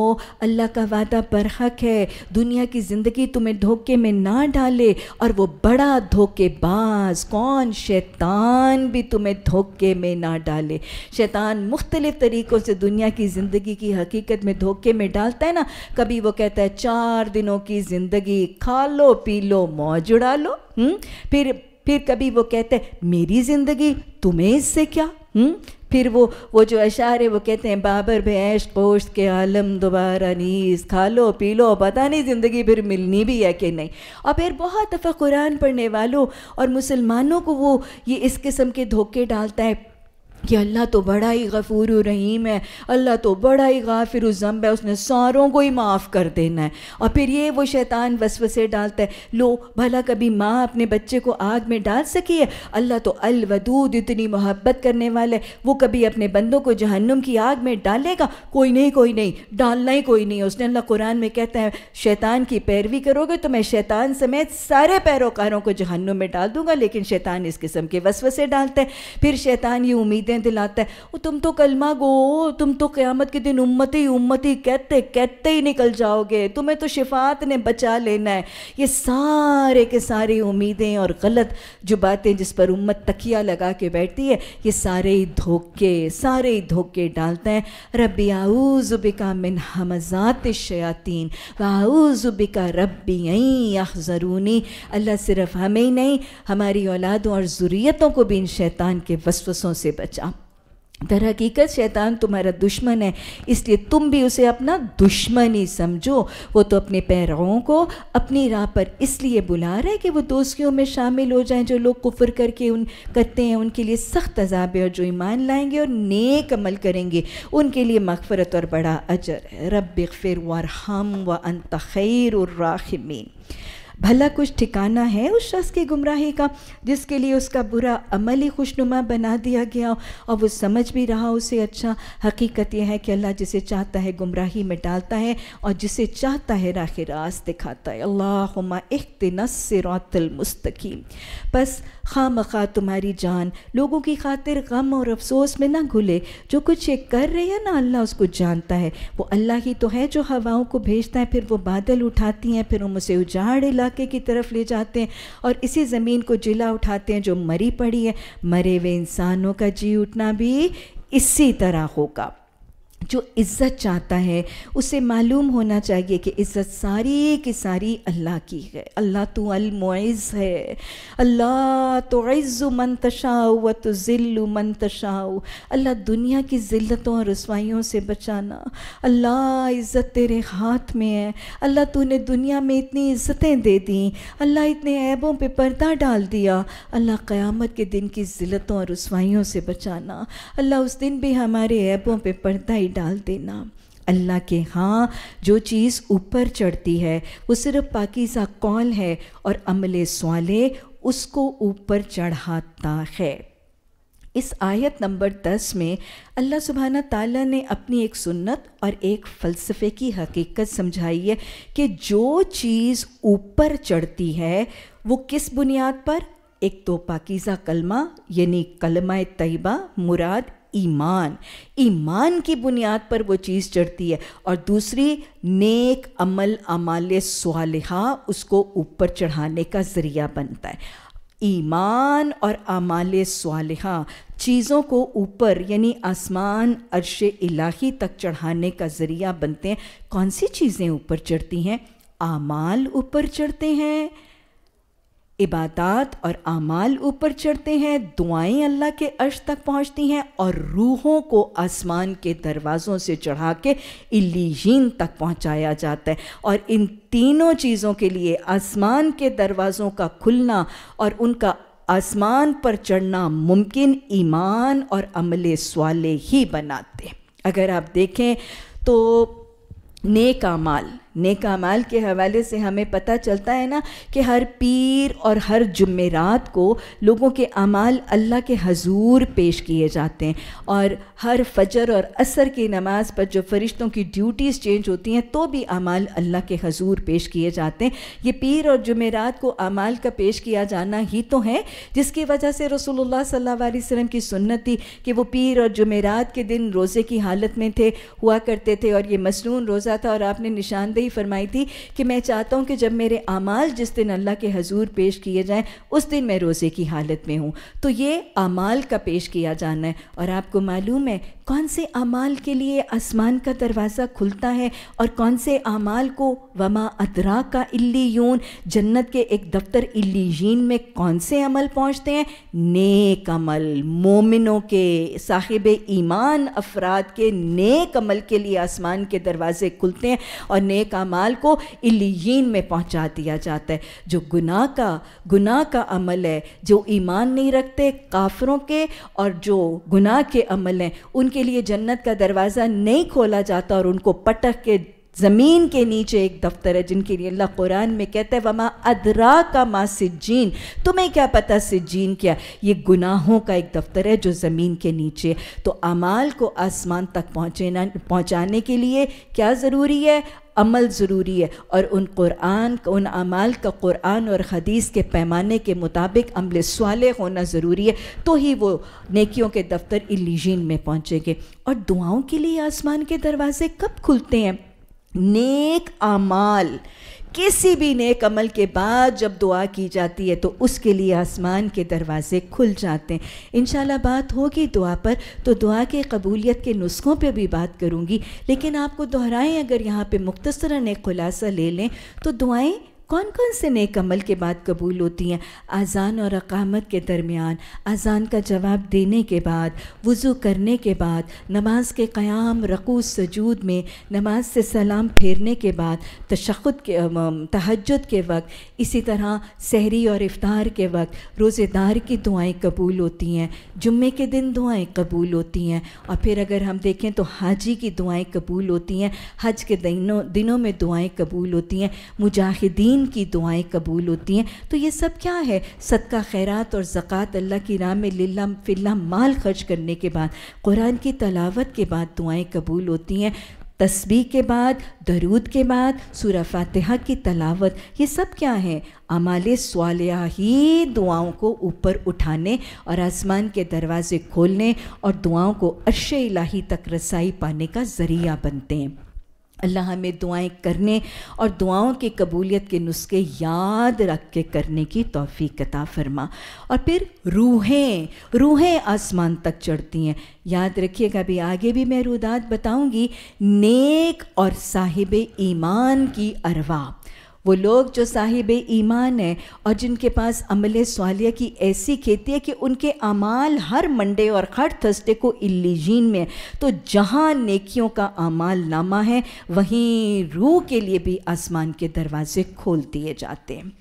अल्लाह का वादा बरहक है दुनिया की ज़िंदगी तुम्हें धोखे में ना डाले और वो बड़ा धोखेबाज कौन शैतान भी तुम्हें धोखे में ना डाले शैतान मुख्तलिफ़ तरीक़ों से दुनिया की ज़िंदगी की हकीकत में धोखे में डालता है ना कभी वो कहता है चार दिनों की ज़िंदगी खा लो पी लो मौज उड़ा लो हुँ? हम्म? फिर फिर कभी वो कहते हैं मेरी ज़िंदगी तुम्हें इससे क्या हुँ? हम्म? फिर वो वो जो अशार है वो कहते हैं बाबर भैंश कोश के आलम दोबारा नीस खा लो पी लो पता नहीं ज़िंदगी फिर मिलनी भी है कि नहीं और फिर बहुत दफ़ा कुरान पढ़ने वालों और मुसलमानों को वो ये इस किस्म के धोखे डालता है कि अल्लाह तो बड़ा ही गफूर रहीम है अल्लाह तो बड़ा ही गाफिर ज़म्ब है उसने सारों को ही माफ़ कर देना है और फिर ये वो शैतान वसवसे डालता है लो भला कभी माँ अपने बच्चे को आग में डाल सकी है अल्लाह तो अलवदूद इतनी मोहब्बत करने वाला है वो कभी अपने बंदों को जहन्नुम की आग में डालेगा कोई नहीं कोई नहीं डालना ही कोई नहीं उसने अल्लाह कुरान में कहता है शैतान की पैरवी करोगे तो मैं शैतान समेत सारे पैरोकारों को जहन्नुम में डाल दूंगा लेकिन शैतान इस किस्म के वसवसे डालते हैं फिर शैतान ये उम्मीदें तोहफे दिलाता है वो तुम तो कलमा गो तुम तो क़्यामत के दिन उम्मती ही कहते कहते ही निकल जाओगे तुम्हें तो शिफात ने बचा लेना है ये सारे के सारे उम्मीदें और गलत जो बातें जिस पर उम्मत तकिया लगा के बैठती है ये सारे ही धोखे सारे ही धोखे डालते हैं रबी आऊज़ुबिका मिन हमजात शयातीन वाऊज़ुबिका रबी अखरूनी अल्लाह सिर्फ हमें ही नहीं हमारी औलादों और जरूरीतों को भी इन शैतान के वसवसों से बचा दरहकीकत शैतान तुम्हारा दुश्मन है इसलिए तुम भी उसे अपना दुश्मन ही समझो वो तो अपने पैरों को अपनी राह पर इसलिए बुला रहा है कि वो दोस्तियों में शामिल हो जाएं जो लोग कुफर करके उन करते हैं उनके लिए सख्त अजाब और जो ईमान लाएंगे और नेक अमल करेंगे उनके लिए मगफरत और बड़ा अजर है रब फिर वरहम व अंत खैर और राखमीन भला कुछ ठिकाना है उस शख्स की गुमराही का जिसके लिए उसका बुरा अमल ही खुशनुमा बना दिया गया हो और वो समझ भी रहा उसे अच्छा हकीकत यह है कि अल्लाह जिसे चाहता है गुमराही में डालता है और जिसे चाहता है राख रास दिखाता है अल्लाह मुस्तकीम बस खाम खा तुम्हारी जान लोगों की खातिर गम और अफसोस में ना घुले जो कुछ ये कर रहे हैं ना अल्लाह उसको जानता है वो अल्लाह ही तो है जो हवाओं को भेजता है फिर वो बादल उठाती हैं फिर हम उसे उजाड़ ला इलाके की तरफ ले जाते हैं और इसी ज़मीन को जिला उठाते हैं जो मरी पड़ी है मरे हुए इंसानों का जी उठना भी इसी तरह होगा जो इज़्ज़त चाहता है उसे मालूम होना चाहिए कि इज़्ज़त सारी की सारी अल्लाह की है अल्लाह तो अलमोज़ है अल्लाह तो व मनतशाओ व तो ज़िल्लु मनतशाओ अल्लाह दुनिया की ज़िल्लतों और रसवाइयों से बचाना अल्लाह इज़्ज़त तेरे हाथ में है अल्लाह तूने दुनिया में इतनी इज़्ज़तें दे दी अल्लाह इतने ऐबों पर पर्दा डाल दिया अल्लाह क़यामत के दिन की ज़िल्लतों और रसवाइयों से बचाना अल्लाह उस दिन भी हमारे ऐबों पर पर्दा ही डाल देना अल्लाह के हाँ जो चीज़ ऊपर चढ़ती है वो सिर्फ पाकिज़ा कौल है और अमले सवाले उसको ऊपर चढ़ाता है इस आयत नंबर दस में अल्लाह सुबहाना ताला ने अपनी एक सुन्नत और एक फ़लसफ़े की हकीकत समझाई है कि जो चीज़ ऊपर चढ़ती है वो किस बुनियाद पर एक तो पाकिज़ा कलमा यानी कलमा तयबा मुराद ईमान ईमान की बुनियाद पर वो चीज़ चढ़ती है और दूसरी नेक अमल अमाल स्वालहा उसको ऊपर चढ़ाने का ज़रिया बनता है ईमान और अमाल स्वालहा चीज़ों को ऊपर यानी आसमान अरश इलाही तक चढ़ाने का ज़रिया बनते हैं कौन सी चीज़ें ऊपर चढ़ती हैं आमाल ऊपर चढ़ते हैं इबादत और अमाल ऊपर चढ़ते हैं दुआएं अल्लाह के अर्श तक पहुंचती हैं और रूहों को आसमान के दरवाज़ों से चढ़ा के इलीहीन तक पहुंचाया जाता है और इन तीनों चीज़ों के लिए आसमान के दरवाज़ों का खुलना और उनका आसमान पर चढ़ना मुमकिन ईमान और अमल सवाले ही बनाते अगर आप देखें तो नेक अमाल नेकामाल के हवाले से हमें पता चलता है ना कि हर पीर और हर जुमेरात को लोगों के अमाल अल्लाह के हजूर पेश किए जाते हैं और हर फजर और असर की नमाज पर जो फरिश्तों की ड्यूटीज़ चेंज होती हैं तो भी अमाल अल्लाह के हजूर पेश किए जाते हैं ये पीर और जुमेरात को अमाल का पेश किया जाना ही तो है जिसकी वजह से रसोल्ला सल्ला की सुनत थी कि वो पीर और जुमेरात के दिन रोज़े की हालत में थे हुआ करते थे और ये मसनून रोज़ा था और आपने निशानदेही ही फरमाई थी कि मैं चाहता हूँ कि जब मेरे अमाल जिस दिन अल्लाह के हजूर पेश किए जाएँ उस दिन मैं रोज़े की हालत में हूँ तो ये अमाल का पेश किया जाना है और आपको मालूम है कौन से अमाल के लिए आसमान का दरवाज़ा खुलता है और कौन से अमाल को वमा अदरा का इल्लीयून जन्नत के एक दफ्तर इल्लीजीन में कौन से अमल पहुँचते हैं नेक अमल मोमिनों के साहिब ईमान अफराद के नेक अमल के लिए आसमान के दरवाज़े खुलते हैं और नेक अमाल को इल्लीन में पहुँचा दिया जाता है जो गुनाह का गुनाह का अमल है जो ईमान नहीं रखते काफरों के और जो गुनाह के अमल हैं उन उनके लिए जन्नत का दरवाज़ा नहीं खोला जाता और उनको पटक के ज़मीन के नीचे एक दफ्तर है जिनके लिए अल्लाह कुरान में कहते हैं वमा अदरा का माँ सिज्जीन तुम्हें क्या पता सिज्जीन क्या ये गुनाहों का एक दफ्तर है जो ज़मीन के नीचे तो अमाल को आसमान तक पहुँचे पहुँचाने के लिए क्या ज़रूरी है अमल ज़रूरी है और उन कुरान उन अमाल का कुरान और हदीस के पैमाने के मुताबिक अमल साल होना ज़रूरी है तो ही वो नेकियों के दफ्तर इलीजीन में पहुँचेंगे और दुआओं के लिए आसमान के दरवाज़े कब खुलते हैं नेक आमाल किसी भी नेक अमल के बाद जब दुआ की जाती है तो उसके लिए आसमान के दरवाजे खुल जाते हैं इन बात होगी दुआ पर तो दुआ के कबूलियत के नुस्खों पे भी बात करूँगी लेकिन आपको दोहराएं अगर यहाँ पे मुख्तसरा एक खुलासा ले लें तो दुआएं कौन कौन से नेक अमल के बाद कबूल होती हैं अजान और अकामत के दरमियान अजान का जवाब देने के बाद वज़ू करने के बाद नमाज के क़याम रकू सजूद में नमाज से सलाम फेरने के बाद तशद के तहजद के वक्त इसी तरह सहरी और इफ़ार के वक्त रोज़ेदार की दुआएं कबूल होती हैं जुम्मे के दिन दुआएं कबूल होती हैं और फिर अगर हम देखें तो हाजी की दुआएँ कबूल होती हैं हज के दिनों दिनों में दुआएँ कबूल होती हैं मुजाहिदीन ज़मीन की दुआएं कबूल होती हैं तो ये सब क्या है सदका खैरात और ज़क़़त अल्लाह की राह में लिल्ला फिल्ला माल खर्च करने के बाद कुरान की तलावत के बाद दुआएं कबूल होती हैं तस्बी के बाद दरूद के बाद सूर फातहा की तलावत ये सब क्या है अमाल सवाल ही दुआओं को ऊपर उठाने और आसमान के दरवाज़े खोलने और दुआओं को अर्श इलाही तक रसाई पाने का ज़रिया बनते हैं अल्लाह हमें दुआएं करने और दुआओं की कबूलियत के नुस्खे याद रख के करने की तोफ़ी कता फरमा और फिर रूहें रूहें आसमान तक चढ़ती हैं याद रखिएगा भी आगे भी मैं रुदात बताऊंगी नेक और साहिब ईमान की अरवा वो लोग जो साहिब ईमान हैं और जिनके पास अमल सालिया की ऐसी खेती है कि उनके अमाल हर मंडे और हर थर्सडे को इलीजीन में तो जहाँ नेकियों का अमाल नामा है वहीं रूह के लिए भी आसमान के दरवाजे खोल दिए जाते हैं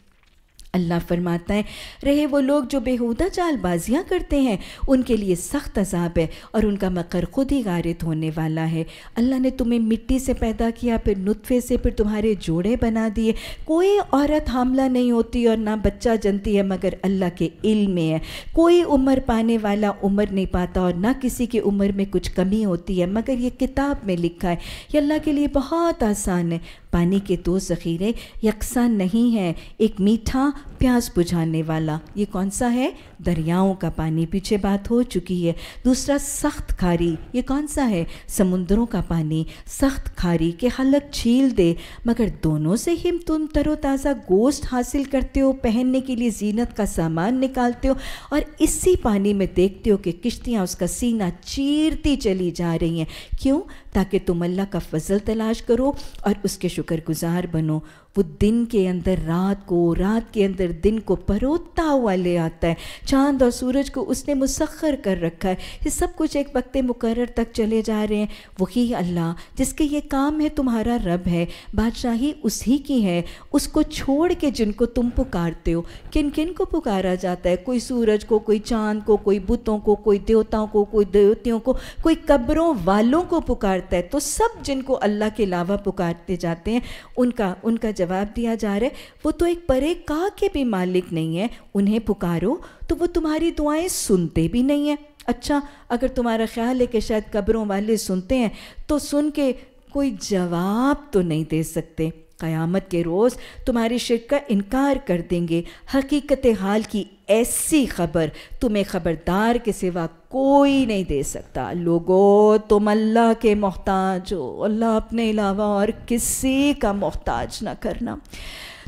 अल्लाह फरमाता है रहे वो लोग जो बेहूदा चालबाजियाँ करते हैं उनके लिए सख्त अजाब है और उनका मकर खुद ही गारित होने वाला है अल्लाह ने तुम्हें मिट्टी से पैदा किया फिर नुतफ़े से फिर तुम्हारे जोड़े बना दिए कोई औरत हामला नहीं होती और ना बच्चा जनती है मगर अल्लाह के इल्म में है कोई उम्र पाने वाला उम्र नहीं पाता और ना किसी की उम्र में कुछ कमी होती है मगर ये किताब में लिखा है ये अल्लाह के लिए बहुत आसान है पानी के दो ज़ख़ीरे यकसा नहीं हैं एक मीठा प्यास बुझाने वाला ये कौन सा है दरियाओं का पानी पीछे बात हो चुकी है दूसरा सख्त खारी ये कौन सा है समुद्रों का पानी सख्त खारी के हलक छील दे मगर दोनों से ही तुम तरोताज़ा गोश्त हासिल करते हो पहनने के लिए जीनत का सामान निकालते हो और इसी पानी में देखते हो कि किश्तियाँ उसका सीना चीरती चली जा रही हैं क्यों ताकि तुम अल्लाह का फजल तलाश करो और उसके शुक्रगुजार बनो वो दिन के अंदर रात को रात के अंदर दिन को परोतता हुआ ले आता है चांद और सूरज को उसने मुसखर कर रखा है ये सब कुछ एक वक्त मुकर तक चले जा रहे हैं वही अल्लाह जिसके ये काम है तुम्हारा रब है बादशाही उसी की है उसको छोड़ के जिनको तुम पुकारते हो किन किन को पुकारा जाता है कोई सूरज को कोई चांद को कोई बुतों को कोई देवताओं को कोई देवतियों को कोई कब्रों वालों को पुकारता है तो सब जिनको अल्लाह के अलावा पुकारते जाते हैं उनका उनका जवाब दिया जा रहा है वो तो एक परे का के भी मालिक नहीं है उन्हें पुकारो तो वो तुम्हारी दुआएं सुनते भी नहीं हैं अच्छा अगर तुम्हारा ख्याल है कि शायद कब्रों वाले सुनते हैं तो सुन के कोई जवाब तो नहीं दे सकते क़यामत के रोज़ तुम्हारी शिरक का इनकार कर देंगे हकीकत हाल की ऐसी खबर तुम्हें ख़बरदार के सिवा कोई नहीं दे सकता लोगो तुम अल्लाह के मोहताज हो अल्लाह अपने अलावा और किसी का मोहताज ना करना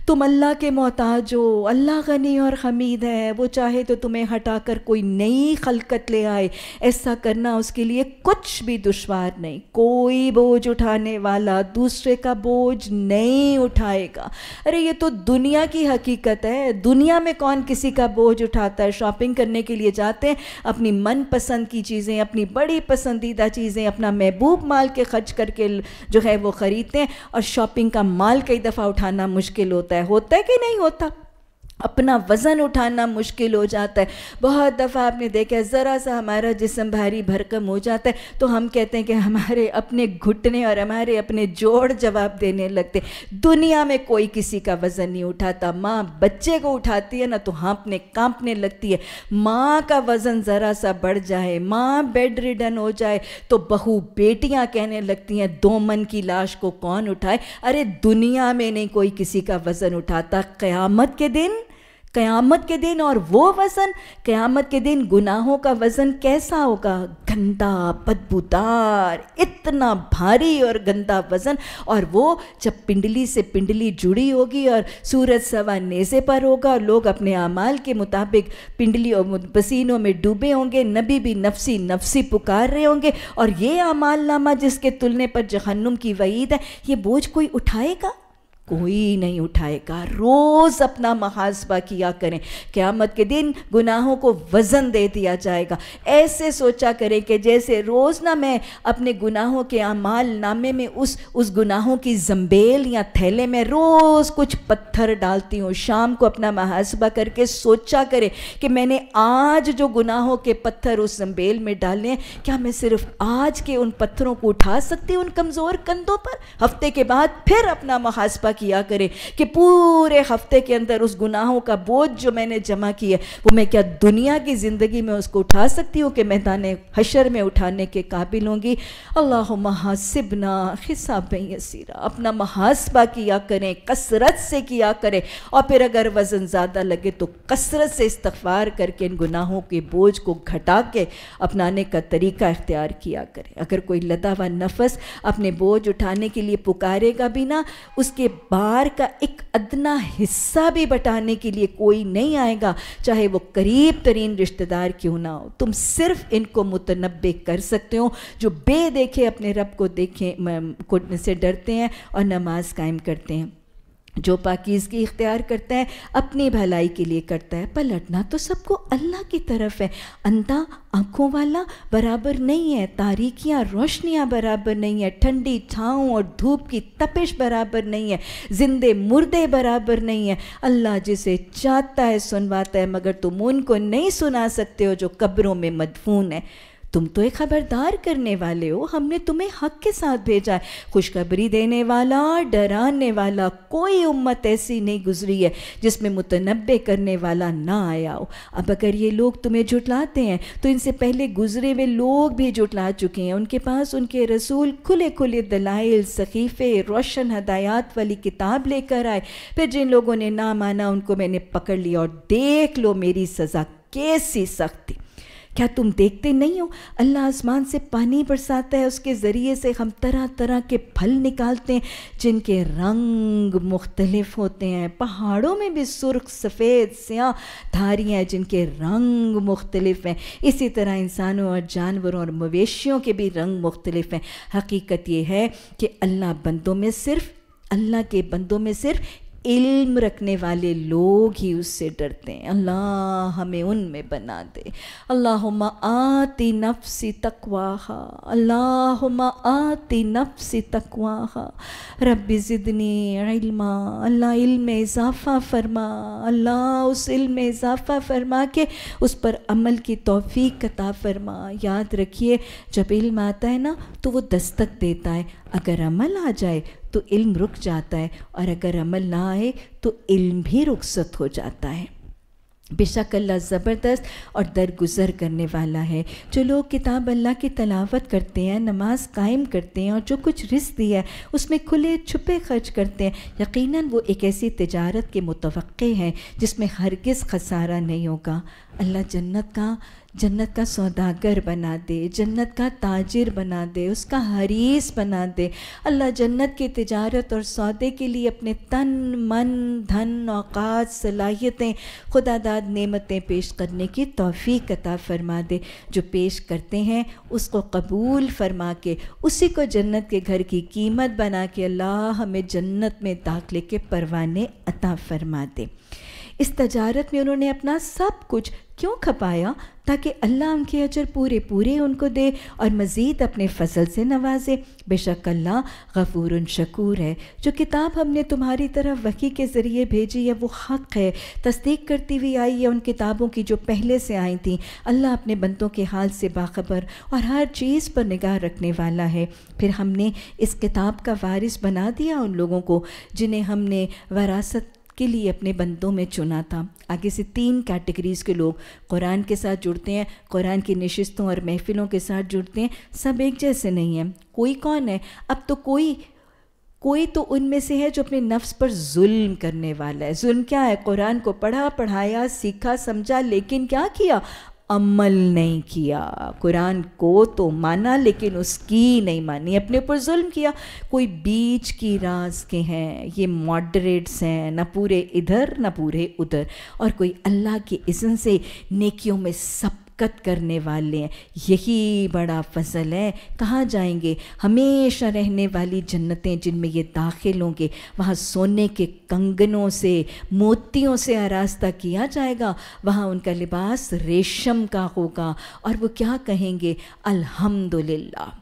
तुम अल्लाह के मोहताज हो अल्लाह गनी और हमीद है वो चाहे तो तुम्हें हटा कर कोई नई खलकत ले आए ऐसा करना उसके लिए कुछ भी दुश्वार नहीं कोई बोझ उठाने वाला दूसरे का बोझ नहीं उठाएगा अरे ये तो दुनिया की हकीकत है दुनिया में कौन किसी का बोझ उठाता है शॉपिंग करने के लिए जाते हैं अपनी मनपसंद की चीज़ें अपनी बड़ी पसंदीदा चीज़ें अपना महबूब माल के खर्च करके जो है वो ख़रीदते हैं और शॉपिंग का माल कई दफ़ा उठाना मुश्किल होता है तय होता है कि नहीं होता अपना वज़न उठाना मुश्किल हो जाता है बहुत दफ़ा आपने देखा है ज़रा सा हमारा जिसम भारी भरकम हो जाता है तो हम कहते हैं कि हमारे अपने घुटने और हमारे अपने जोड़ जवाब देने लगते दुनिया में कोई किसी का वज़न नहीं उठाता माँ बच्चे को उठाती है ना तो हाँपने कांपने लगती है माँ का वज़न ज़रा सा बढ़ जाए माँ बेड रिडन हो जाए तो बहू बेटियाँ कहने लगती हैं दो मन की लाश को कौन उठाए अरे दुनिया में नहीं कोई किसी का वज़न उठाता क़्यामत के दिन क़यामत के दिन और वो वज़न क़यामत के दिन गुनाहों का वज़न कैसा होगा गंदा बदबूदार इतना भारी और गंदा वज़न और वो जब पिंडली से पिंडली जुड़ी होगी और सूरज सवा नेज़े पर होगा और लोग अपने अमाल के मुताबिक पिंडली और पसीनों में डूबे होंगे नबी भी नफसी नफसी पुकार रहे होंगे और ये अमाल नामा जिसके तुलने पर जहन्नुम की वईद है ये बोझ कोई उठाएगा कोई नहीं उठाएगा रोज़ अपना महासभा किया करें क़्यामत के दिन गुनाहों को वज़न दे दिया जाएगा ऐसे सोचा करें कि जैसे रोज़ ना मैं अपने गुनाहों के अमाल नामे में उस उस गुनाहों की जम्बेल या थैले में रोज़ कुछ पत्थर डालती हूँ शाम को अपना महासभा करके सोचा करें कि मैंने आज जो गुनाहों के पत्थर उस जम्बेल में डाले हैं क्या मैं सिर्फ आज के उन पत्थरों को उठा सकती हूँ उन कमज़ोर कंधों पर हफ्ते के बाद फिर अपना मुहासबा किया करे कि पूरे हफ्ते के अंदर उस गुनाहों का बोझ जो मैंने जमा किया वो मैं क्या दुनिया की ज़िंदगी में उसको उठा सकती हूँ कि मैदान हशर में उठाने के काबिल होंगी अल्लाह महासिबना हिसाब यसीरा अपना महासबा किया करें कसरत से किया करें और फिर अगर वज़न ज़्यादा लगे तो कसरत से इस्तफार करके इन गुनाहों के बोझ को घटा के अपनाने का तरीका इख्तियार किया करें अगर कोई लता व नफस अपने बोझ उठाने के लिए पुकारेगा भी ना उसके बार का एक अदना हिस्सा भी बटाने के लिए कोई नहीं आएगा चाहे वो करीब तरीन रिश्तेदार क्यों ना हो तुम सिर्फ इनको मुतनबे कर सकते हो जो बे देखे अपने रब को देखें को से डरते हैं और नमाज कायम करते हैं जो पाकिजगी इख्तियार करता है अपनी भलाई के लिए करता है पलटना तो सबको अल्लाह की तरफ है अंधा आँखों वाला बराबर नहीं है तारीखियाँ रोशनियाँ बराबर नहीं है ठंडी छाँव और धूप की तपिश बराबर नहीं है जिंदे मुर्दे बराबर नहीं है अल्लाह जिसे चाहता है सुनवाता है मगर तुम उनको नहीं सुना सकते हो जो कब्रों में मदफून है तुम तो एक खबरदार करने वाले हो हमने तुम्हें हक के साथ भेजा है खुशखबरी देने वाला डराने वाला कोई उम्मत ऐसी नहीं गुजरी है जिसमें मुतनबे करने वाला ना आया हो अब अगर ये लोग तुम्हें जुटलाते हैं तो इनसे पहले गुजरे हुए लोग भी जुटला चुके हैं उनके पास उनके रसूल खुले खुले दलाइल सकीफ़े रोशन हदायात वाली किताब लेकर आए फिर जिन लोगों ने ना माना उनको मैंने पकड़ लिया और देख लो मेरी सज़ा कैसी सख्ती क्या तुम देखते नहीं हो अल्लाह आसमान से पानी बरसाता है उसके ज़रिए से हम तरह तरह के फल निकालते हैं जिनके रंग मुख्तलिफ़ होते हैं पहाड़ों में भी सुर्ख सफ़ेद स्याह धारियाँ जिनके रंग मुख्तलिफ हैं इसी तरह इंसानों और जानवरों और मवेशियों के भी रंग मुख्तलिफ हैं हकीकत ये है कि अल्लाह बंदों में सिर्फ अल्लाह के बंदों में सिर्फ इल्म रखने वाले लोग ही उससे डरते हैं अल्लाह हमें उनमें बना दे अल्लाह आती नफ्सी तकवाहा अल्लाहुम्मा आति नफ्सी तकवाहा रब्बी ज़िदनी इल्मा अल्लाह इल्म इजाफ़ा फरमा अल्लाह उस इल्म इजाफ़ा फरमा के उस पर अमल की तौफीक कता फरमा याद रखिए जब इल्म आता है ना तो वो दस्तक देता है अगर अमल आ जाए तो इल्म रुक जाता है और अगर अमल ना आए तो इल्म भी रुखसत हो जाता है बेशक अल्लाह ज़बरदस्त और दरगुजर करने वाला है जो लोग किताब अल्लाह की तलावत करते हैं नमाज कायम करते हैं और जो कुछ रिस्क दिया है उसमें खुले छुपे खर्च करते हैं यकीनन वो एक ऐसी तजारत के मुतवक़ हैं जिसमें हरगिज़ खसारा नहीं होगा अल्लाह जन्नत का जन्नत का सौदागर बना दे जन्नत का ताजिर बना दे उसका हरीस बना दे अल्लाह जन्नत की तजारत और सौदे के लिए अपने तन मन धन औकात सलाहियतें खुदादाद नेमतें पेश करने की तोफ़ी कता फरमा दे जो पेश करते हैं उसको कबूल फरमा के उसी को जन्नत के घर की कीमत बना के अल्लाह हमें जन्नत में दाखिले के परवाने अता फरमा दे इस तजारत में उन्होंने अपना सब कुछ क्यों खपाया ताकि अल्लाह उनके अजर पूरे पूरे उनको दे और मज़ीद अपने फसल से नवाजे बेशक अल्लाह गफूर शकूर है जो किताब हमने तुम्हारी तरफ वकी के ज़रिए भेजी है वो हक़ है तस्दीक करती हुई आई है उन किताबों की जो पहले से आई थी अल्लाह अपने बंदों के हाल से बाखबर और हर चीज़ पर निगाह रखने वाला है फिर हमने इस किताब का वारिस बना दिया उन लोगों को जिन्हें हमने वरासत के लिए अपने बंदों में चुना था आगे से तीन कैटेगरीज़ के लोग कुरान के साथ जुड़ते हैं कुरान की नशस्तों और महफिलों के साथ जुड़ते हैं सब एक जैसे नहीं हैं कोई कौन है अब तो कोई कोई तो उनमें से है जो अपने नफ्स पर जुल्म करने वाला है जुल्म क्या है कुरान को पढ़ा पढ़ाया सीखा समझा लेकिन क्या किया अमल नहीं किया कुरान को तो माना लेकिन उसकी नहीं मानी अपने ऊपर जुल्म किया कोई बीच की राज के हैं ये मॉडरेट्स हैं ना पूरे इधर ना पूरे उधर और कोई अल्लाह के इज़्ज़त से नेकियों में सब बरकत करने वाले हैं यही बड़ा फसल है कहाँ जाएंगे हमेशा रहने वाली जन्नतें जिनमें ये दाखिल होंगे वहाँ सोने के कंगनों से मोतियों से आरास्ता किया जाएगा वहाँ उनका लिबास रेशम का होगा और वो क्या कहेंगे अल्हम्दुलिल्लाह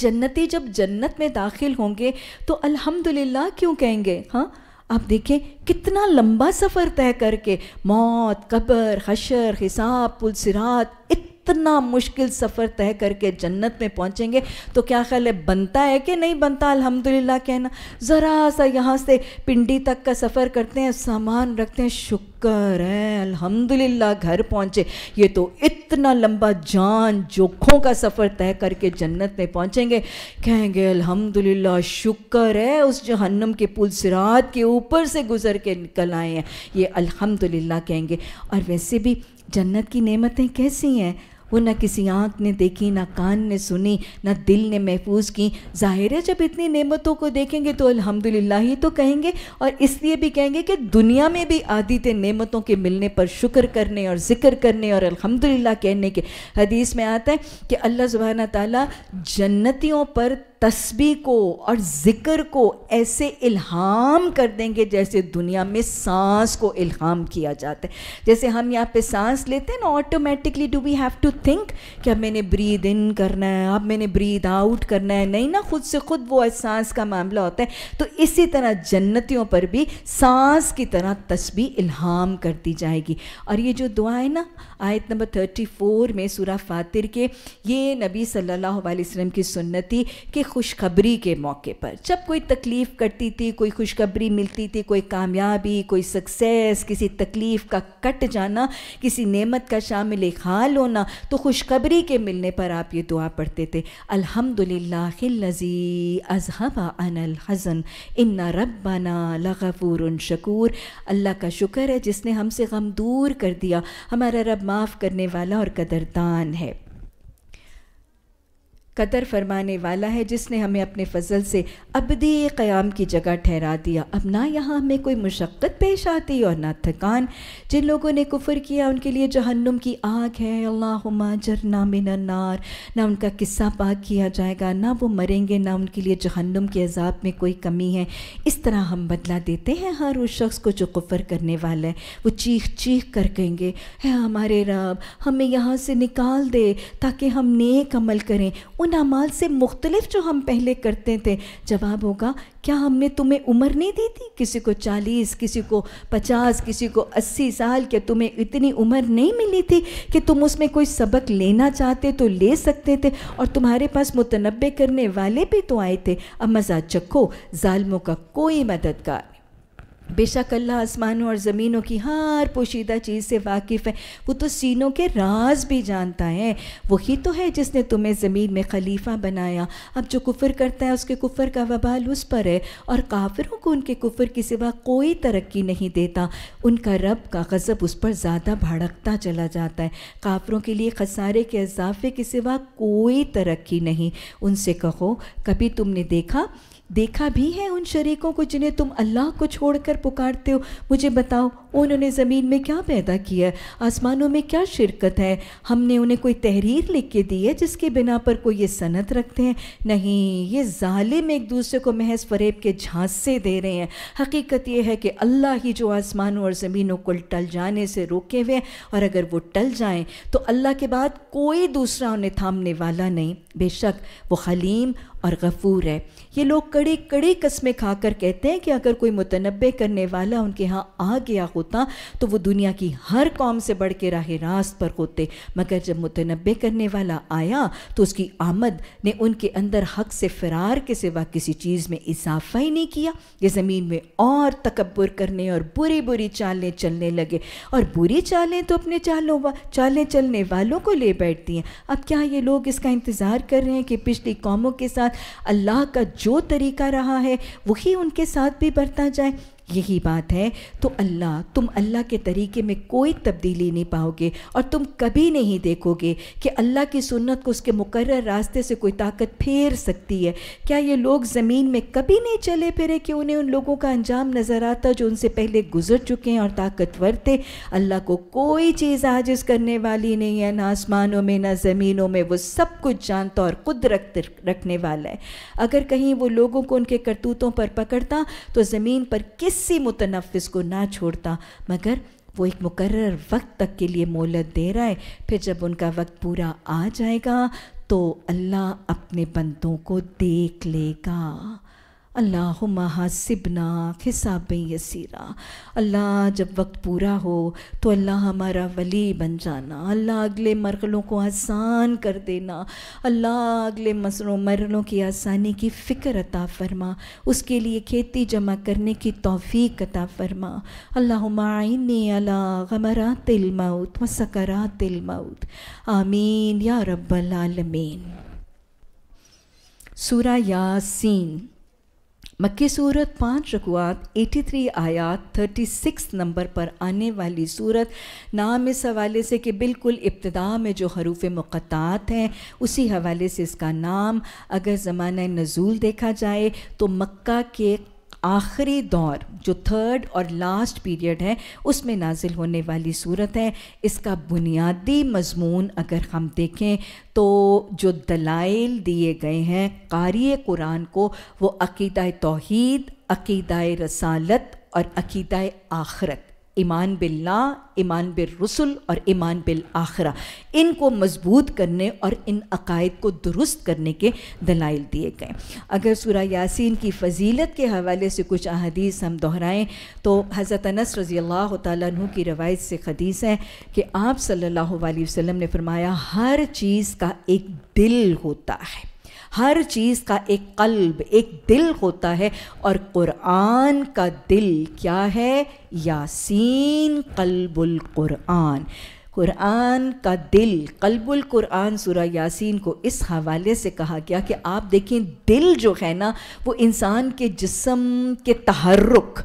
जन्नती जब जन्नत में दाखिल होंगे तो अल्हम्दुलिल्लाह क्यों कहेंगे हाँ आप देखें कितना लंबा सफ़र तय करके मौत कब्र हशर हिसाब पुलसरात इतना मुश्किल सफ़र तय करके जन्नत में पहुँचेंगे तो क्या ख्याल है बनता है कि नहीं बनता अल्हम्दुलिल्लाह कहना ज़रा सा यहाँ से पिंडी तक का सफ़र करते हैं सामान रखते हैं शुक्र है अल्हम्दुलिल्लाह घर पहुँचे ये तो इतना लंबा जान जोखों का सफ़र तय करके जन्नत में पहुँचेंगे कहेंगे अलहमदिल्ला शुक्र है उस जहन्नम के पुल सिरात के ऊपर से गुजर के निकल आए हैं ये अलहमदिल्ला कहेंगे और वैसे भी जन्नत की नेमतें कैसी हैं वो ना किसी आँख ने देखी ना कान ने सुनी ना दिल ने महफूज की ज़ाहिर है जब इतनी नेमतों को देखेंगे तो अल्हम्दुलिल्लाह ही तो कहेंगे और इसलिए भी कहेंगे कि दुनिया में भी आदित नेमतों के मिलने पर शुक्र करने और ज़िक्र करने और अल्हम्दुलिल्लाह कहने के हदीस में आता है कि अल्लाह सुबहाना ताली जन्नतियों पर तस्बी को और ज़िक्र को ऐसे इल्हाम कर देंगे जैसे दुनिया में सांस को इल्हाम किया जाता है जैसे हम यहाँ पे सांस लेते हैं ना automatically do we have to think कि अब मैंने ब्रीद इन करना है अब मैंने ब्रीद आउट करना है नहीं ना खुद से खुद वो सांस का मामला होता है तो इसी तरह जन्नतियों पर भी सांस की तरह तस्बी इल्हाम दी जाएगी और ये जो दुआ है ना आयत नंबर 34 में सूरा फातिर के ये नबी सल्लल्लाहु अलैहि वसल्लम की सुन्नति के खुशखबरी के मौके पर जब कोई तकलीफ़ करती थी कोई खुशखबरी मिलती थी कोई कामयाबी कोई सक्सेस किसी तकलीफ़ का कट जाना किसी नेमत का शामिल हाल होना तो खुशखबरी के मिलने पर आप ये दुआ पढ़ते थे अलहमदिल्लाजी अजहबा अनल हज़न इन्ना रब्बाना लगफूर शकूर अल्लाह का शुक्र है जिसने हमसे गम दूर कर दिया हमारा रब माफ़ करने वाला और कदरदान है कदर फरमाने वाला है जिसने हमें अपने फजल से अबदी क़याम की जगह ठहरा दिया अब ना यहाँ हमें कोई मुशक्क़त पेश आती और ना थकान जिन लोगों ने कुफ़र किया उनके लिए जहन्नुम की आग है अल्लाहुम्मा जरना मिन नार ना उनका किस्सा पाक किया जाएगा ना वो मरेंगे ना उनके लिए जहन्नुम के अजाब में कोई कमी है इस तरह हम बदला देते हैं हर उस शख्स को जो कुफ़र करने वाला है वो चीख चीख कर कहेंगे है हमारे रब हमें यहाँ से निकाल दे ताकि हम नेक अमल करें उन अमाल से मुख्तलिफ जो हम पहले करते थे जवाब होगा क्या हमने तुम्हें उम्र नहीं दी थी किसी को चालीस किसी को पचास किसी को अस्सी साल क्या तुम्हें इतनी उम्र नहीं मिली थी कि तुम उसमें कोई सबक लेना चाहते तो ले सकते थे और तुम्हारे पास मुतनबे करने वाले भी तो आए थे अब मजा चखो ालमों का कोई मददगार बेशक अल्लाह आसमानों और ज़मीनों की हर पोशीदा चीज़ से वाकिफ़ है वो तो सीनों के राज भी जानता है वही तो है जिसने तुम्हें ज़मीन में खलीफा बनाया अब जो कुफर करता है उसके कुफर का वबाल उस पर है और काफिरों को उनके कुफर के सिवा कोई तरक्की नहीं देता उनका रब का गज़ब उस पर ज़्यादा भड़कता चला जाता है काफरों के लिए खसारे के इजाफे के सिवा कोई तरक्की नहीं उनसे कहो कभी तुमने देखा देखा भी है उन शरीकों को जिन्हें तुम अल्लाह को छोड़कर कर पुकारते हो मुझे बताओ उन्होंने ज़मीन में क्या पैदा किया आसमानों में क्या शिरकत है हमने उन्हें कोई तहरीर लिख के दी है जिसके बिना पर कोई ये सनत रखते हैं नहीं ये ालिम एक दूसरे को महज फरेब के झांसे दे रहे हैं हकीकत यह है कि अल्लाह ही जो आसमानों और ज़मीनों को टल जाने से रोके हुए हैं और अगर वो टल जाएँ तो अल्लाह के बाद कोई दूसरा उन्हें थामने वाला नहीं बेशक वो हलीम और गफूर है ये लोग कड़े कड़े कस्में खाकर कहते हैं कि अगर कोई मुतनबे करने वाला उनके यहाँ आ गया होता तो वो दुनिया की हर कौम से बढ़ के राह रास्त पर होते मगर जब मुतनबे करने वाला आया तो उसकी आमद ने उनके अंदर हक से फरार के सिवा किसी चीज़ में इजाफा ही नहीं किया ये ज़मीन में और तकबर करने और बुरी बुरी चालें चलने लगे और बुरी चालें तो अपने चालों चालें चलने वालों को ले बैठती हैं अब क्या ये लोग इसका इंतज़ार कर रहे हैं कि पिछली कौमों के साथ साथ अल्लाह का जो तरीका रहा है वही उनके साथ भी बरता जाए यही बात है तो अल्लाह तुम अल्लाह के तरीके में कोई तब्दीली नहीं पाओगे और तुम कभी नहीं देखोगे कि अल्लाह की सुन्नत को उसके मुकर रास्ते से कोई ताकत फेर सकती है क्या ये लोग ज़मीन में कभी नहीं चले फिरे कि उन्हें उन लोगों का अंजाम नज़र आता जो उनसे पहले गुजर चुके हैं और ताकतवर थे अल्लाह को कोई चीज़ आजिज करने वाली नहीं है ना आसमानों में ना ज़मीनों में वो सब कुछ जानता और कुदरत रखने वाला है अगर कहीं वो लोगों को उनके करतूतों पर पकड़ता तो ज़मीन पर किस किसी मुतनफिस को ना छोड़ता मगर वो एक मुकर्र वक्त तक के लिए मोहलत दे रहा है फिर जब उनका वक्त पूरा आ जाएगा तो अल्लाह अपने बंदों को देख लेगा अल्लाह हासिबना खिसाब यसीरा अल्लाह जब वक्त पूरा हो तो अल्लाह हमारा वली बन जाना अल्लाह अगले मरलों को आसान कर देना अल्लाह अगले मसलों मरलों की आसानी की फ़िक्र अता फरमा उसके लिए खेती जमा करने की तोफ़ी अता फरमा अल्लाहुमाइनी अला गमरा मऊत व सकरा मऊत आमीन या रब्बल आलमीन सूरा यासीन मक्की सूरत पाँच रकुआत 83 आयात 36 नंबर पर आने वाली सूरत नाम इस हवाले से कि बिल्कुल इब्तदा में जो हरूफ मुक़ात हैं उसी हवाले से इसका नाम अगर ज़माना नज़ूल देखा जाए तो मक्का के आखिरी दौर जो थर्ड और लास्ट पीरियड है उसमें नाजिल होने वाली सूरत है इसका बुनियादी मजमून अगर हम देखें तो जो दलाइल दिए गए हैं कारी कुरान को वो अकीदा तोहद अकीदा रसालत और अकीदा आखरत ईमान बिल्ला ईमान रसुल और ईमान बिल आखरा इनको मजबूत करने और इन अकायद को दुरुस्त करने के दलाइल दिए गए अगर सूरा यासिन की फजीलत के हवाले से कुछ अहदीस हम दोहराएं तो हज़रत अनस रज़ी अल्लाह तु की रवायत से हदीस है कि आप सल्लल्लाहु अलैहि वसल्लम ने फरमाया हर चीज़ का एक दिल होता है हर चीज़ का एक कल्ब एक दिल होता है और क़ुरान का दिल क्या है यासीन कल्बुल क़ुरान कुरान का दिल कल्बुल कुरान सूरा यासीन को इस हवाले से कहा गया कि आप देखें दिल जो है ना वो इंसान के जिसम के तहरुक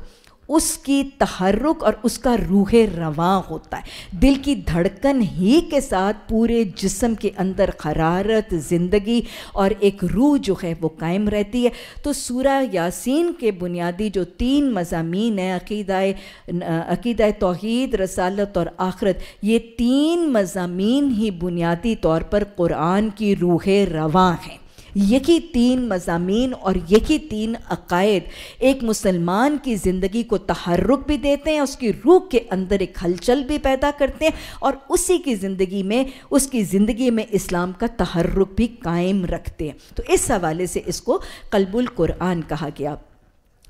उसकी तहरुक और उसका रूह रवा होता है दिल की धड़कन ही के साथ पूरे जिसम के अंदर हरारत ज़िंदगी और एक रूह जो है वो कायम रहती है तो सूर्य यासीन के बुनियादी जो तीन मजामी हैं अकीदा तोहद रसालत और आखरत ये तीन मजामी ही बुनियादी तौर पर कुरान की रूह रवा हैं यकी तीन मजामी और यकी तीन अकायद एक मुसलमान की ज़िंदगी को तहरक भी देते हैं उसकी रूह के अंदर एक हलचल भी पैदा करते हैं और उसी की ज़िंदगी में उसकी ज़िंदगी में इस्लाम का तहरुक भी कायम रखते हैं तो इस हवाले से इसको कलबुल कुरान कहा गया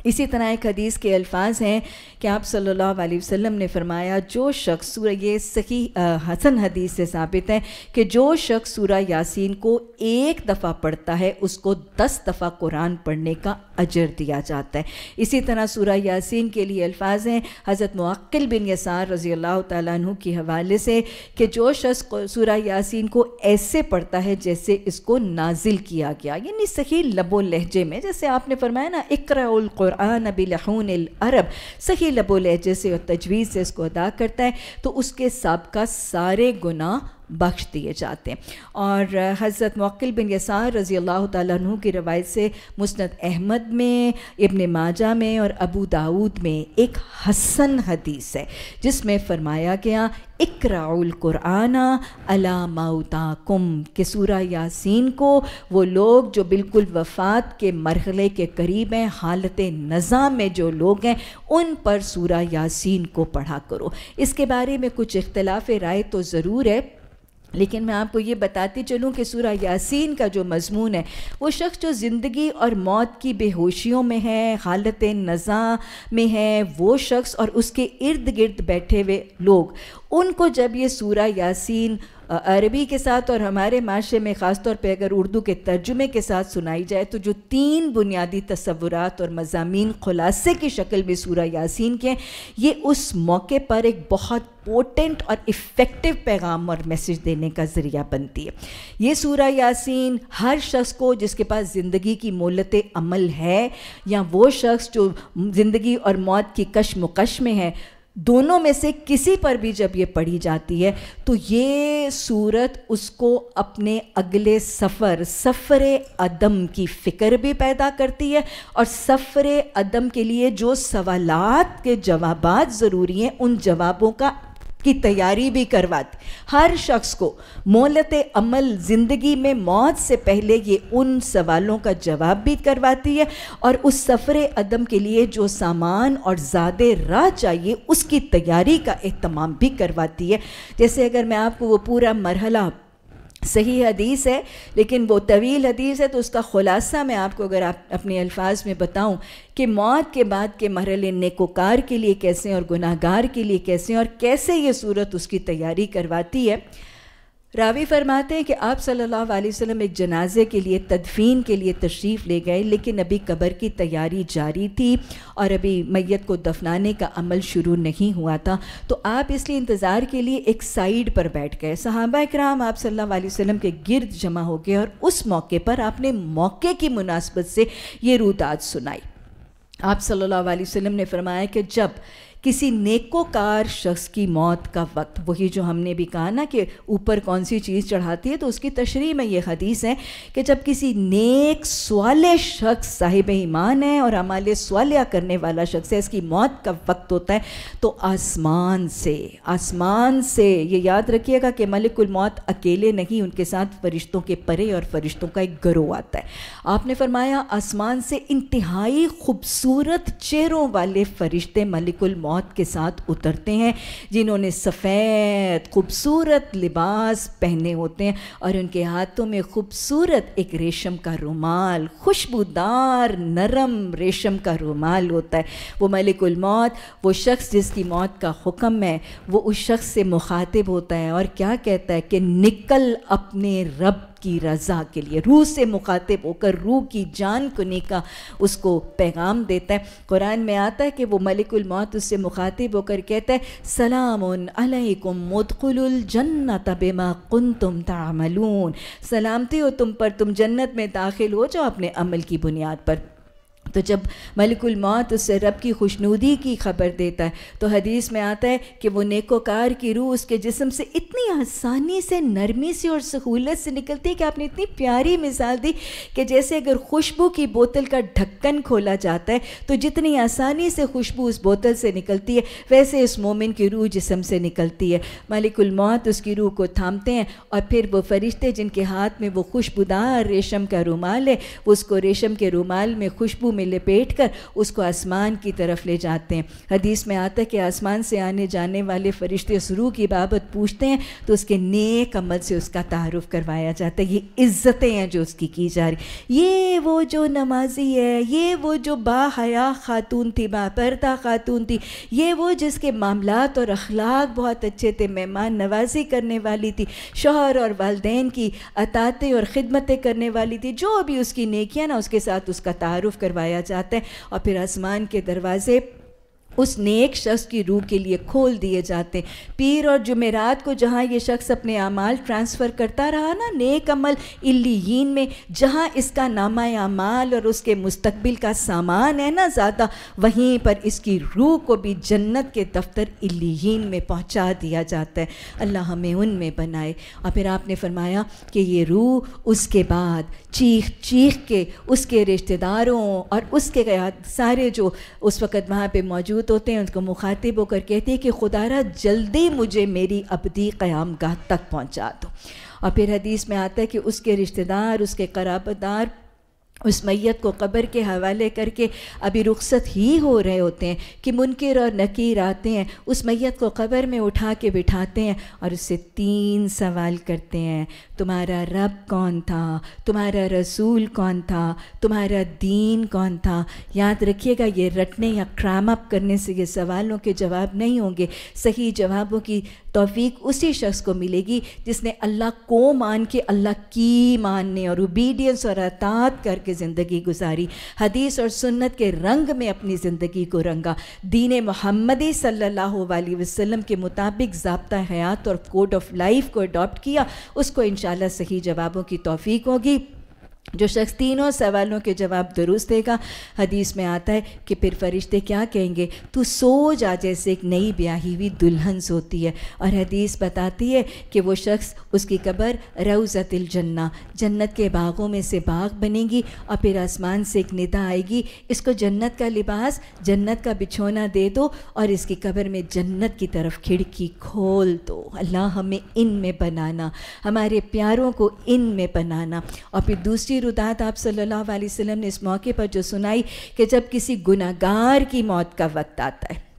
इसी तरह एक हदीस के अल्फाज हैं कि आप सल्लल्लाहु अलैहि वसल्लम ने फरमाया जो शख्स सूर्य ये सही हसन हदीस से साबित है कि जो शख्स सूर्य यासीन को एक दफ़ा पढ़ता है उसको दस दफ़ा कुरान पढ़ने का अजर दिया जाता है इसी तरह सूर्य यासीन के लिए अल्फाज हैं हज़रत मुक्ल बिन यसार रज़ी अल्लाह तु के हवाले से कि जो शख्स सूर्य यासीन को ऐसे पढ़ता है जैसे इसको नाजिल किया गया यानी सही लबो लहजे में जैसे आपने फरमाया ना इकर क़ुरान बिलहून अरब सही लबो लहजे से और तजवीज़ से इसको अदा करता है तो उसके सबका सारे गुनाह बख्श दिए जाते हैं और हज़रत मौकिल बिन यसार रज़ी अल्लाह तु की रवायत से मुस्त अहमद में इबन माजा में और अबू दाऊद में एक हसन हदीस है जिसमें फ़रमाया गया इकराउल कुराना अला माउताकुम के सूरा यासीन को वो लोग जो बिल्कुल वफात के मरहले के करीब हैं हालत नज़ाम में जो लोग हैं उन पर सूरा यासीन को पढ़ा करो इसके बारे में कुछ इख्तलाफ राय तो ज़रूर है लेकिन मैं आपको ये बताती चलूँ कि सूर्य यासीन का जो मजमून है वो शख्स जो ज़िंदगी और मौत की बेहोशियों में है हालत नज़ा में है वो शख्स और उसके इर्द गिर्द बैठे हुए लोग उनको जब ये सूर्य यासीन अरबी के साथ और हमारे माशरे में ख़ास तौर पर अगर उर्दू के तर्जुमे के साथ सुनाई जाए तो जो तीन बुनियादी तस्वुरात और मजामी खुलासे की शक्ल में सूरा यासिन के ये उस मौके पर एक बहुत पोटेंट और इफ़ेक्टिव पैगाम और मैसेज देने का ज़रिया बनती है ये सूरा यासिन हर शख्स को जिसके पास ज़िंदगी की मोलत अमल है या वो शख्स जो ज़िंदगी और मौत की कश मुकश में है दोनों में से किसी पर भी जब ये पढ़ी जाती है तो ये सूरत उसको अपने अगले सफ़र सफ़र अदम की फ़िक्र भी पैदा करती है और सफ़र अदम के लिए जो सवालात के जवाब ज़रूरी हैं उन जवाबों का की तैयारी भी करवाती हर शख्स को मोलत अमल ज़िंदगी में मौत से पहले ये उन सवालों का जवाब भी करवाती है और उस सफ़र अदम के लिए जो सामान और ज़्यादा राह चाहिए उसकी तैयारी का अहतमाम भी करवाती है जैसे अगर मैं आपको वो पूरा मरहला सही हदीस है लेकिन वो तवील हदीस है तो उसका ख़ुलासा मैं आपको अगर आप अपने अल्फाज में बताऊं कि मौत के बाद के मरल नेकोकार के लिए कैसे और गुनाहगार के लिए कैसे और कैसे ये सूरत उसकी तैयारी करवाती है रावी फरमाते हैं कि आप सल्लल्लाहु अलैहि वसल्लम एक जनाजे के लिए तदफीन के लिए तशरीफ़ ले गए लेकिन अभी कब्र की तैयारी जारी थी और अभी मैत को दफनाने का अमल शुरू नहीं हुआ था तो आप इसलिए इंतज़ार के लिए एक साइड पर बैठ गए सहाबा कराम आप सल्लल्लाहु अलैहि वसल्लम के गिरद जमा हो गए और उस मौके पर आपने मौके की मुनासबत से ये रूदात सुनाई आप सल्लल्लाहु अलैहि वसल्लम ने फरमाया कि जब किसी नेकोकार शख्स की मौत का वक्त वही जो हमने भी कहा ना कि ऊपर कौन सी चीज़ चढ़ाती है तो उसकी तशरी में ये हदीस है कि जब किसी नेक सवाल शख्स साहिब ईमान है और हमारे सवालिया करने वाला शख्स है इसकी मौत का वक्त होता है तो आसमान से आसमान से ये याद रखिएगा कि मलिकुल मौत अकेले नहीं उनके साथ फरिश्तों के परे और फरिश्तों का एक गरोह आता है आपने फरमाया आसमान से इंतहाई खूबसूरत चेहरों वाले फरिश्ते मलिकुल मौत मौत के साथ उतरते हैं जिन्होंने सफ़ेद खूबसूरत लिबास पहने होते हैं और उनके हाथों में खूबसूरत एक रेशम का रुमाल खुशबूदार नरम रेशम का रुमाल होता है वो मलिकुल मौत वो शख्स जिसकी मौत का हुक्म है वो उस शख्स से मुखातिब होता है और क्या कहता है कि निकल अपने रब की रज़ा के लिए रूह से मुखातिब होकर रूह की जान को का उसको पैगाम देता है कुरान में आता है कि वो मलिकुल मौत उससे मुखातिब होकर कहता है सलाम अलैकुम मुदकुल जन्नत बेमा कुन तुम तामलून सलामती हो तुम पर तुम जन्नत में दाखिल हो जाओ अपने अमल की बुनियाद पर तो जब मलिकुल मौत उससे रब की खुशनूदी की खबर देता है तो हदीस में आता है कि वो नेकोकार की रूह उसके जिसम से इतनी आसानी से नरमी से और सहूलत से निकलती है कि आपने इतनी प्यारी मिसाल दी कि जैसे अगर खुशबू की बोतल का ढक्कन खोला जाता है तो जितनी आसानी से खुशबू उस बोतल से निकलती है वैसे इस मोमिन की रूह जिसम से निकलती है मलिकुल मौत उसकी रूह को थामते हैं और फिर वो फरिश्ते जिनके हाथ में वो खुशबूदार रेशम का रुमाल है उसको रेशम के रुमाल में खुशबू में में लपेट कर उसको आसमान की तरफ ले जाते हैं हदीस में आता है कि आसमान से आने जाने वाले फरिश्ते उस की बाबत पूछते हैं तो उसके नेक अमल से उसका तारुफ करवाया जाता है ये इज़्ज़तें हैं जो उसकी की जा रही ये वो जो नमाजी है ये वो जो बाया खातून थी बापरदा खातून थी ये वो जिसके मामला और अखलाक बहुत अच्छे थे मेहमान नवाजी करने वाली थी शोहर और वालदे की अतातें और ख़िदमतें करने वाली थी जो भी उसकी नेकियाँ ना उसके साथ उसका तारुफ करवा करवाया जाता है और फिर आसमान के दरवाजे उस नेक शख्स की रूह के लिए खोल दिए जाते पीर और जुमेरात को जहाँ ये शख्स अपने अमाल ट्रांसफ़र करता रहा ना नेक अमल इलीन में जहाँ इसका नामा अमाल और उसके मुस्तबिल का सामान है ना ज़्यादा वहीं पर इसकी रूह को भी जन्नत के दफ्तर इलीन में पहुँचा दिया जाता है अल्लाह हमें उनमें बनाए और फिर आपने फरमाया कि ये रूह उसके बाद चीख चीख के उसके रिश्तेदारों और उसके सारे जो उस वक़्त वहाँ पर मौजूद मौजूद होते हैं उनको मुखातिब होकर कहते हैं कि खुदारा जल्दी मुझे मेरी अबदी क़्याम गाह तक पहुँचा दो और फिर हदीस में आता है कि उसके रिश्तेदार उसके कराबदार उस मैत को कब्र के हवाले करके अभी रुखसत ही हो रहे होते हैं कि मुनकर और नकीर आते हैं उस मैत को कब्र में उठा के बिठाते हैं और उससे तीन सवाल करते हैं तुम्हारा रब कौन था तुम्हारा रसूल कौन था तुम्हारा दीन कौन था याद रखिएगा ये रटने या क्राम अप करने से ये सवालों के जवाब नहीं होंगे सही जवाबों की तोफ़ी उसी शख्स को मिलेगी जिसने अल्लाह को मान के अल्लाह की मानने और ओबीडियंस और अतात करके ज़िंदगी गुजारी हदीस और सुन्नत के रंग में अपनी ज़िंदगी को रंगा दीन महम्मदी सल्ला वसलम के मुताबिक जबता हयात और कोड ऑफ लाइफ को अडॉप्ट किया उसको इन सही जवाबों की तोफ़ी होगी जो शख्स तीनों सवालों के जवाब दुरुस्त देगा हदीस में आता है कि फिर फरिश्ते क्या कहेंगे तू सो जा जैसे एक नई ब्याही हुई दुल्हन सोती है और हदीस बताती है कि वो शख्स उसकी कब्र रऊज़तिल जन्ना जन्नत के बागों में से बाग बनेगी और फिर आसमान से एक निदा आएगी इसको जन्नत का लिबास जन्नत का बिछोना दे दो और इसकी कब्र में जन्नत की तरफ खिड़की खोल दो अल्लाह हमें इन में बनाना हमारे प्यारों को इन में बनाना और फिर दूसरी रुदात आप सल्लल्लाहु अलैहि वसल्लम ने इस मौके पर जो सुनाई कि जब किसी गुनागार की मौत का वक्त आता है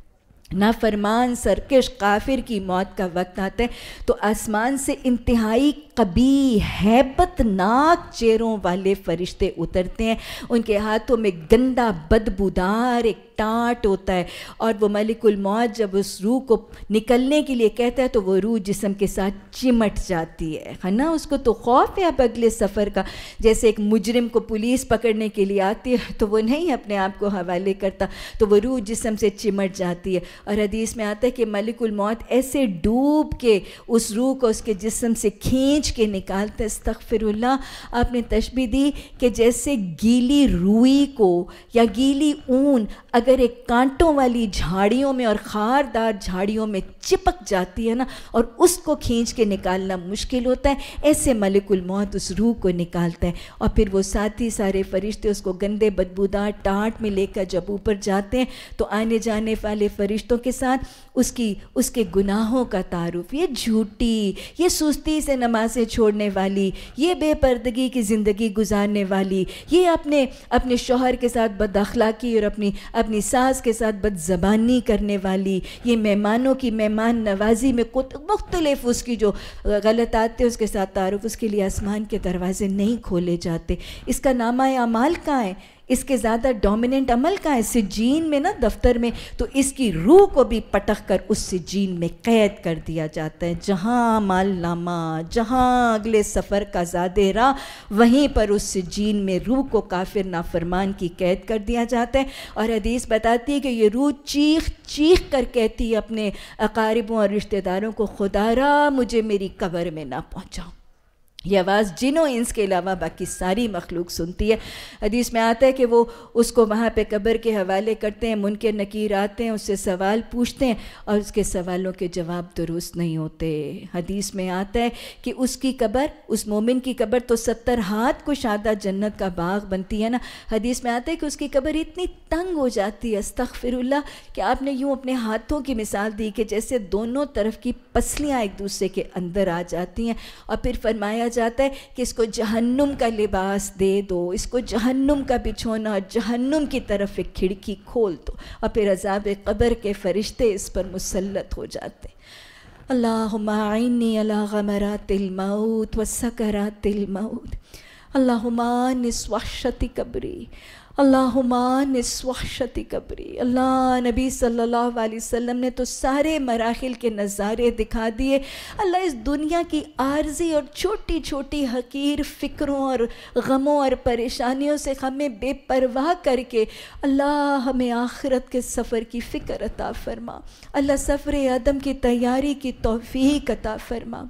नाफरमान सरकश काफिर की मौत का वक्त आता है तो आसमान से इंतहाई कभी हैबतनाक चेहरों वाले फरिश्ते उतरते हैं उनके हाथों में गंदा बदबूदार एक टाट होता है और वो मलिकुल मौत जब उस रूह को निकलने के लिए कहता है तो वो रूह जिसम के साथ चिमट जाती है है ना उसको तो खौफ है अब अगले सफ़र का जैसे एक मुजरिम को पुलिस पकड़ने के लिए आती है तो वो नहीं अपने आप को हवाले करता तो वह रूह जिसम से चिमट जाती है और हदीस में आता है कि मलिकुल मौत ऐसे डूब के उस रूह को उसके जिसम से खींच के निकालते इस्तफ़िरल्ला आपने तशबी दी कि जैसे गीली रूई को या गीली ऊन अगर अगर एक कांटों वाली झाड़ियों में और खारदार झाड़ियों में चिपक जाती है ना और उसको खींच के निकालना मुश्किल होता है ऐसे मलिकुल मौत उस रूह को निकालता है और फिर वो साथी सारे फरिश्ते उसको गंदे बदबूदार टाट में लेकर जब ऊपर जाते हैं तो आने जाने वाले फरिश्तों के साथ उसकी उसके गुनाहों का तारुफ ये झूठी ये सुस्ती से नमाजें छोड़ने वाली ये बेपर्दगी की ज़िंदगी गुजारने वाली ये अपने अपने शोहर के साथ बद अखलाकी और अपनी अपनी सास के साथ बदजबानी करने वाली ये मेहमानों की मेहमान मेहमान नवाजी में मुख्तलिफ उसकी जो गलत आते उसके साथ तारुफ उसके लिए आसमान के दरवाजे नहीं खोले जाते इसका नामा अमाल कहाँ है इसके ज़्यादा डोमिनेंट अमल का है सिजीन में ना दफ्तर में तो इसकी रूह को भी पटक कर उस सिजीन में कैद कर दिया जाता है जहाँ नामा जहाँ अगले सफ़र का ज़्यादा राह वहीं पर उस सिजीन में रूह को काफिर नाफरमान की कैद कर दिया जाता है और हदीस बताती है कि ये रूह चीख चीख कर कहती है अपने अकारिबों और रिश्तेदारों को खुदारा मुझे मेरी कबर में ना पहुँचाओ ये आवाज़ जिनों इंस के अलावा बाकी सारी मखलूक सुनती है हदीस में आता है कि वो उसको वहाँ पे कब्र के हवाले करते हैं मुनकर नकीर आते हैं उससे सवाल पूछते हैं और उसके सवालों के जवाब दुरुस्त नहीं होते हदीस में आता है कि उसकी कब्र उस मोमिन की कब्र तो सत्तर हाथ कुशादा जन्नत का बाग बनती है ना हदीस में आता है कि उसकी कब्र इतनी तंग हो जाती है अस्तफ़िरल्ला कि आपने यूँ अपने हाथों की मिसाल दी कि जैसे दोनों तरफ की पसलियाँ एक दूसरे के अंदर आ जाती हैं और फिर फरमाया जाता है कि इसको जहन्नुम का लिबास दे दो इसको जहन्नुम का बिछोना और जहन्नुम की तरफ एक खिड़की खोल दो और फिर अजाब कबर के फरिश्ते इस पर मुसलत हो जाते हैं अल्लाहुमाइनी अला गमरा तिलमाउत व सकरा तिलमाउत अल्लाहुमा निस्वाशति कबरी अल्लाहुमान स्वाशति कबरी अल्लाह नबी सल्लल्लाहु अलैहि वसल्लम ने तो सारे मराहल के नज़ारे दिखा दिए अल्लाह इस दुनिया की आर्जी और छोटी छोटी हकीर फ़िक्रों और गमों और परेशानियों से हमें बेपरवाह करके अल्लाह हमें आखरत के सफ़र की फ़िक्र अता फ़रमा अल्लाह सफ़र अदम की तैयारी की तोफ़ी अता फ़रमा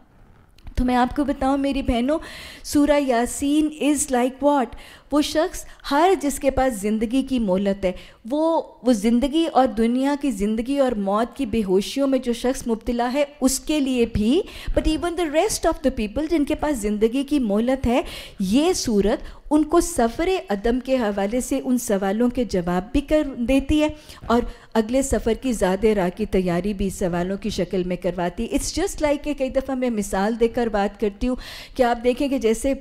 तो मैं आपको बताऊं मेरी बहनों सूरा यासीन इज़ लाइक वॉट वो शख्स हर जिसके पास ज़िंदगी की मोहलत है वो वो ज़िंदगी और दुनिया की ज़िंदगी और मौत की बेहोशियों में जो शख्स मुबतला है उसके लिए भी but even the rest of the people जिनके पास ज़िंदगी की मोहलत है ये सूरत उनको सफ़र अदम के हवाले से उन सवालों के जवाब भी कर देती है और अगले सफ़र की ज़्यादा राह की तैयारी भी सवालों की शक्ल में करवाती है इट्स जस्ट लाइक कि कई दफ़ा मैं मिसाल देकर बात करती हूँ कि आप देखें कि जैसे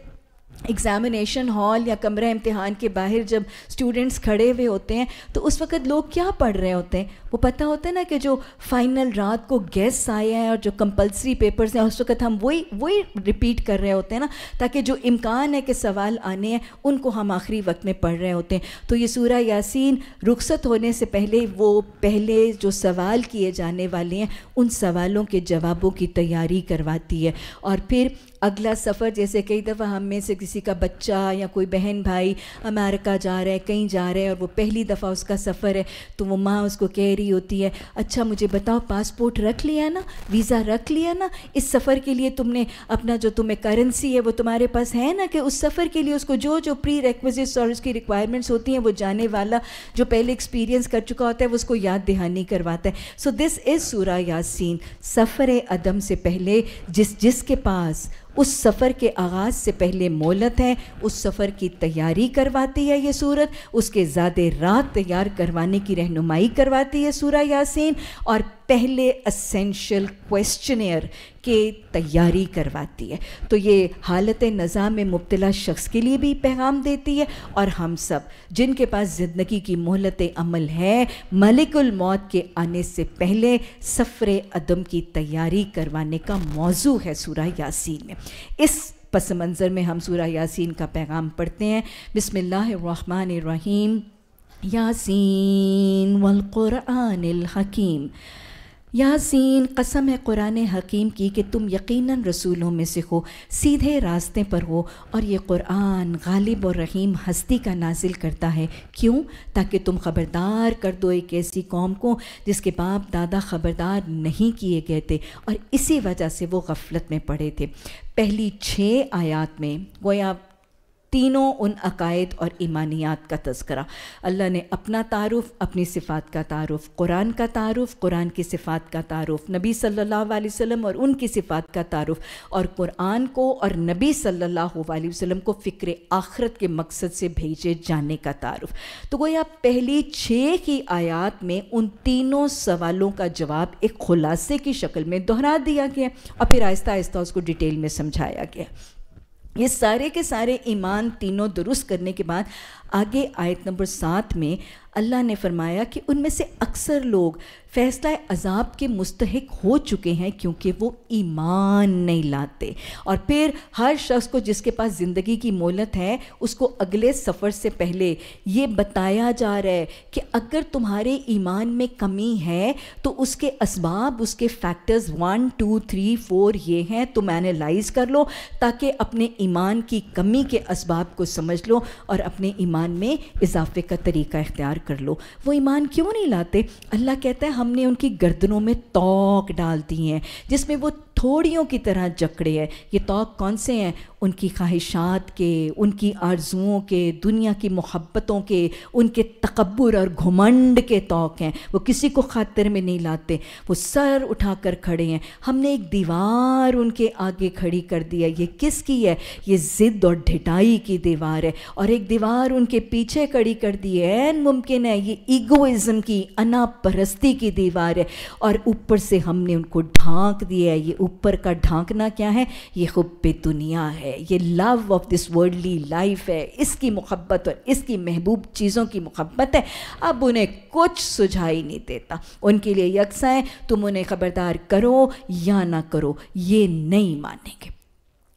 एग्ज़ामिनेशन हॉल या कमरा इम्तिहान के बाहर जब स्टूडेंट्स खड़े हुए होते हैं तो उस वक्त लोग क्या पढ़ रहे होते हैं वो पता होता है ना कि जो फाइनल रात को गेस्ट आए हैं और जो कंपलसरी पेपर्स हैं उस वक्त हम वही वही रिपीट कर रहे होते हैं ना ताकि जो इम्कान है कि सवाल आने हैं उनको हम आखिरी वक्त में पढ़ रहे होते हैं तो ये सूर्य यासिन रुखसत होने से पहले वो पहले जो सवाल किए जाने वाले हैं उन सवालों के जवाबों की तैयारी करवाती है और फिर अगला सफ़र जैसे कई दफ़ा हम में से किसी का बच्चा या कोई बहन भाई अमेरिका जा रहा है कहीं जा रहा है और वो पहली दफ़ा उसका सफ़र है तो वो माँ उसको कह रही होती है अच्छा मुझे बताओ पासपोर्ट रख लिया ना वीज़ा रख लिया ना इस सफ़र के लिए तुमने अपना जो तुम्हें करेंसी है वो तुम्हारे पास है ना कि उस सफ़र के लिए उसको जो जो प्री रिक्वेजिट्स और उसकी रिक्वायरमेंट्स होती हैं वो जाने वाला जो पहले एक्सपीरियंस कर चुका होता है वो उसको याद दहानी करवाता है सो दिस इज़ सूरा यासीन सफ़र अदम से पहले जिस जिसके पास उस सफ़र के आगाज़ से पहले मोलत है उस सफ़र की तैयारी करवाती है ये सूरत उसके ज़्यादा रात तैयार करवाने की रहनुमाई करवाती है सूर्य यासीन और पहले असेंशल क्वेश्चनर के तैयारी करवाती है तो ये हालत नज़ाम में मुबतला शख्स के लिए भी पैगाम देती है और हम सब जिनके पास ज़िंदगी की मोहलत अमल है मलिकुल मौत के आने से पहले सफ़र अदम की तैयारी करवाने का मौजू है सूरा यासीन में इस पस मंज़र में हम सूरा यासीन का पैगाम पढ़ते हैं बसमिल्लर रहीम यासीन वलक़ुरान हकीम यासीन कसम है कुरान हकीम की कि तुम यकीनन रसूलों में से हो सीधे रास्ते पर हो और ये कुरान गालिब और रहीम हस्ती का नाजिल करता है क्यों ताकि तुम ख़बरदार कर दो एक ऐसी कौम को जिसके बाप दादा ख़बरदार नहीं किए गए थे और इसी वजह से वो गफलत में पड़े थे पहली छः आयात में गोया तीनों उन अकायद और ईमानियात का तस्करा अल्लाह ने अपना तारुफ़ अपनी सिफ़ात का तारुफ़ कुरान का तारुफ़ कुरान की सिफ़ात का तारुफ़ नबी सल्लल्लाहु अलैहि वसल्लम और उनकी सिफ़ात का तारुफ़ और कुरान को और नबी सल्लल्लाहु अलैहि वसल्लम को फ़िक्र आखरत के मकसद से भेजे जाने का तारुफ़ तो गोया पहली छः की आयात में उन तीनों सवालों का जवाब एक खुलासे की शक्ल में दोहरा दिया गया और फिर आहिस्ता आहिस्ता उसको डिटेल में समझाया गया ये सारे के सारे ईमान तीनों दुरुस्त करने के बाद आगे आयत नंबर सात में अल्लाह ने फरमाया कि उनमें से अक्सर लोग फ़ैसला अजाब के मुस्तक हो चुके हैं क्योंकि वो ईमान नहीं लाते और फिर हर शख्स को जिसके पास ज़िंदगी की मोहलत है उसको अगले सफ़र से पहले ये बताया जा रहा है कि अगर तुम्हारे ईमान में कमी है तो उसके इसबाब उसके factors one two three four ये हैं तुम एनालाइज कर लो ताकि अपने ईमान की कमी के इसबाब को समझ लो और अपने ईमान में इजाफे का तरीका इख्तियार कर लो वो ईमान क्यों नहीं लाते अल्लाह कहता है हमने उनकी गर्दनों में तोक डाल दी हैं जिसमें वो थोड़ियों की तरह जकड़े हैं ये तोक कौन से हैं उनकी ख्वाहिशात के उनकी आरजुओं के दुनिया की मोहब्बतों के उनके तकबर और घुमंड के तोक हैं वो किसी को खातिर में नहीं लाते वो सर उठा कर खड़े हैं हमने एक दीवार उनके आगे खड़ी कर दी है ये किसकी है ये ज़िद और ढिटाई की दीवार है और एक दीवार उनके पीछे खड़ी कर दी है मुमकिन मुमकिन है ये ईगोइज्म की अना परस्ती की दीवार है और ऊपर से हमने उनको ढांक दिया है ये ऊपर का ढांकना क्या है ये खुब दुनिया है ये love of this worldly life है इसकी मोहब्बत और इसकी महबूब चीज़ों की मोहब्बत है अब उन्हें कुछ सुझाई नहीं देता उनके लिए यकसा है तुम उन्हें ख़बरदार करो या ना करो ये नहीं मानेंगे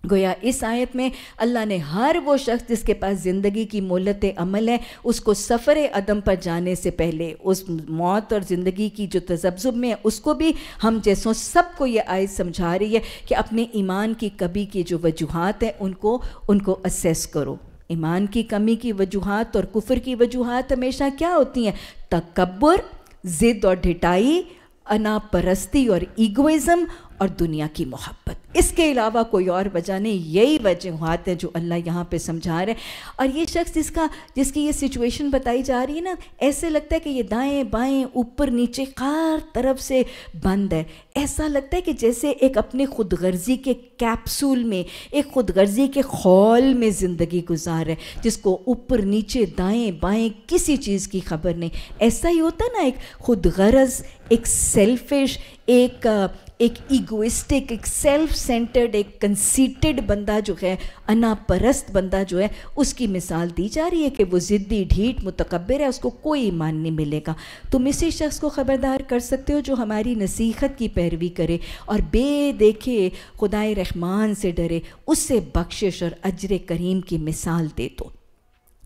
गोया इस आयत में अल्लाह ने हर वो शख्स जिसके पास ज़िंदगी की मोलत अमल है उसको सफ़र अदम पर जाने से पहले उस मौत और ज़िंदगी की जो तजब्ज़ुब में है उसको भी हम जैसों सबको ये आयत समझा रही है कि अपने ईमान की कभी की जो वजूहत हैं उनको उनको असेस करो ईमान की कमी की वजूहत और कुफर की वजूहत हमेशा क्या होती हैं तकबर ज़िद और ढिटाई अनापरस्ती और ईगोइज़म और दुनिया की मोहब्बत इसके अलावा कोई और वजह नहीं यही वजूहत हैं जो अल्लाह यहाँ पे समझा रहे हैं और ये शख्स जिसका जिसकी ये सिचुएशन बताई जा रही है ना ऐसे लगता है कि ये दाएं बाएं ऊपर नीचे हर तरफ से बंद है ऐसा लगता है कि जैसे एक अपने खुद गर्जी के कैप्सूल में एक खुद गर्जी के खौल में ज़िंदगी गुजार है जिसको ऊपर नीचे दाएँ बाएँ किसी चीज़ की खबर नहीं ऐसा ही होता ना एक खुद गर्ज एक सेल्फिश एक एक ईगोइस्टिक एक सेल्फ सेंटर्ड एक कंसीटेड बंदा जो है अनापरस्त बंदा जो है उसकी मिसाल दी जा रही है कि वो ज़िद्दी ढीठ मुतकबर है उसको कोई ईमान नहीं मिलेगा तुम इसी शख्स को ख़बरदार कर सकते हो जो हमारी नसीहत की पैरवी करे और बे देखे खुदाए रहमान से डरे उससे बख्शिश और अजर करीम की मिसाल दे दो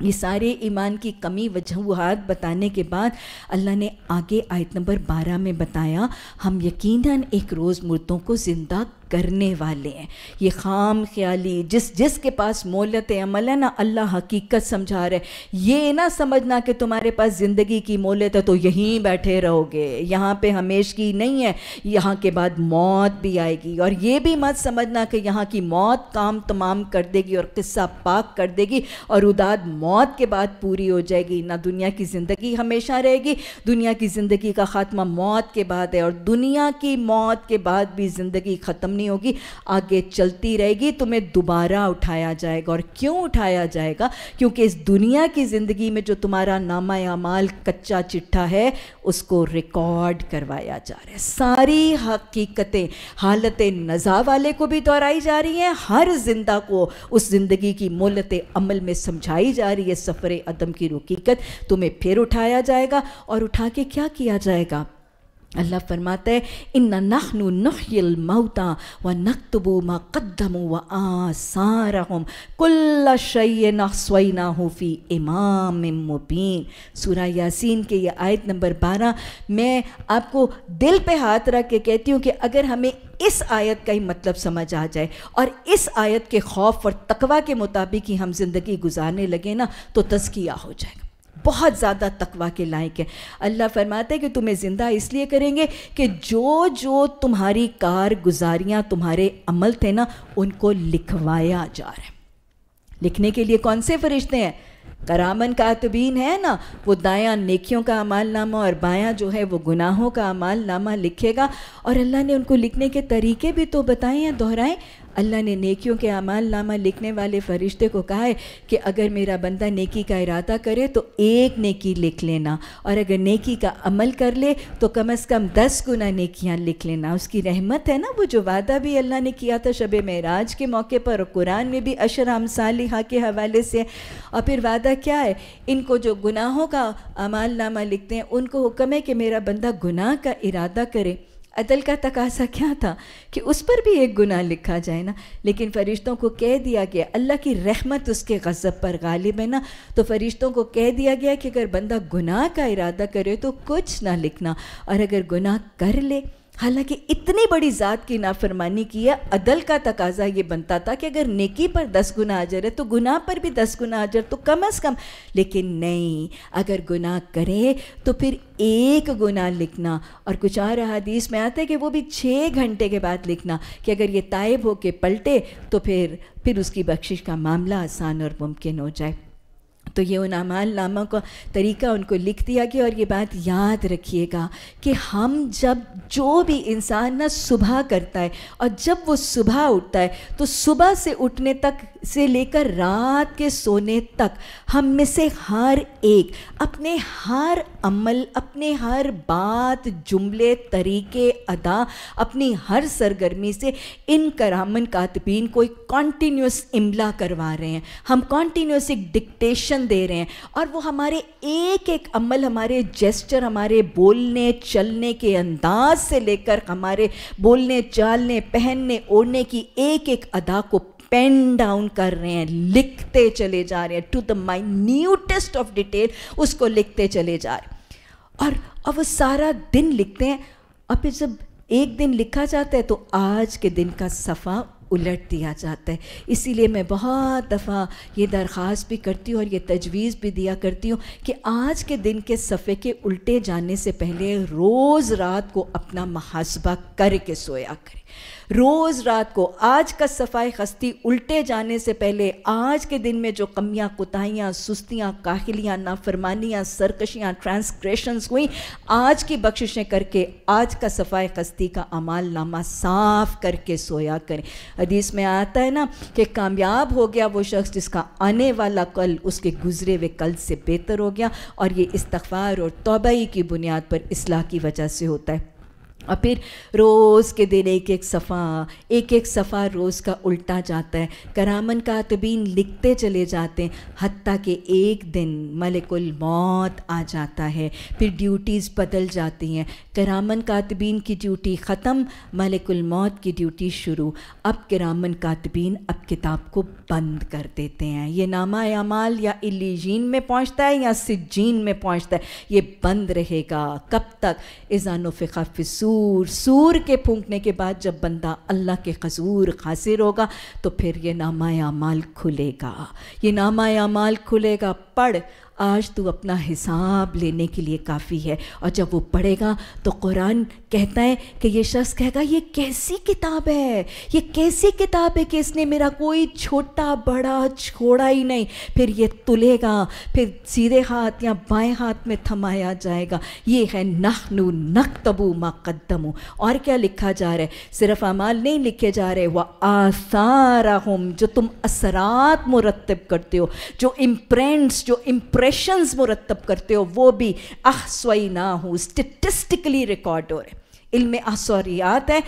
ये सारे ईमान की कमी वजूहत बताने के बाद अल्लाह ने आगे आयत नंबर 12 में बताया हम यकीनन एक रोज़ मुर्दों को ज़िंदा करने वाले हैं ये खाम ख्याली जिस जिस के पास मोलत अमल है ना अल्लाह हकीकत समझा रहे ये ना समझना कि तुम्हारे पास ज़िंदगी की मोलत है तो यहीं बैठे रहोगे यहाँ पे हमेश की नहीं है यहाँ के बाद मौत भी आएगी और ये भी मत समझना कि यहाँ की मौत काम तमाम कर देगी और किस्सा पाक कर देगी और उदाद मौत के बाद पूरी हो जाएगी ना दुनिया की ज़िंदगी हमेशा रहेगी दुनिया की ज़िंदगी का ख़ात्मा मौत के बाद है और दुनिया की मौत के बाद भी ज़िंदगी ख़त्म नहीं होगी आगे चलती रहेगी तुम्हें दोबारा उठाया जाएगा और क्यों उठाया जाएगा क्योंकि इस दुनिया की ज़िंदगी में जो तुम्हारा नामा यामाल कच्चा चिट्ठा है उसको रिकॉर्ड करवाया जा रहा है सारी हकीकतें हालत नज़ा वाले को भी दोहराई जा रही हैं हर जिंदा को उस ज़िंदगी की मोलत अमल में समझाई जा रही है सफ़र अदम की हकीकत तुम्हें फिर उठाया जाएगा और उठा के क्या किया जाएगा अल्लाह फरमाता है इन नखन नखिल मऊता व नकतबो मा कदमो व आसारहम कुल्ला शय नसवैना हो फी इमाम मुबीन सूरा यासीन के ये आयत नंबर बारह मैं आपको दिल पे हाथ रख के कहती हूँ कि अगर हमें इस आयत का ही मतलब समझ आ जाए और इस आयत के खौफ और तकवा के मुताबिक ही हम ज़िंदगी गुजारने लगे ना तो तस्किया हो जाएगा बहुत ज़्यादा तकवा के लायक है अल्लाह फरमाता है कि तुम्हें ज़िंदा इसलिए करेंगे कि जो जो तुम्हारी गुजारियाँ तुम्हारे अमल थे ना उनको लिखवाया जा रहा है लिखने के लिए कौन से फरिश्ते हैं करामन कातबीन है ना वो दाया नेकियों का अमाल नामा और बाया जो है वो गुनाहों का अमाल नामा लिखेगा और अल्लाह ने उनको लिखने के तरीके भी तो बताए हैं दोहराएं अल्लाह ने नेकियों के अमाल नामा लिखने वाले फ़रिश्ते को कहा है कि अगर मेरा बंदा नेकी का इरादा करे तो एक नेकी लिख लेना और अगर नेकी का अमल कर ले तो कम अज़ कम दस गुना नेकियाँ लिख लेना उसकी रहमत है ना वो जो वादा भी अल्लाह ने किया था शब महराज के मौके पर और कुरान में भी अशराम सालिहा के हवाले से और फिर वादा क्या है इनको जो गुनाहों का अमाल नामा लिखते हैं उनको हुक्म है कि मेरा बंदा गुनाह का इरादा करे अदल का तकासा क्या था कि उस पर भी एक गुनाह लिखा जाए ना लेकिन फरिश्तों को कह दिया गया अल्लाह की रहमत उसके गज़ब पर गालिब है ना तो फरिश्तों को कह दिया गया कि अगर बंदा गुनाह का इरादा करे तो कुछ ना लिखना और अगर गुनाह कर ले हालांकि इतनी बड़ी ज़ात की नाफरमानी की है अदल का तकाजा ये बनता था कि अगर नेकी पर दस गुना अजर है तो गुनाह पर भी दस गुना अजर तो कम अज़ कम लेकिन नहीं अगर गुनाह करें तो फिर एक गुना लिखना और कुछ और हदीस में आते हैं कि वो भी छः घंटे के बाद लिखना कि अगर ये तायब हो के पलटे तो फिर फिर उसकी बख्शिश का मामला आसान और मुमकिन हो जाए तो ये उन अमाल नामा का तरीका उनको लिख दिया गया और ये बात याद रखिएगा कि हम जब जो भी इंसान ना सुबह करता है और जब वो सुबह उठता है तो सुबह से उठने तक से लेकर रात के सोने तक हम में से हर एक अपने हर अमल अपने हर बात जुमले तरीके अदा अपनी हर सरगर्मी से इन करामन कातबीन को एक कॉन्टीन्यूस इमला करवा रहे हैं हम कॉन्टीन्यूस एक डिक्टेशन दे रहे हैं और वो हमारे एक एक अमल हमारे जेस्चर हमारे बोलने चलने के अंदाज से लेकर हमारे बोलने चालने पहनने ओढ़ने की एक एक अदा को पेन डाउन कर रहे हैं लिखते चले जा रहे हैं to the minutest of detail उसको लिखते चले जा रहे और अब वो सारा दिन लिखते हैं और फिर जब एक दिन लिखा जाता है तो आज के दिन का सफ़ा उलट दिया जाता है इसीलिए मैं बहुत दफ़ा ये दरख्वास्त भी करती हूँ और ये तजवीज़ भी दिया करती हूँ कि आज के दिन के सफ़े के उल्टे जाने से पहले रोज़ रात को अपना महासबा करके सोया करें रोज़ रात को आज का सफाई हस्ती उल्टे जाने से पहले आज के दिन में जो कमियाँ कोताहियां सुस्तियाँ काहलियाँ नाफरमानियाँ सरकशियाँ ट्रांसग्रेशंस हुई आज की बख्शिशें करके आज का सफाई हस्ती का अमाल नामा साफ करके सोया करें हदीस में आता है ना कि कामयाब हो गया वो शख्स जिसका आने वाला कल उसके गुजरे हुए कल से बेहतर हो गया और ये इस्तफार और तोबई की बुनियाद पर इसलाह की वजह से होता है और फिर रोज़ के दिन एक एक सफ़ा एक एक सफ़ा रोज़ का उल्टा जाता है करामन का तबीन लिखते चले जाते हैं हती के एक दिन मलिकुल मौत आ जाता है फिर ड्यूटीज़ बदल जाती हैं करामन कातबीन की ड्यूटी ख़त्म मलिकुल मौत की ड्यूटी शुरू अब करामन तबीन अब किताब को बंद कर देते हैं ये नामा यामाल या इलीजीन में पहुँचता है या सिजीन में पहुँचता है ये बंद रहेगा कब तक इज़ानो फ़िका सूर सूर के फूंकने के बाद जब बंदा अल्लाह के खजूर हासिर होगा तो फिर ये माल खुलेगा ये माल खुलेगा पढ़ आज तू अपना हिसाब लेने के लिए काफ़ी है और जब वो पढ़ेगा तो कुरान कहता है कि ये शख्स कहेगा ये कैसी किताब है ये कैसी किताब है कि इसने मेरा कोई छोटा बड़ा छोड़ा ही नहीं फिर ये तुलेगा फिर सीधे हाथ या बाएं हाथ में थमाया जाएगा ये है नखनु नख तबू मकदमू और क्या लिखा जा रहा है सिर्फ अमाल नहीं लिखे जा रहे वह आसारा हम जो तुम असरात मुरतब करते हो जो इम्प्रेंट्स जो इम्प्रेशंस मुरतब करते हो वो भी अहसवई ना हो स्टेटिस्टिकली रिकॉर्ड हो रहे इल्म आसौरियात है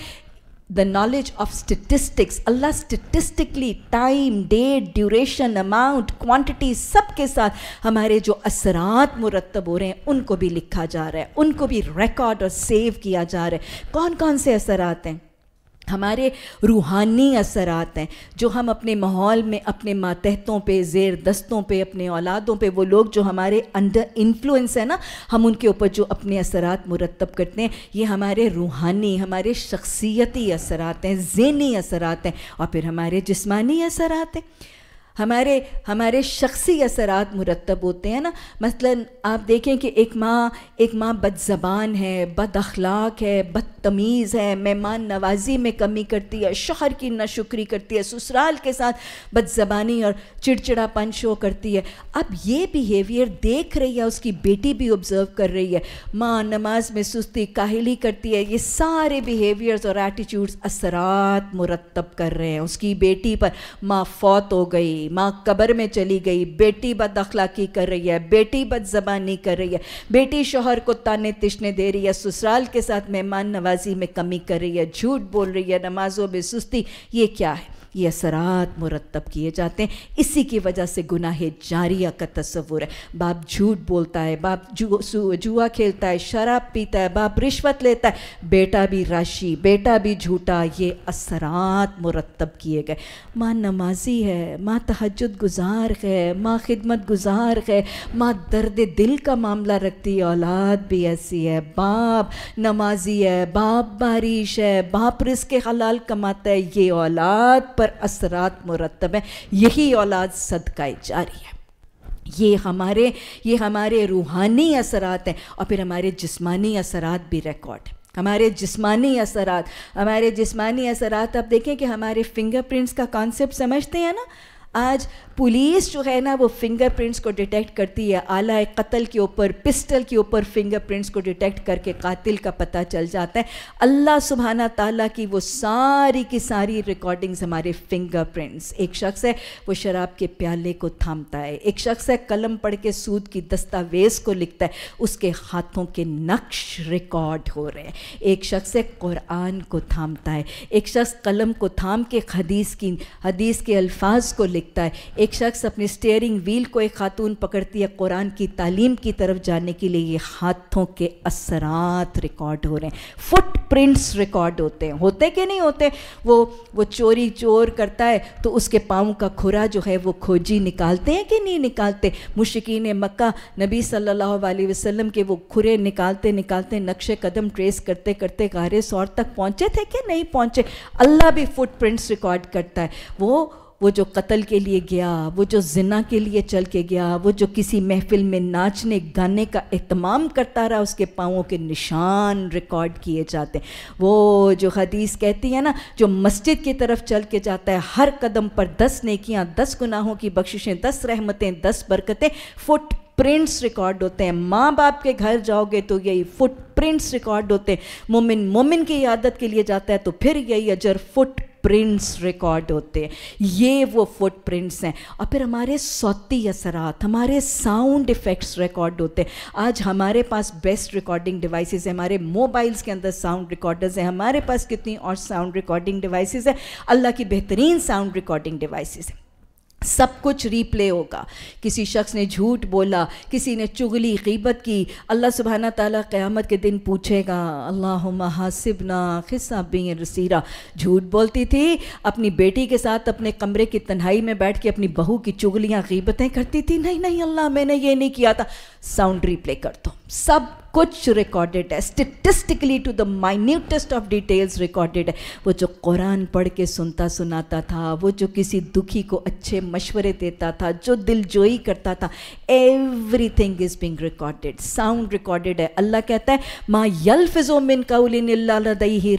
द नॉलेज ऑफ स्टिटिस्टिक्स अल्लाह statistically time date duration amount quantity सब के साथ हमारे जो असरात मुरतब हो रहे हैं उनको भी लिखा जा रहा है उनको भी रिकॉर्ड और सेव किया जा रहा है कौन कौन से असरात हैं हमारे रूहानी आते हैं जो हम अपने माहौल में अपने मातहतों पे जेर दस्तों पे अपने औलादों पे वो लोग जो हमारे अंडर इन्फ्लुएंस है ना हम उनके ऊपर जो अपने असरात मुरतब करते हैं ये हमारे रूहानी हमारे शख्सियती असरात हैं जहनी असरात हैं और फिर हमारे जिस्मानी असरात हैं हमारे हमारे शख्सी असरात मुरतब होते हैं ना मसलन आप देखें कि एक माँ एक माँ बदज़बान है बद अखलाक है बदतमीज़ है मेहमान नवाजी में कमी करती है शहर की नाशुक्री करती है ससुराल के साथ बदज़बानी और चिड़चिड़ापन शो करती है अब ये बिहेवियर देख रही है उसकी बेटी भी ऑब्ज़र्व कर रही है माँ नमाज में सुस्ती काहली करती है ये सारे बिहेवियर्स और एटीट्यूड्स असरात मुरतब कर रहे हैं उसकी बेटी पर माँ फौत हो गई गई माँ कब्र में चली गई बेटी बद अखलाकी कर रही है बेटी बद जबानी कर रही है बेटी शोहर को ताने तिशने दे रही है ससुराल के साथ मेहमान नवाजी में कमी कर रही है झूठ बोल रही है नमाजों में सुस्ती ये क्या है ये असरात मुरतब किए जाते हैं इसी की वजह से गुनाह जारिया का तस्वूर है बाप झूठ बोलता है बाप जुआ जु, खेलता है शराब पीता है बाप रिश्वत लेता है बेटा भी राशि बेटा भी झूठा ये असरात मुरतब किए गए माँ नमाजी है माँ तहजद गुजार है माँ खिदमत गुजार है माँ दर्द दिल का मामला रखती है औलाद भी ऐसी है बाप नमाजी है बाप बारिश है बाप रिस के हलाल कमाता है ये औलाद पर असरात मुरतब है यही औलाद सदकाए जारी है ये हमारे ये हमारे रूहानी असरात हैं और फिर हमारे जिस्मानी असरात भी रिकॉर्ड है हमारे जिस्मानी असरात हमारे जिस्मानी असरात आप देखें कि हमारे फिंगरप्रिंट्स का कॉन्सेप्ट समझते हैं ना आज पुलिस जो है ना वो फिंगरप्रिंट्स को डिटेक्ट करती है आला कत्ल के ऊपर पिस्टल के ऊपर फिंगरप्रिंट्स को डिटेक्ट करके कातिल का पता चल जाता है अल्लाह सुबहाना ताला की वो सारी की सारी रिकॉर्डिंग्स हमारे फिंगरप्रिंट्स एक शख्स है वो शराब के प्याले को थामता है एक शख्स है कलम पढ़ के सूद की दस्तावेज़ को लिखता है उसके हाथों के नक्श रिकॉर्ड हो रहे हैं एक शख्स है कुरान को थामता है एक शख्स कलम को थाम के हदीस की हदीस के अल्फाज को लिखता है एक एक शख्स अपने स्टेयरिंग व्हील को एक खातून पकड़ती है कुरान की तालीम की तरफ जाने के लिए ये हाथों के असरात रिकॉर्ड हो रहे हैं फुटप्रिंट्स रिकॉर्ड होते हैं होते कि नहीं होते वो वो चोरी चोर करता है तो उसके पाँव का खुरा जो है वो खोजी निकालते हैं कि नहीं निकालते मुश्किन मक्का नबी सल्ला वसलम के वो खुरे निकालते निकालते नक्शे कदम ट्रेस करते करते गारे सौर तक पहुँचे थे कि नहीं पहुँचे अल्लाह भी फुट रिकॉर्ड करता है वो वो जो कत्ल के लिए गया वो जो जिना के लिए चल के गया वो जो किसी महफिल में नाचने गाने का अहतमाम करता रहा उसके पाँवों के निशान रिकॉर्ड किए जाते हैं वो जो हदीस कहती है ना जो मस्जिद की तरफ चल के जाता है हर कदम पर दस नेकियाँ दस गुनाहों की बख्शिशें दस रहमतें दस बरकतें फुट प्रिंट्स रिकॉर्ड होते हैं माँ बाप के घर जाओगे तो यही फुट प्रिंट्स रिकॉर्ड होते हैं मोमिन मोमिन की आदत के लिए जाता है तो फिर यही अजर फुट प्रिंट्स रिकॉर्ड होते हैं ये वो फुट प्रिंट्स हैं और फिर हमारे सौती असरात हमारे साउंड इफ़ेक्ट्स रिकॉर्ड होते हैं आज हमारे पास बेस्ट रिकॉर्डिंग डिवाइसेस हैं हमारे मोबाइल्स के अंदर साउंड रिकॉर्डर्स हैं हमारे पास कितनी और साउंड रिकॉर्डिंग डिवाइसेस है अल्लाह की बेहतरीन साउंड रिकॉर्डिंग डिवाइसेस हैं सब कुछ रीप्ले होगा किसी शख्स ने झूठ बोला किसी ने चुगली गीबत की अल्लाह सुबहाना ताला क़यामत के दिन पूछेगा अल्लाह महासिबना खिस्सा बिन रसीरा झूठ बोलती थी अपनी बेटी के साथ अपने कमरे की तन्हाई में बैठ के अपनी बहू की चुगलियाँ गीबतें करती थी नहीं नहीं अल्लाह मैंने ये नहीं किया था साउंड रीप्ले कर दो सब कुछ रिकॉर्डेड है statistically to the minutest of details recorded है वो जो कुरान पढ़ के सुनता सुनाता था वो जो किसी दुखी को अच्छे मशवरे देता था जो दिलजोई करता था everything is being recorded sound recorded है अल्लाह कहता है माँ यल मिन काउलिनदई ही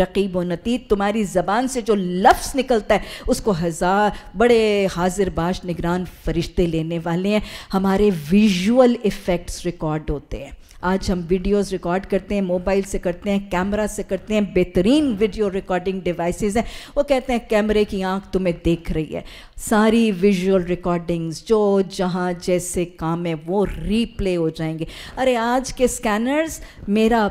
रकीब नतीत तुम्हारी ज़बान से जो लफ्स निकलता है उसको हज़ार बड़े हाजिर बाश निगरान फरिश्ते लेने वाले हैं हमारे विजुअल इफ़ेक्ट्स रिकॉर्ड होते हैं आज हम वीडियोस रिकॉर्ड करते हैं मोबाइल से करते हैं कैमरा से करते हैं बेहतरीन वीडियो रिकॉर्डिंग डिवाइसेस हैं वो कहते हैं कैमरे की आंख तुम्हें देख रही है सारी विजुअल रिकॉर्डिंग्स जो जहाँ जैसे काम है वो रीप्ले हो जाएंगे अरे आज के स्कैनर्स मेरा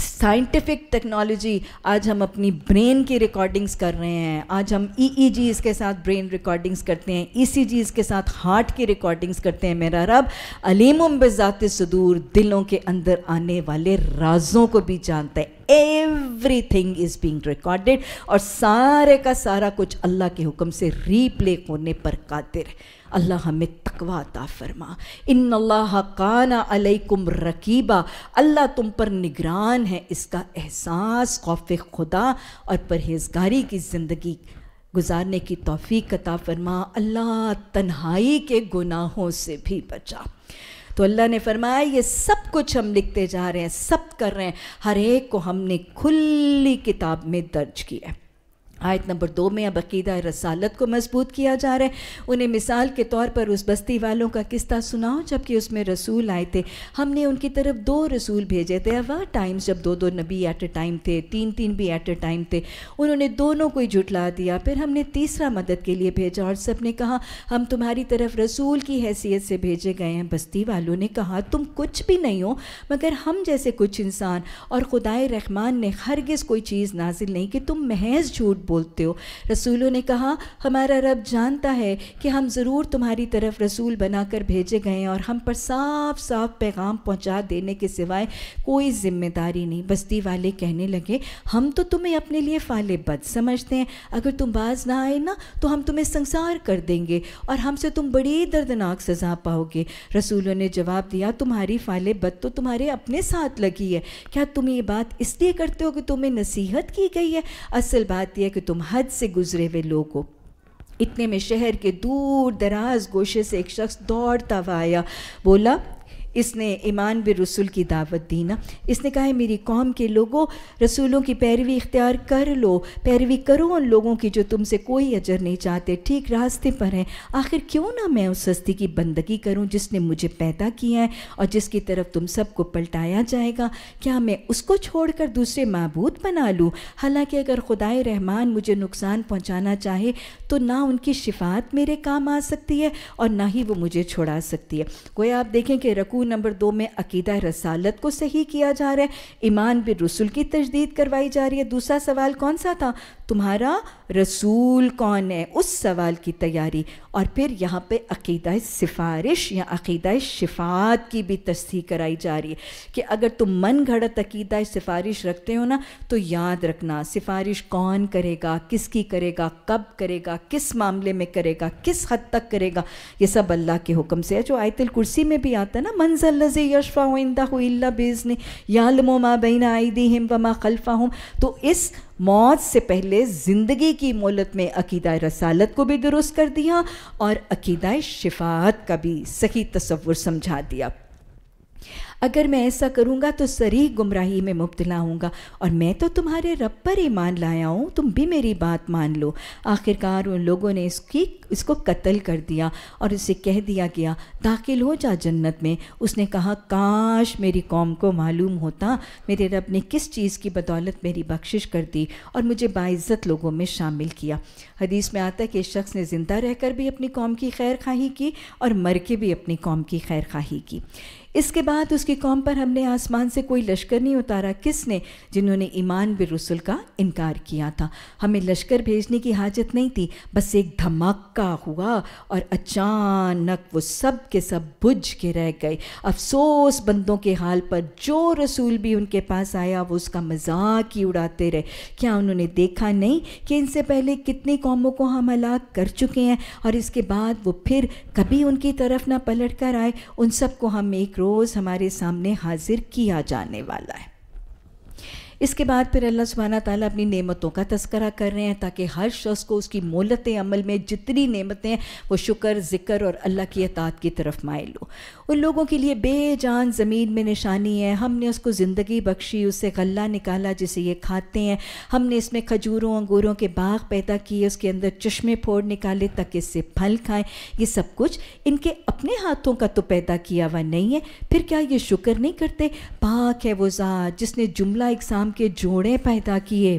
साइंटिफिक टेक्नोलॉजी आज हम अपनी ब्रेन की रिकॉर्डिंग्स कर रहे हैं आज हम ई e ई e के साथ ब्रेन रिकॉर्डिंग्स करते हैं ई e के साथ हार्ट की रिकॉर्डिंग्स करते हैं मेरा रब अलीम बज़ात सदूर दिलों के अंदर आने वाले राजों को भी जानता है everything is being recorded और सारे का सारा कुछ अल्लाह के हुक्म से रीप्ले होने पर कातिर है अल्लाह हमें तकवा अता फरमा इन अल्लाह काना अलैकुम रकीबा अल्लाह तुम पर निगरान है इसका एहसास खौफ खुदा और परहेजगारी की ज़िंदगी गुजारने की तोफ़ी अता फरमा अल्लाह तन्हाई के गुनाहों से भी बचा तो अल्लाह ने फरमाया ये सब कुछ हम लिखते जा रहे हैं सब कर रहे हैं हर एक को हमने खुली किताब में दर्ज किया है आयत नंबर दो में अब अकीदा रसालत को मजबूत किया जा रहा है उन्हें मिसाल के तौर पर उस बस्ती वालों का किस्ता सुनाओ जबकि उसमें रसूल आए थे हमने उनकी तरफ दो रसूल भेजे थे वह टाइम्स जब दो दो नबी एट अ टाइम थे तीन तीन भी एट अ टाइम थे उन्होंने दोनों को ही जुटला दिया फिर हमने तीसरा मदद के लिए भेजा और सब ने कहा हम तुम्हारी तरफ रसूल की हैसियत से भेजे गए हैं बस्ती वालों ने कहा तुम कुछ भी नहीं हो मगर हम जैसे कुछ इंसान और खुदाए रहमान ने हरगिज़ कोई चीज़ नाजिल नहीं कि तुम महज झूठ बोलते हो रसूलों ने कहा हमारा रब जानता है कि हम ज़रूर तुम्हारी तरफ रसूल बनाकर भेजे गए हैं और हम पर साफ साफ पैगाम पहुंचा देने के सिवाय कोई ज़िम्मेदारी नहीं बस्ती वाले कहने लगे हम तो तुम्हें अपने लिए फाले बद समझते हैं अगर तुम बाज ना आए ना तो हम तुम्हें संसार कर देंगे और हमसे तुम बड़ी दर्दनाक सज़ा पाओगे रसूलों ने जवाब दिया तुम्हारी फाले बद तो तुम्हारे अपने साथ लगी है क्या तुम ये बात इसलिए करते हो कि तुम्हें नसीहत की गई है असल बात यह कि कि तुम हद से गुजरे हुए लोग हो इतने में शहर के दूर दराज गोशे से एक शख्स दौड़ता हुआ आया बोला इसने ईमान बे रसूल की दावत दी ना इसने कहा है मेरी कौम के लोगों रसूलों की पैरवी इख्तियार कर लो पैरवी करो उन लोगों की जो तुमसे कोई अजर नहीं चाहते ठीक रास्ते पर हैं आखिर क्यों ना मैं उस हस्ती की बंदगी करूं जिसने मुझे पैदा किया है और जिसकी तरफ तुम सबको पलटाया जाएगा क्या मैं उसको कर दूसरे मबूद बना लूँ हालाँकि अगर खुदाए रहमान मुझे नुकसान पहुँचाना चाहे तो ना उनकी शिफात मेरे काम आ सकती है और ना ही वो मुझे छोड़ा सकती है कोई आप देखें कि रकू पहलू नंबर दो में अकीदा रसालत को सही किया जा रहा है ईमान बिन रसुल की तजदीद करवाई जा रही है दूसरा सवाल कौन सा था तुम्हारा रसूल कौन है उस सवाल की तैयारी और फिर यहाँ पे अकीदा सिफारिश या अकीदा शिफात की भी तस्दीक कराई जा रही है कि अगर तुम मन घड़त अकीदा सिफारिश रखते हो ना तो याद रखना सिफारिश कौन करेगा किसकी करेगा कब करेगा किस मामले में करेगा किस हद तक करेगा ये सब अल्लाह के हुक्म से है जो आयतल कुर्सी में भी आता है ना मंजल लजे यशफ़ा हुदा हुल्ला बेजने या लमो आई दी हिम व खलफ़ा हम तो इस मौत से पहले ज़िंदगी की मोलत में अकीदा रसालत को भी दुरुस्त कर दिया और अकीदा शिफात का भी सही तस्वुर समझा दिया अगर मैं ऐसा करूँगा तो सरी गुमराही में मुबतला हूँगा और मैं तो तुम्हारे रब पर ईमान लाया हूँ तुम भी मेरी बात मान लो आखिरकार उन लोगों ने इसकी इसको कत्ल कर दिया और उसे कह दिया गया दाखिल हो जा जन्नत में उसने कहा काश मेरी कौम को मालूम होता मेरे रब ने किस चीज़ की बदौलत मेरी बख्शिश कर दी और मुझे बाइज़्ज़त लोगों में शामिल किया हदीस में आता है कि इस शख्स ने ज़िंदा रहकर भी अपनी कौम की खैर खाही की और मर के भी अपनी कौम की खैर खाही की इसके बाद उसकी कौम पर हमने आसमान से कोई लश्कर नहीं उतारा किसने जिन्होंने ईमान बे रसुल का इनकार किया था हमें लश्कर भेजने की हाजत नहीं थी बस एक धमाका हुआ और अचानक वो सब के सब बुझ के रह गए अफसोस बंदों के हाल पर जो रसूल भी उनके पास आया वो उसका मजाक ही उड़ाते रहे क्या उन्होंने देखा नहीं कि इनसे पहले कितनी कौमों को हम हलाक कर चुके हैं और इसके बाद वो फिर कभी उनकी तरफ ना पलट कर आए उन सबको हम एक रोज़ हमारे सामने हाजिर किया जाने वाला है इसके बाद फिर अल्लाह सुबहाना ताली अपनी नेमतों का तस्करा कर रहे हैं ताकि हर शख्स को उसकी मोलत अमल में जितनी नेमतें वो शुक्र ज़िक्र और अल्लाह की अतात की तरफ मायल हो उन लोगों के लिए बेजान ज़मीन में निशानी है हमने उसको ज़िंदगी बख्शी उससे गला निकाला जिसे ये खाते हैं हमने इसमें खजूरों अंगूरों के बाग पैदा किए उसके अंदर चश्मे फोड़ निकाले ताकि इससे फल खाएँ ये सब कुछ इनके अपने हाथों का तो पैदा किया हुआ नहीं है फिर क्या ये शुक्र नहीं करते पाक है वो ज़ात जिसने जुमला इकसाम के जोड़े पैदा किए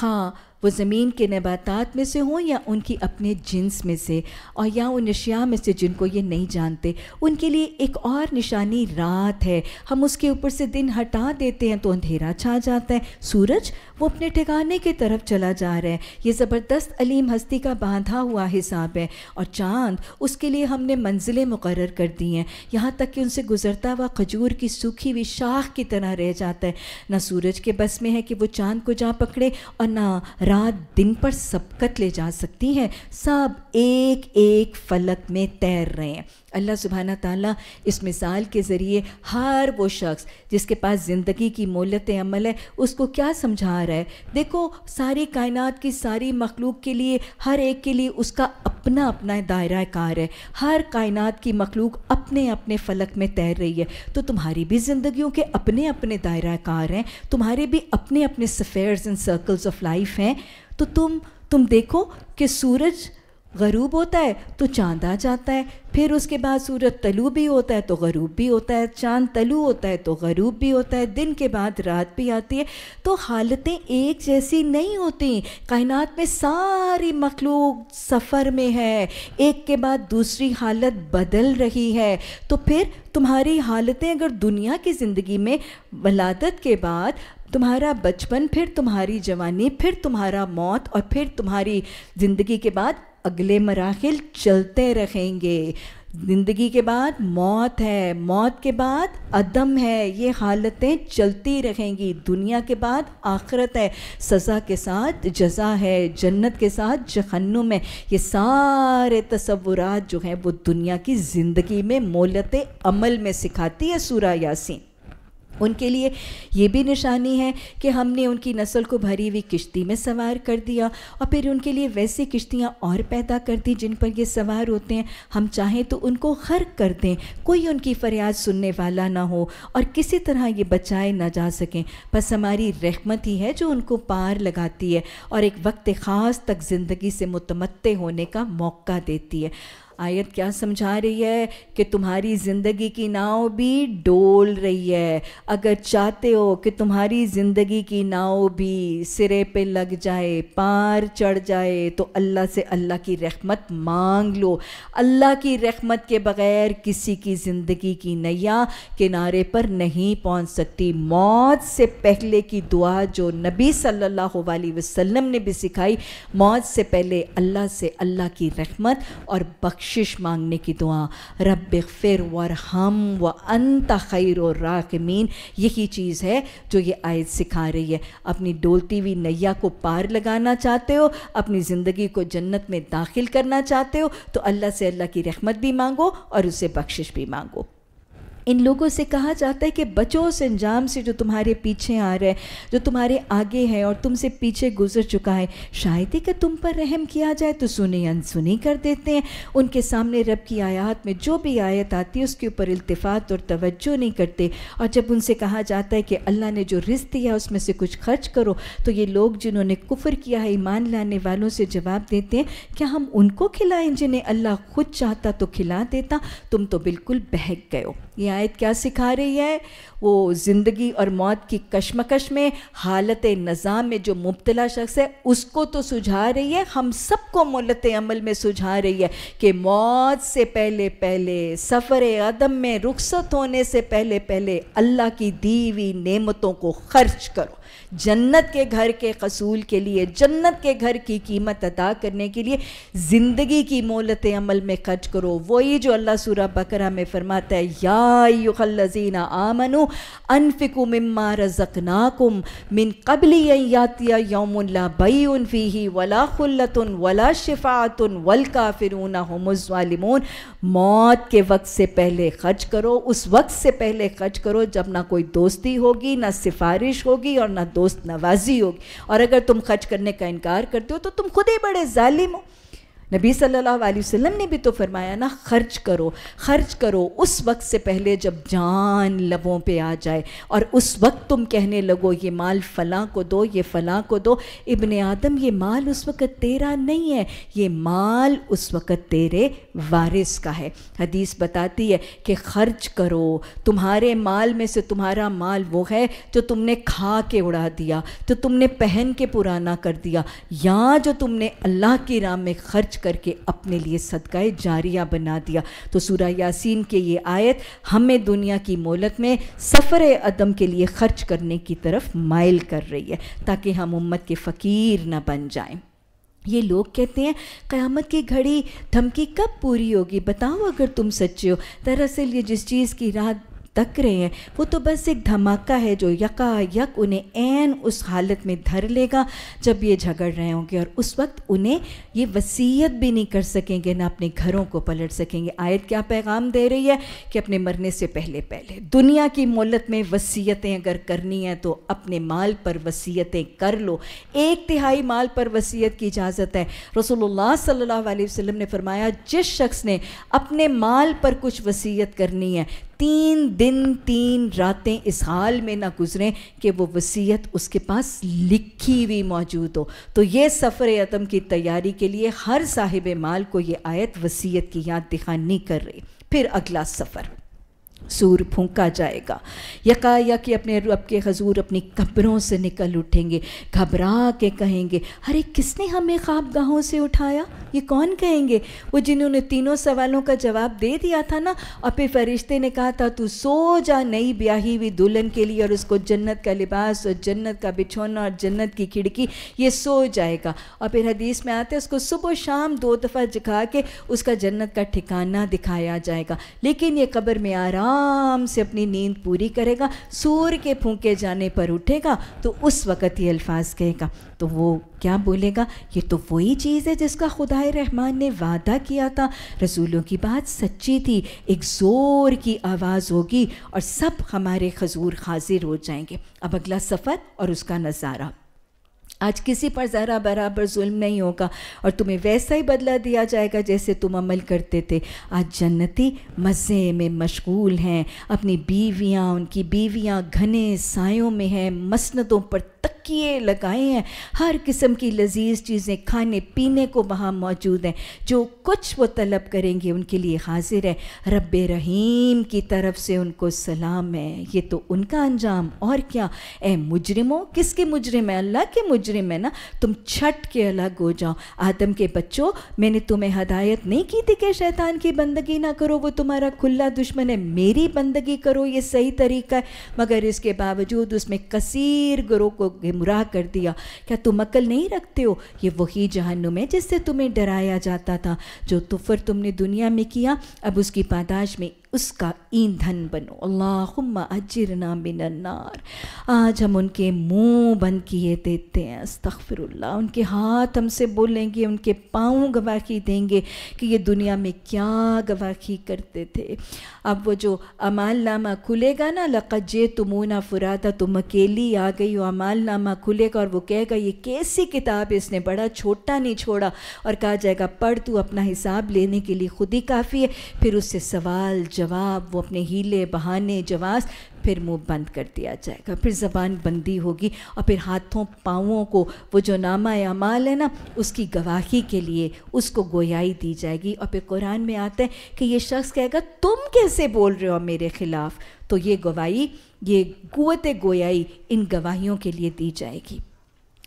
हाँ वो ज़मीन के नबातात में से हों या उनकी अपने जिन्स में से और या उन अशिया में से जिनको ये नहीं जानते उनके लिए एक और निशानी रात है हम उसके ऊपर से दिन हटा देते हैं तो अंधेरा छा जाता है सूरज वो अपने ठिकाने की तरफ चला जा रहा है ये ज़बरदस्त अलीम हस्ती का बांधा हुआ हिसाब है और चांद उसके लिए हमने मंजिलें मुकर कर दी हैं यहाँ तक कि उनसे गुजरता हुआ खजूर की सूखी हुई शाख की तरह रह जाता है ना सूरज के बस में है कि वो चांद को जा पकड़े और ना रात दिन पर सबकत ले जा सकती हैं सब एक एक फलक में तैर रहे हैं अल्लाह सुबहाना ताला इस मिसाल के ज़रिए हर वो शख्स जिसके पास ज़िंदगी की मोलत अमल है उसको क्या समझा रहा है देखो सारी कायनात की सारी मखलूक के लिए हर एक के लिए उसका अपना अपना दायरा कार है हर कायनात की मखलूक अपने अपने फ़लक में तैर रही है तो तुम्हारी भी ज़िंदगियों के अपने अपने दायरा कार हैं तुम्हारे भी अपने अपने spheres and circles of life हैं तो तुम तुम देखो कि सूरज गरूब होता है तो चांद आ जाता है फिर उसके बाद सूरज तलू भी होता है तो गरूब भी होता है चांद तलू होता है तो गरूब भी होता है दिन के बाद रात भी आती है तो हालतें एक जैसी नहीं होती कायनात में सारी मखलूक सफ़र में है एक के बाद दूसरी हालत बदल रही है तो फिर तुम्हारी हालतें अगर दुनिया की ज़िंदगी में वलादत के बाद तुम्हारा बचपन फिर तुम्हारी जवानी फिर तुम्हारा मौत और फिर तुम्हारी ज़िंदगी के बाद अगले मराहल चलते रहेंगे ज़िंदगी के बाद मौत है मौत के बाद अदम है ये हालतें चलती रहेंगी दुनिया के बाद आखरत है सज़ा के साथ जजा है जन्नत के साथ जहन्नुम है ये सारे तस्वुरा जो हैं वो दुनिया की ज़िंदगी में मोलत अमल में सिखाती है सूरा यासीन उनके लिए ये भी निशानी है कि हमने उनकी नस्ल को भरी हुई किश्ती में सवार कर दिया और फिर उनके लिए वैसी किश्तियाँ और पैदा कर दी जिन पर ये सवार होते हैं हम चाहें तो उनको गर्क कर दें कोई उनकी फरियाद सुनने वाला ना हो और किसी तरह ये बचाए ना जा सकें बस हमारी रहमत ही है जो उनको पार लगाती है और एक वक्त ख़ास तक ज़िंदगी से मुतमत्ते होने का मौका देती है आयत क्या समझा रही है कि तुम्हारी ज़िंदगी की नाव भी डोल रही है अगर चाहते हो कि तुम्हारी ज़िंदगी की नाव भी सिरे पे लग जाए पार चढ़ जाए तो अल्लाह से अल्लाह की रहमत मांग लो अल्लाह की रहमत के बग़ैर किसी की ज़िंदगी की नैया किनारे पर नहीं पहुंच सकती मौत से पहले की दुआ जो नबी सल्लल्लाहु अलैहि वसल्लम ने भी सिखाई मौत से पहले अल्लाह से अल्लाह की रहमत और बख्श बख्शिश मांगने की दुआ रब फिर वर हम व अंत खैर और राकमीन यही चीज़ है जो ये आयत सिखा रही है अपनी डोलती हुई नैया को पार लगाना चाहते हो अपनी ज़िंदगी को जन्नत में दाखिल करना चाहते हो तो अल्लाह से अल्लाह की रहमत भी मांगो और उसे बख्शिश भी मांगो इन लोगों से कहा जाता है कि बचो उस अंजाम से जो तुम्हारे पीछे आ रहा है जो तुम्हारे आगे है और तुमसे पीछे गुजर चुका है शायद ही कि तुम पर रहम किया जाए तो सुने अनसुनी कर देते हैं उनके सामने रब की आयात में जो भी आयत आती है उसके ऊपर इल्तफात और तवज्जो नहीं करते और जब उनसे कहा जाता है कि अल्लाह ने जो रिस्क दिया उसमें से कुछ खर्च करो तो ये लोग जिन्होंने कुफर किया है ईमान लाने वालों से जवाब देते हैं क्या हम उनको खिलाएं जिन्हें अल्लाह खुद चाहता तो खिला देता तुम तो बिल्कुल बहक गए हो ये आयत क्या सिखा रही है वो ज़िंदगी और मौत की कश्मकश में हालत नज़ाम में जो मुबतला शख्स है उसको तो सुझा रही है हम सबको मोलत अमल में सुझा रही है कि मौत से पहले पहले सफ़र अदम में रुखसत होने से पहले पहले अल्लाह की दीवी नेमतों को खर्च करो जन्नत के घर के कसूल के लिए जन्नत के घर की कीमत अदा करने के लिए ज़िंदगी की मोलत अमल में खर्च करो वही जो अल्लाह सूर बकरा में फरमाता है याजीना आमनु अनफिकु मम्मा रज़कनाकुम मिन कबली यातिया यौमला बई उनफ़ी ही वला खुल्लतन वला शिफातुन वल काफिरून हमज़ालिमून मौत के वक्त से पहले खर्च करो उस वक्त से पहले खर्च करो जब ना कोई दोस्ती होगी ना सिफारिश होगी और ना दोस्त नवाजी होगी और अगर तुम खर्च करने का इनकार करते हो तो तुम खुद ही बड़े जालिम हो नबी सल्लल्लाहु अलैहि वसल्लम ने भी तो फरमाया ना खर्च करो खर्च करो उस वक्त से पहले जब जान लबों पे आ जाए और उस वक्त तुम कहने लगो ये माल फ़लाँ को दो ये फ़लाँ को दो इबन आदम ये माल उस वक़्त तेरा नहीं है ये माल उस वक़्त तेरे वारिस का है हदीस बताती है कि खर्च करो तुम्हारे माल में से तुम्हारा माल वो है जो तुमने खा के उड़ा दिया जो तुमने पहन के पुराना कर दिया या जो तुमने अल्लाह की राम में खर्च खर्च करके अपने लिए सदकाए जारिया बना दिया तो सूरा यासीन के ये आयत हमें दुनिया की मोलत में सफ़र अदम के लिए खर्च करने की तरफ माइल कर रही है ताकि हम उम्मत के फ़कीर न बन जाएं ये लोग कहते हैं क़यामत की घड़ी धमकी कब पूरी होगी बताओ अगर तुम सच्चे हो दरअसल ये जिस चीज़ की रात तक रहे हैं वो तो बस एक धमाका है जो यका यक उन्हें एन उस हालत में धर लेगा जब ये झगड़ रहे होंगे और उस वक्त उन्हें ये वसीयत भी नहीं कर सकेंगे ना अपने घरों को पलट सकेंगे आयत क्या पैगाम दे रही है कि अपने मरने से पहले पहले दुनिया की मोलत में वसीयतें अगर करनी है तो अपने माल पर वसीयतें कर लो एक तिहाई माल पर वसीयत की इजाज़त है रसोल्ला सल्ला वसलम ने फरमाया जिस शख्स ने अपने माल पर कुछ वसीयत करनी है तीन दिन तीन रातें इस हाल में ना गुजरें कि वो वसीयत उसके पास लिखी हुई मौजूद हो तो ये सफ़र अतम की तैयारी के लिए हर साहिब माल को ये आयत वसीयत की याद दिखानी कर रही फिर अगला सफ़र सूर फूका जाएगा यकायक कि अपने रब के हजूर अपनी कब्रों से निकल उठेंगे घबरा के कहेंगे अरे किसने हमें गाहों से उठाया ये कौन कहेंगे वो जिन्होंने तीनों सवालों का जवाब दे दिया था ना और फिर फरिश्ते ने कहा था तू सो जा नई ब्याही हुई दुल्हन के लिए और उसको जन्नत का लिबास और जन्नत का बिछौना और जन्नत की खिड़की ये सो जाएगा और फिर हदीस में आते उसको सुबह शाम दो दफ़ा जगा के उसका जन्नत का ठिकाना दिखाया जाएगा लेकिन ये कब्र में आराम से अपनी नींद पूरी करेगा सूर के फूके जाने पर उठेगा तो उस वक़्त ये अल्फाज कहेगा तो वो क्या बोलेगा ये तो वही चीज़ है जिसका खुदा रहमान ने वादा किया था रसूलों की बात सच्ची थी एक ज़ोर की आवाज़ होगी और सब हमारे खजूर हाजिर हो जाएंगे अब अगला सफ़र और उसका नज़ारा आज किसी पर ज़रा बराबर जुल्म नहीं होगा और तुम्हें वैसा ही बदला दिया जाएगा जैसे तुम अमल करते थे आज जन्नती मज़े में मशगूल हैं अपनी बीवियाँ उनकी बीवियाँ घने सायों में हैं मसनदों पर तकिए लगाए हैं हर किस्म की लजीज चीज़ें खाने पीने को वहाँ मौजूद हैं जो कुछ वो तलब करेंगे उनके लिए हाजिर है रब रहीम की तरफ से उनको सलाम है ये तो उनका अंजाम और क्या ए मुजरिमों किसके मुजरिम है अल्लाह के मुजरिम है ना तुम छट के अलग हो जाओ आदम के बच्चों मैंने तुम्हें हदायत नहीं की थी कि शैतान की बंदगी ना करो वो तुम्हारा खुला दुश्मन है मेरी बंदगी करो ये सही तरीका है मगर इसके बावजूद उसमें कसीर गुरु को गुमराह कर दिया क्या तुम अकल नहीं रखते हो ये वही जहन्नुम है जिससे तुम्हें डराया जाता था जो तुफर तुमने दुनिया में किया अब उसकी पादाश में उसका ईंधन बनो अल्लाहुम्मा अजिरना नार आज हम उनके मुंह बंद किए देते हैं अस्तफिर उनके हाथ हमसे बोलेंगे उनके पाँव गवाही देंगे कि ये दुनिया में क्या गवाही करते थे अब वो जो अमाल नामा खुलेगा ना लकजे तुमूना फुरादा तुम अकेली आ गई हो अमाल नामा खुलेगा और वो कहेगा ये कैसी किताब इसने बड़ा छोटा नहीं छोड़ा और कहा जाएगा पढ़ तू अपना हिसाब लेने के लिए खुद ही काफ़ी है फिर उससे सवाल जवाब वो अपने हीले बहाने जवास फिर मुंह बंद कर दिया जाएगा फिर ज़बान बंदी होगी और फिर हाथों पाँवों को वो जो नामा अमाल है ना उसकी गवाही के लिए उसको गोयाई दी जाएगी और फिर कुरान में आता है कि ये शख्स कहेगा तुम कैसे बोल रहे हो मेरे ख़िलाफ़ तो ये गवाही ये कुत गोयाई इन गवाहियों के लिए दी जाएगी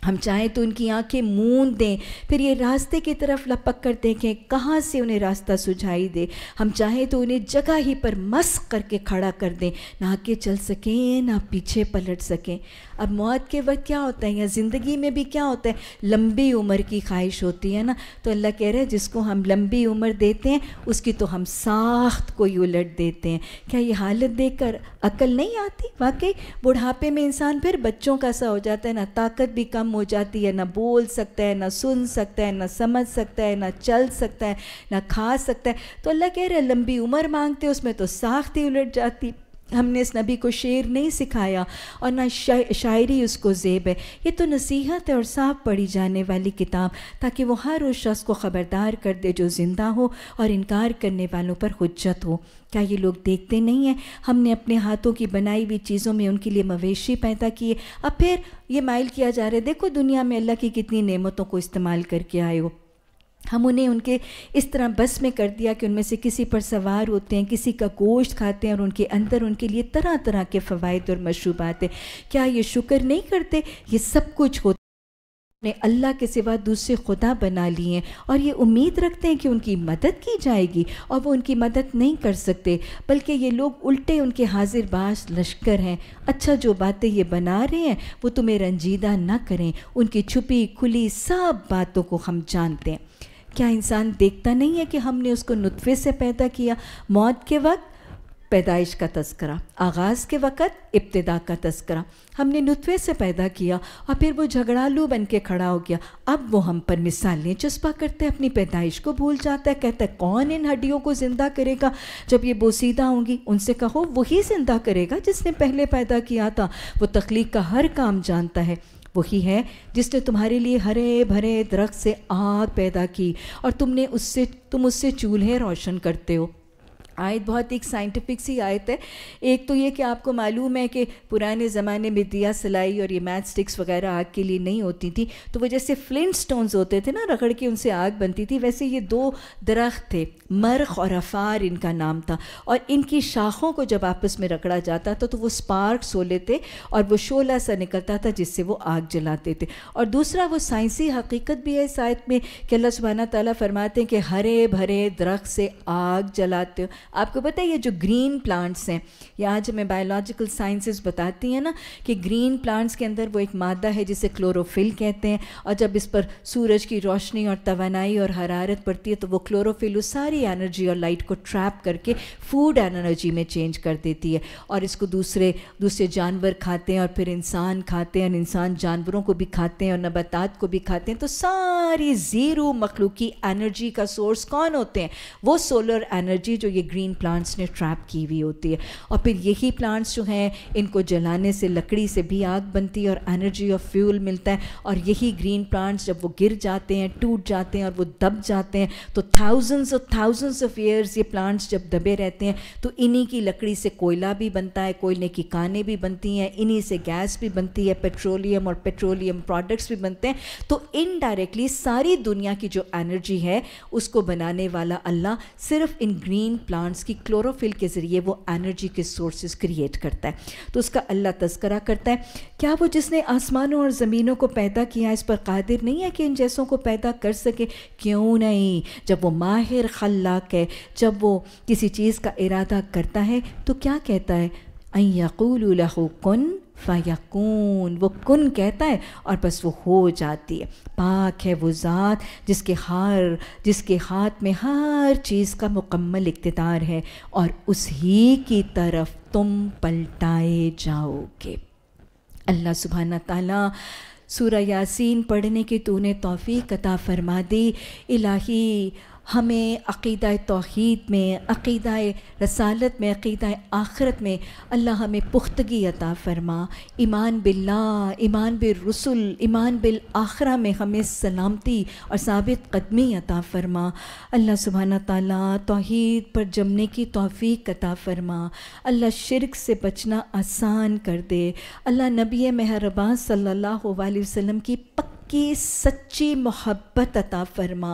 हम चाहें तो उनकी आंखें मूंद दें फिर ये रास्ते की तरफ लपक कर देखें कहाँ से उन्हें रास्ता सुझाई दे हम चाहें तो उन्हें जगह ही पर मस्क करके खड़ा कर दें ना आगे चल सकें ना पीछे पलट सकें अब मौत के वक्त क्या होता है या ज़िंदगी में भी क्या होता है लंबी उम्र की ख्वाहिश होती है ना तो अल्लाह कह रहे हैं जिसको हम लंबी उम्र देते हैं उसकी तो हम साख्त को ही उलट देते हैं क्या ये हालत देख कर अकल नहीं आती वाकई बुढ़ापे में इंसान फिर बच्चों का सा हो जाता है ना ताकत भी कम ख़त्म हो जाती है ना बोल सकता है ना सुन सकता है ना समझ सकता है ना चल सकता है ना खा सकता है तो अल्लाह कह रहे लंबी उम्र मांगते उसमें तो साख ही उलट जाती हमने इस नबी को शेर नहीं सिखाया और ना शायरी उसको जेब है ये तो नसीहत है और साफ पढ़ी जाने वाली किताब ताकि वो हर उस शख्स को ख़बरदार कर दे जो ज़िंदा हो और इनकार करने वालों पर हजत हो क्या ये लोग देखते नहीं हैं हमने अपने हाथों की बनाई हुई चीज़ों में उनके लिए मवेशी पैदा किए अब फिर ये माइल किया जा रहा है देखो दुनिया में अल्लाह की कितनी नेमतों को इस्तेमाल करके आए हो हम उन्हें उनके इस तरह बस में कर दिया कि उनमें से किसी पर सवार होते हैं किसी का गोश्त खाते हैं और उनके अंदर उनके लिए तरह तरह के फ़वाद और मशरूबात हैं क्या ये शुक्र नहीं करते ये सब कुछ होता ने अल्लाह के सिवा दूसरे खुदा बना लिए हैं और ये उम्मीद रखते हैं कि उनकी मदद की जाएगी और वो उनकी मदद नहीं कर सकते बल्कि ये लोग उल्टे उनके हाजिर बाश लश्कर हैं अच्छा जो बातें ये बना रहे हैं वो तुम्हें रंजीदा ना करें उनकी छुपी खुली सब बातों को हम जानते हैं क्या इंसान देखता नहीं है कि हमने उसको नुतफ़े से पैदा किया मौत के वक्त पैदाइश का तस्करा आगाज़ के वक़्त इब्तदा का तस्करा हमने नुतवे से पैदा किया और फिर वो झगड़ालू बन के खड़ा हो गया अब वो हम पर मिसालें चस्पा करते हैं अपनी पैदाइश को भूल जाता है कहता है कौन इन हड्डियों को ज़िंदा करेगा जब ये बोसीदा होंगी उनसे कहो वही ज़िंदा करेगा जिसने पहले पैदा किया था वो तख्लीक का हर काम जानता है वही है जिसने तुम्हारे लिए हरे भरे दरख्त से आग पैदा की और तुमने उससे तुम उससे चूल्हे रोशन करते हो आयत बहुत एक साइंटिफिक सी आयत है एक तो ये कि आपको मालूम है कि पुराने ज़माने में दिया सिलाई और ये मैच स्टिक्स वगैरह आग के लिए नहीं होती थी तो वो जैसे फ्लिंट स्टोन्स होते थे ना रगड़ के उनसे आग बनती थी वैसे ये दो दरख्त थे मरख और अफार इनका नाम था और इनकी शाखों को जब आपस में रगड़ा जाता था तो वो स्पार्क्स हो लेते और वो शोला सा निकलता था जिससे वो आग जलाते थे और दूसरा वो साइंसी हकीकत भी है इस आयत में कि अल्लाह सुबहाना ताली फरमाते हैं कि हरे भरे दरख्त से आग जलाते आपको पता है ये जो ग्रीन प्लांट्स हैं ये आज हमें बायोलॉजिकल साइंसेस बताती हैं ना कि ग्रीन प्लांट्स के अंदर वो एक मादा है जिसे क्लोरोफिल कहते हैं और जब इस पर सूरज की रोशनी और तोानाई और हरारत पड़ती है तो वो क्लोरोफिल उस सारी एनर्जी और लाइट को ट्रैप करके फूड एनर्जी में चेंज कर देती है और इसको दूसरे दूसरे जानवर खाते हैं और फिर इंसान खाते हैं और इंसान जानवरों को भी खाते हैं और नबातात को भी खाते हैं तो सारी ज़ीरो मखलूकी एनर्जी का सोर्स कौन होते हैं वो सोलर एनर्जी जो ये ग्रीन ग्रीन प्लांट्स ने ट्रैप की हुई होती है और फिर यही प्लांट्स जो हैं इनको जलाने से लकड़ी से भी आग बनती है और एनर्जी और फ्यूल मिलता है और यही ग्रीन प्लांट्स जब वो गिर जाते हैं टूट जाते हैं और वो दब जाते हैं तो थाउजेंड्स और थाउजेंड्स ऑफ ईयर्स ये प्लांट्स जब दबे रहते हैं तो इन्हीं की लकड़ी से कोयला भी बनता है कोयले की कानें भी बनती हैं इन्हीं से गैस भी बनती है पेट्रोलियम और पेट्रोलियम प्रोडक्ट्स भी बनते हैं तो इनडायरेक्टली सारी दुनिया की जो एनर्जी है उसको बनाने वाला अल्लाह सिर्फ इन ग्रीन प्लांट प्लांट्स की क्लोरोफिल के ज़रिए वो एनर्जी के सोर्सेज क्रिएट करता है तो उसका अल्लाह तस्करा करता है क्या वो जिसने आसमानों और ज़मीनों को पैदा किया इस पर कादिर नहीं है कि इन जैसों को पैदा कर सके क्यों नहीं जब वो माहिर खलाक है जब वो किसी चीज़ का इरादा करता है तो क्या कहता है अयकूल कन फ़यकून वो कुन कहता है और बस वो हो जाती है पाक है वो ज़ात जिसके हार जिसके हाथ में हर चीज़ का मुकम्मल इकतदार है और उस ही की तरफ तुम पलटाए जाओगे अल्लाह सुबहान तला सूर्यासिन पढ़ने की तूने तोफ़ी कता फरमा दी इलाही हमें अक़ीद तोहद में अक़ीद रसालत में अक़ीद आखरत में अल्लाह हमें पुख्तगी अता फ़रमा ईमान बिल्ला ईमान रसुल ईमान बिल आखरा में हमें सलामती और साबित कदमी अता फ़रमा अल्लाह सुबहाना ताली तोहद पर जमने की तोफ़ी अता फ़रमा अल्लाह शिरक से बचना आसान कर दे अल्लाह नबी महरबा सल्ला वसम की पक् की सच्ची मोहब्बत अता फ़रमा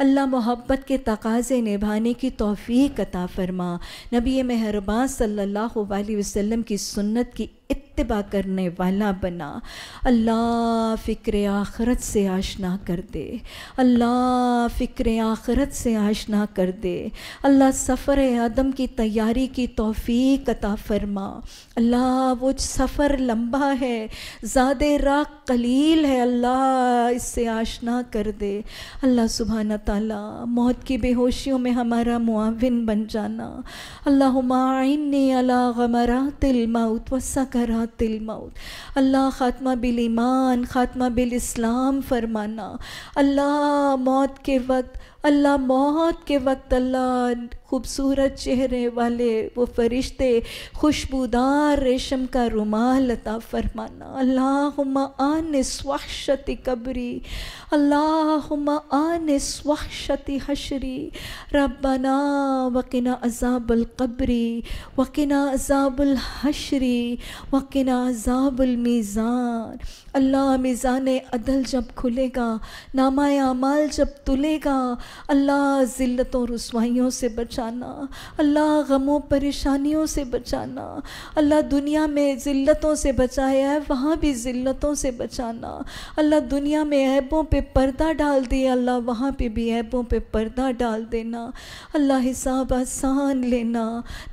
अल्लाह मोहब्बत के तकाज़े निभाने की तोफ़ी अता फ़रमा नबी मेहरबान सल्ला वसलम की सुन्नत की इतबा करने वाला बना अल्लाह फ़िक्र आखरत से आशना कर दे अल्लाह फ़िक्र आखरत से आशना कर दे अल्लाह सफ़र आदम की तैयारी की तोफ़ी कता फरमा अल्लाह वो सफ़र लंबा है ज़्यादा राख कलील है अल्लाह इससे आशना कर दे अल्लाह सुबहाना ताला मौत की बेहोशियों में हमारा मुआविन बन जाना अल्लाह माइन अला गमरा तिल माउत वसा सकरातिल मौत अल्लाह ख़ात्मा बिल ईमान ख़ात्मा बिल इस्लाम फरमाना अल्लाह मौत के वक्त अल्लाह मौत के वक्त अल्लाह खूबसूरत चेहरे वाले वो फरिश्ते खुशबूदार रेशम का रुमाल अता फरमाना अल्लाह आन स्वाशति कबरी अल्लाह आन स्वाशति हशरी रबना वकीना अजाबल कबरी वकीना अजाबल हशरी वकीना अजाबल मीज़ान अल्लाह मीज़ान अदल जब खुलेगा नामा अमाल जब तुलेगा अल्लाह ज़िल्लत और रसवाइयों से बच बचाना अल्लाह गमों परेशानियों से बचाना अल्लाह दुनिया में ज़िल्लतों से बचाया है वहाँ भी ज़िल्लतों से बचाना अल्लाह दुनिया में ऐबों पे पर्दा डाल दिया अल्लाह वहाँ पे भी ऐबों पे पर्दा डाल देना अल्लाह हिसाब आसान लेना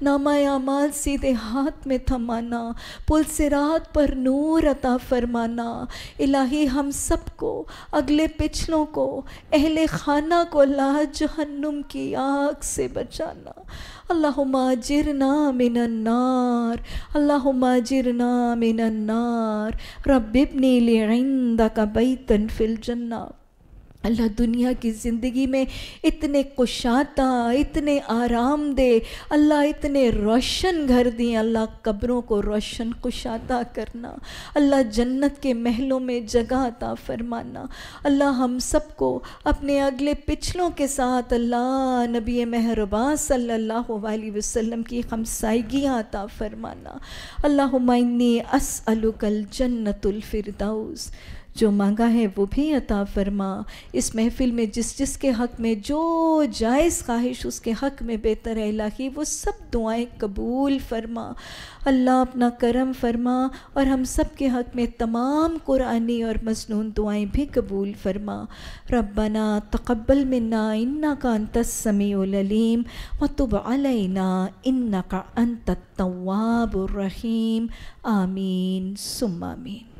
नामा अमाल सीधे हाथ में थमाना पुल से रात पर नूर अता फरमाना इलाही हम सबको अगले पिछलों को अहले खाना को अल्लाह जहन्नुम की आग से बचा बचाना अल्लाह जिरना नार अल्लाहुमा जिरना मिनन्नार रबिबनी लिंदा का बैतन फिल जन्ना अल्लाह दुनिया की ज़िंदगी में इतने कुशाता इतने आराम दे अल्लाह इतने रोशन घर दें अल्लाह कब्रों को रोशन कुशाता करना अल्लाह जन्नत के महलों में जगह अता फरमाना अल्लाह हम सबको अपने अगले पिछलों के साथ अल्लाह नबी महरबा सल्लल्लाहु अलैहि वसल्लम की हमसाइगियाँ अता फरमाना अल्लाह मैनी अस अलुकल जो मांगा है वो भी अता फरमा इस महफिल में जिस जिस के हक़ में जो जायज़ ख्वाहिश उसके हक़ में बेहतर है इलाही वो सब दुआएं कबूल फरमा अल्लाह अपना करम फरमा और हम सब के हक़ में तमाम कुरानी और मसनून दुआएं भी कबूल फरमा रब्बना तकबल मन्ना इन्ना का अंत समीम मतुब अलैना इन्ना का अंत तवाबुररहीम आमीन सुमीन आमीन